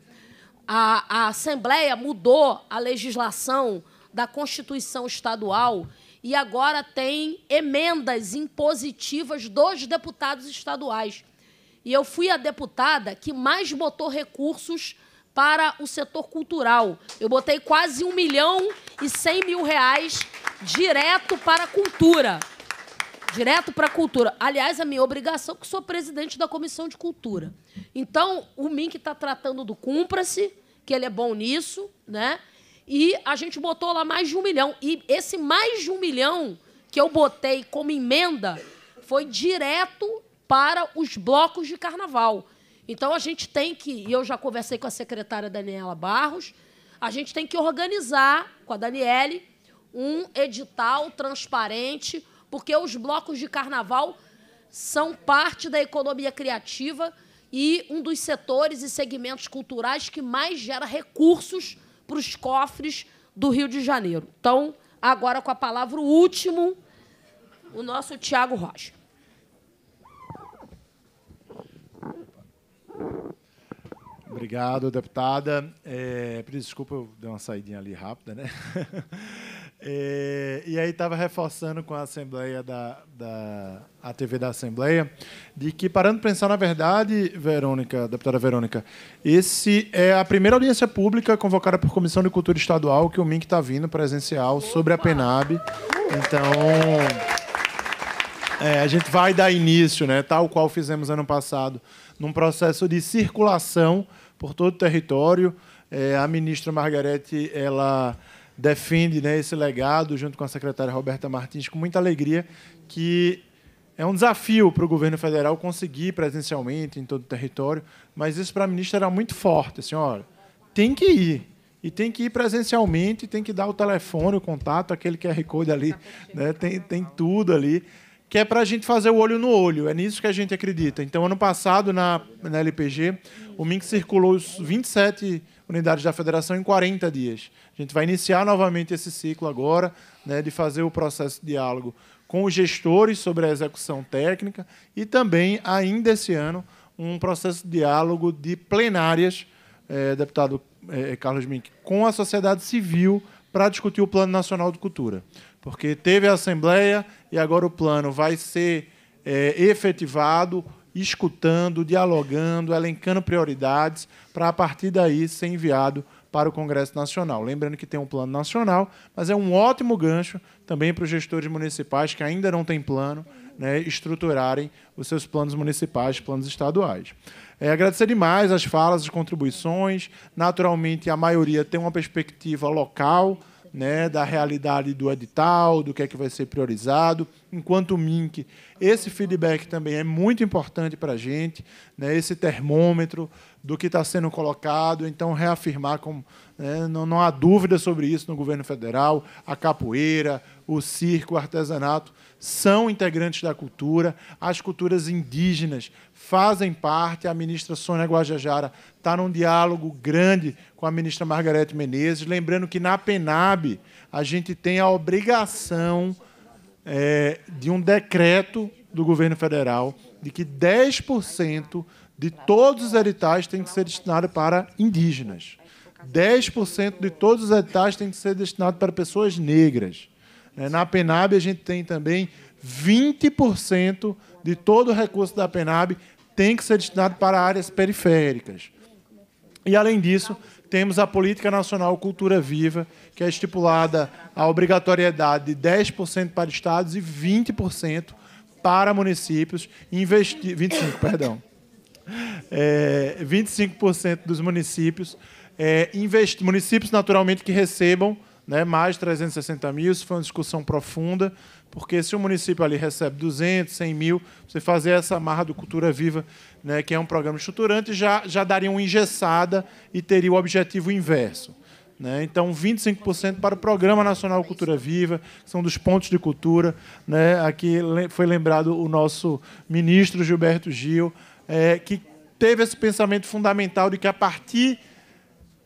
A, a Assembleia mudou a legislação da Constituição Estadual e agora tem emendas impositivas dos deputados estaduais. E eu fui a deputada que mais botou recursos para o setor cultural. Eu botei quase um milhão e cem mil reais direto para a cultura. Direto para a cultura. Aliás, a minha obrigação, é que sou presidente da Comissão de Cultura. Então, o MINC está tratando do Cumpra-se, que ele é bom nisso, né? E a gente botou lá mais de um milhão. E esse mais de um milhão que eu botei como emenda foi direto para os blocos de carnaval. Então a gente tem que, e eu já conversei com a secretária Daniela Barros, a gente tem que organizar com a Daniele um edital transparente, porque os blocos de carnaval são parte da economia criativa e um dos setores e segmentos culturais que mais gera recursos para os cofres do Rio de Janeiro. Então, agora com a palavra o último, o nosso Tiago Rocha. Obrigado, deputada. É, desculpa, eu dei uma saidinha ali rápida, né? É, e aí estava reforçando com a Assembleia da, da a TV da Assembleia de que parando para pensar na verdade, Verônica, deputada Verônica, esse é a primeira audiência pública convocada por Comissão de Cultura Estadual que o MINC está vindo presencial sobre a PENAB. Então é, a gente vai dar início, né, tal qual fizemos ano passado, num processo de circulação por todo o território. É, a ministra Margarete ela defende né, esse legado junto com a secretária Roberta Martins com muita alegria, que é um desafio para o governo federal conseguir presencialmente em todo o território, mas isso para a ministra era muito forte, senhora. Assim, tem que ir. E tem que ir presencialmente, tem que dar o telefone, o contato, aquele QR Code ali, né? tem, tem tudo ali, que é para a gente fazer o olho no olho, é nisso que a gente acredita. Então, ano passado, na, na LPG, o MINC circulou os 27 unidades da federação em 40 dias. A gente vai iniciar novamente esse ciclo agora, né, de fazer o processo de diálogo com os gestores sobre a execução técnica e também, ainda esse ano, um processo de diálogo de plenárias, eh, deputado eh, Carlos Mink, com a sociedade civil para discutir o Plano Nacional de Cultura. Porque teve a Assembleia e agora o plano vai ser eh, efetivado, escutando, dialogando, elencando prioridades, para a partir daí ser enviado para o Congresso Nacional. Lembrando que tem um plano nacional, mas é um ótimo gancho também para os gestores municipais que ainda não têm plano, né, estruturarem os seus planos municipais, planos estaduais. É, agradecer demais as falas, as contribuições. Naturalmente, a maioria tem uma perspectiva local, né, da realidade do edital, do que é que vai ser priorizado enquanto MINC. Esse feedback também é muito importante para a gente, né, esse termômetro do que está sendo colocado, então reafirmar, como, né, não, não há dúvida sobre isso no governo federal, a capoeira, o circo, o artesanato, são integrantes da cultura, as culturas indígenas fazem parte, a ministra Sônia Guajajara está num diálogo grande com a ministra Margarete Menezes, lembrando que na PENAB a gente tem a obrigação é, de um decreto do governo federal de que 10% de todos os editais tem que ser destinado para indígenas. 10% de todos os editais tem que ser destinado para pessoas negras. É, na PENAB, a gente tem também 20% de todo o recurso da PENAB tem que ser destinado para áreas periféricas. E, além disso, temos a Política Nacional Cultura Viva, que é estipulada a obrigatoriedade de 10% para estados e 20% para municípios, investi 25%, perdão. É, 25% dos municípios, é, investi municípios naturalmente que recebam né, mais 360 mil, isso foi uma discussão profunda, porque se o município ali recebe 200, 100 mil, você fazer essa marra do Cultura Viva né, que é um programa estruturante, já, já daria uma engessada e teria o objetivo inverso. Né? Então, 25% para o Programa Nacional Cultura Viva, que são dos pontos de cultura. Né? Aqui foi lembrado o nosso ministro Gilberto Gil, é, que teve esse pensamento fundamental de que, a partir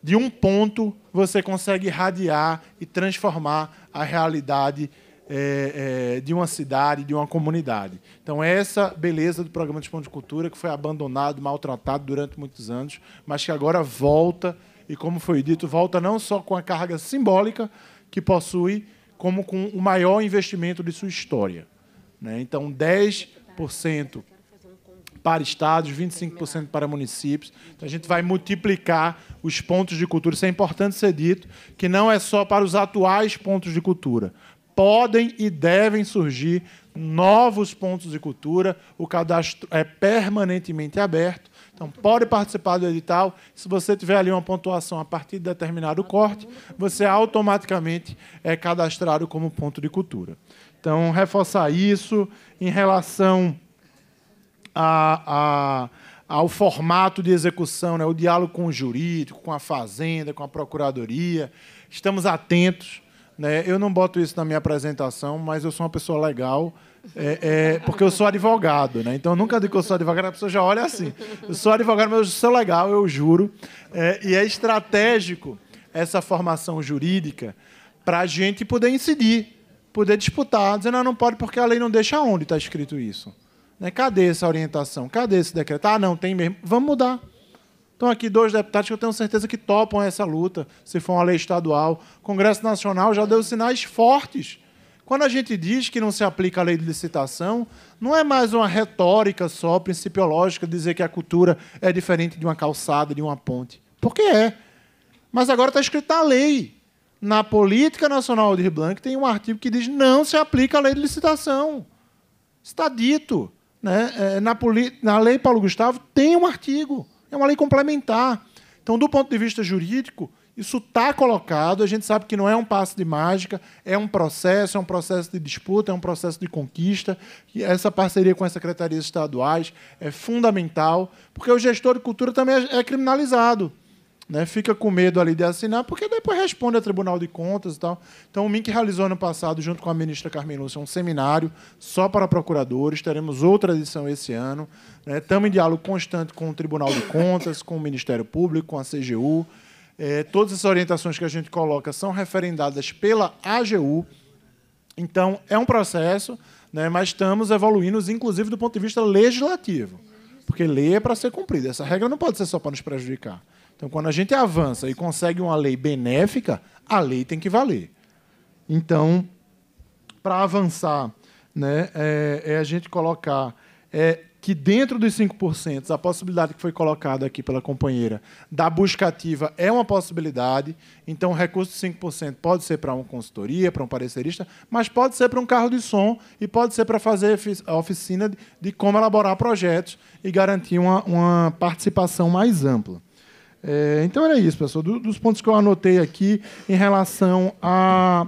de um ponto, você consegue irradiar e transformar a realidade é, é, de uma cidade, de uma comunidade. Então, essa beleza do programa de Pão de Cultura, que foi abandonado, maltratado durante muitos anos, mas que agora volta, e como foi dito, volta não só com a carga simbólica que possui, como com o maior investimento de sua história. Né? Então, 10% para estados, 25% para municípios. Então, a gente vai multiplicar os pontos de cultura. Isso é importante ser dito, que não é só para os atuais pontos de cultura, podem e devem surgir novos pontos de cultura. O cadastro é permanentemente aberto. Então, pode participar do edital. Se você tiver ali uma pontuação a partir de determinado corte, você automaticamente é cadastrado como ponto de cultura. Então, reforçar isso em relação a, a, ao formato de execução, né? o diálogo com o jurídico, com a Fazenda, com a Procuradoria. Estamos atentos né? Eu não boto isso na minha apresentação, mas eu sou uma pessoa legal, é, é, porque eu sou advogado. Né? Então, eu nunca digo que eu sou advogado, a pessoa já olha assim. Eu sou advogado, mas eu sou legal, eu juro. É, e é estratégico essa formação jurídica para a gente poder incidir, poder disputar, dizendo, ah, não pode porque a lei não deixa onde está escrito isso. Né? Cadê essa orientação? Cadê esse decreto? Ah, não, tem mesmo. Vamos mudar. Estão aqui dois deputados que eu tenho certeza que topam essa luta, se for uma lei estadual. O Congresso Nacional já deu sinais fortes. Quando a gente diz que não se aplica a lei de licitação, não é mais uma retórica só principiológica dizer que a cultura é diferente de uma calçada, de uma ponte. Porque é. Mas agora está escrito na lei. Na Política Nacional de Blanc tem um artigo que diz não se aplica a lei de licitação. Está dito. Né? É, na, na lei Paulo Gustavo tem um artigo é uma lei complementar. Então, do ponto de vista jurídico, isso está colocado, a gente sabe que não é um passo de mágica, é um processo, é um processo de disputa, é um processo de conquista. E essa parceria com as secretarias estaduais é fundamental, porque o gestor de cultura também é, é criminalizado. Né? Fica com medo ali de assinar, porque depois responde ao Tribunal de Contas e tal. Então, o MINC realizou ano passado, junto com a ministra Carmen Lúcia, um seminário só para procuradores. Teremos outra edição esse ano. Né? Estamos em diálogo constante com o Tribunal de Contas, com o Ministério Público, com a CGU. É, todas essas orientações que a gente coloca são referendadas pela AGU. Então, é um processo, né? mas estamos evoluindo, inclusive do ponto de vista legislativo. Porque lei é para ser cumprida. Essa regra não pode ser só para nos prejudicar. Então, quando a gente avança e consegue uma lei benéfica, a lei tem que valer. Então, para avançar, né, é, é, a gente colocar é, que dentro dos 5%, a possibilidade que foi colocada aqui pela companheira da busca ativa é uma possibilidade. Então, o recurso de 5% pode ser para uma consultoria, para um parecerista, mas pode ser para um carro de som e pode ser para fazer a oficina de como elaborar projetos e garantir uma, uma participação mais ampla. É, então era isso, pessoal. Do, dos pontos que eu anotei aqui em relação à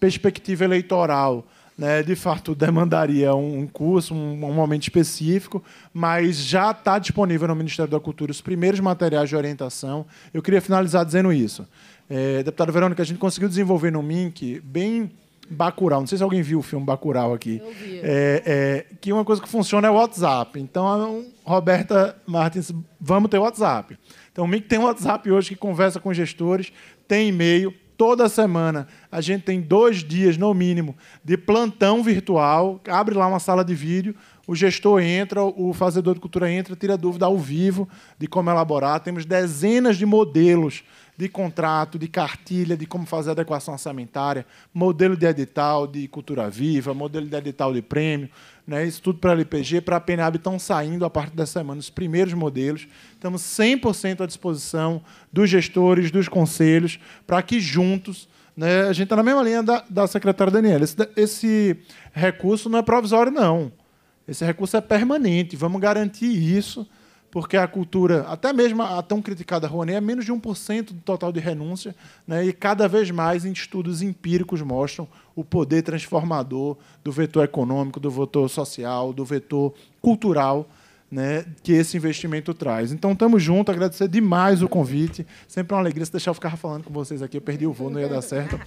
perspectiva eleitoral. Né, de fato, demandaria um, curso, um, um, momento específico, mas já está disponível no Ministério da Cultura os primeiros materiais de orientação. Eu queria finalizar dizendo isso. É, deputado Verônica, a gente conseguiu desenvolver no MINC bem Bacurau. Não sei se alguém viu o filme Bacurau aqui. É, é, que uma coisa que funciona é o WhatsApp. Então, Roberta Martins, vamos ter WhatsApp. Então, o MIC tem um WhatsApp hoje que conversa com gestores, tem e-mail. Toda semana a gente tem dois dias, no mínimo, de plantão virtual. Abre lá uma sala de vídeo, o gestor entra, o fazedor de cultura entra, tira dúvida ao vivo de como elaborar. Temos dezenas de modelos de contrato, de cartilha, de como fazer adequação orçamentária, modelo de edital de cultura viva, modelo de edital de prêmio, né, isso tudo para a LPG, para a PNAB estão saindo a partir da semana os primeiros modelos. Estamos 100% à disposição dos gestores, dos conselhos, para que juntos. Né, a gente está na mesma linha da, da secretária Daniela. Esse, esse, recurso não é provisório, não. Esse recurso é permanente. Vamos garantir isso porque a cultura, até mesmo a tão criticada Rouanet, é menos de 1% do total de renúncia, né? e cada vez mais estudos empíricos mostram o poder transformador do vetor econômico, do vetor social, do vetor cultural né, que esse investimento traz. Então, estamos juntos, agradecer demais o convite. Sempre uma alegria se deixar eu ficar falando com vocês aqui. Eu perdi o voo, não ia dar certo.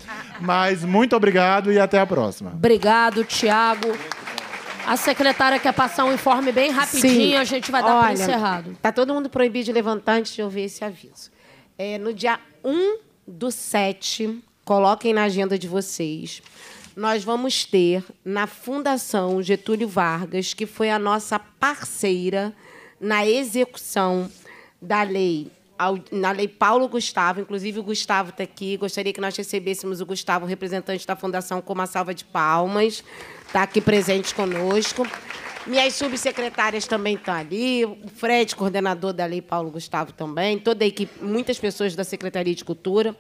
Mas muito obrigado e até a próxima. Obrigado, Tiago. A secretária quer passar um informe bem rapidinho, Sim. a gente vai dar para encerrado. Está todo mundo proibido de levantar antes de ouvir esse aviso. É, no dia 1 do 7, coloquem na agenda de vocês, nós vamos ter na Fundação Getúlio Vargas, que foi a nossa parceira na execução da lei na Lei Paulo Gustavo, inclusive o Gustavo está aqui. Gostaria que nós recebêssemos o Gustavo, representante da Fundação, com uma salva de palmas está aqui presente conosco. Minhas subsecretárias também estão ali, o Fred, coordenador da Lei Paulo Gustavo também, toda a equipe, muitas pessoas da Secretaria de Cultura.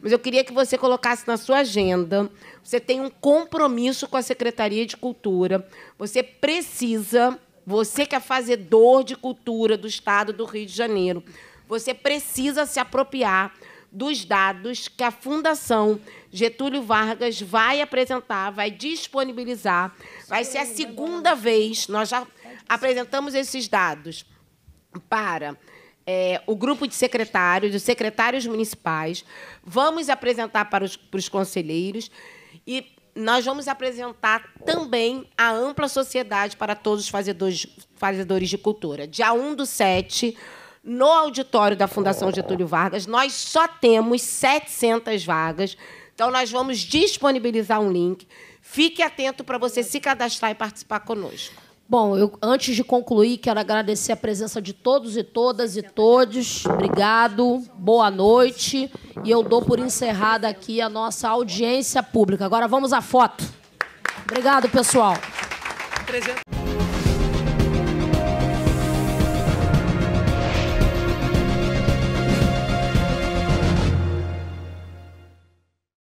Mas eu queria que você colocasse na sua agenda. Você tem um compromisso com a Secretaria de Cultura. Você precisa, você que é fazedor de cultura do Estado do Rio de Janeiro, você precisa se apropriar dos dados que a Fundação Getúlio Vargas vai apresentar, vai disponibilizar. Vai ser a segunda vez, nós já apresentamos esses dados para é, o grupo de secretários, os secretários municipais, vamos apresentar para os, para os conselheiros e nós vamos apresentar também a ampla sociedade para todos os fazedores, fazedores de cultura. Dia 1 do 7, no auditório da Fundação Getúlio Vargas. Nós só temos 700 vagas, então nós vamos disponibilizar um link. Fique atento para você se cadastrar e participar conosco. Bom, eu, antes de concluir, quero agradecer a presença de todos e todas e todos. Obrigado, boa noite. E eu dou por encerrada aqui a nossa audiência pública. Agora vamos à foto. Obrigado, pessoal.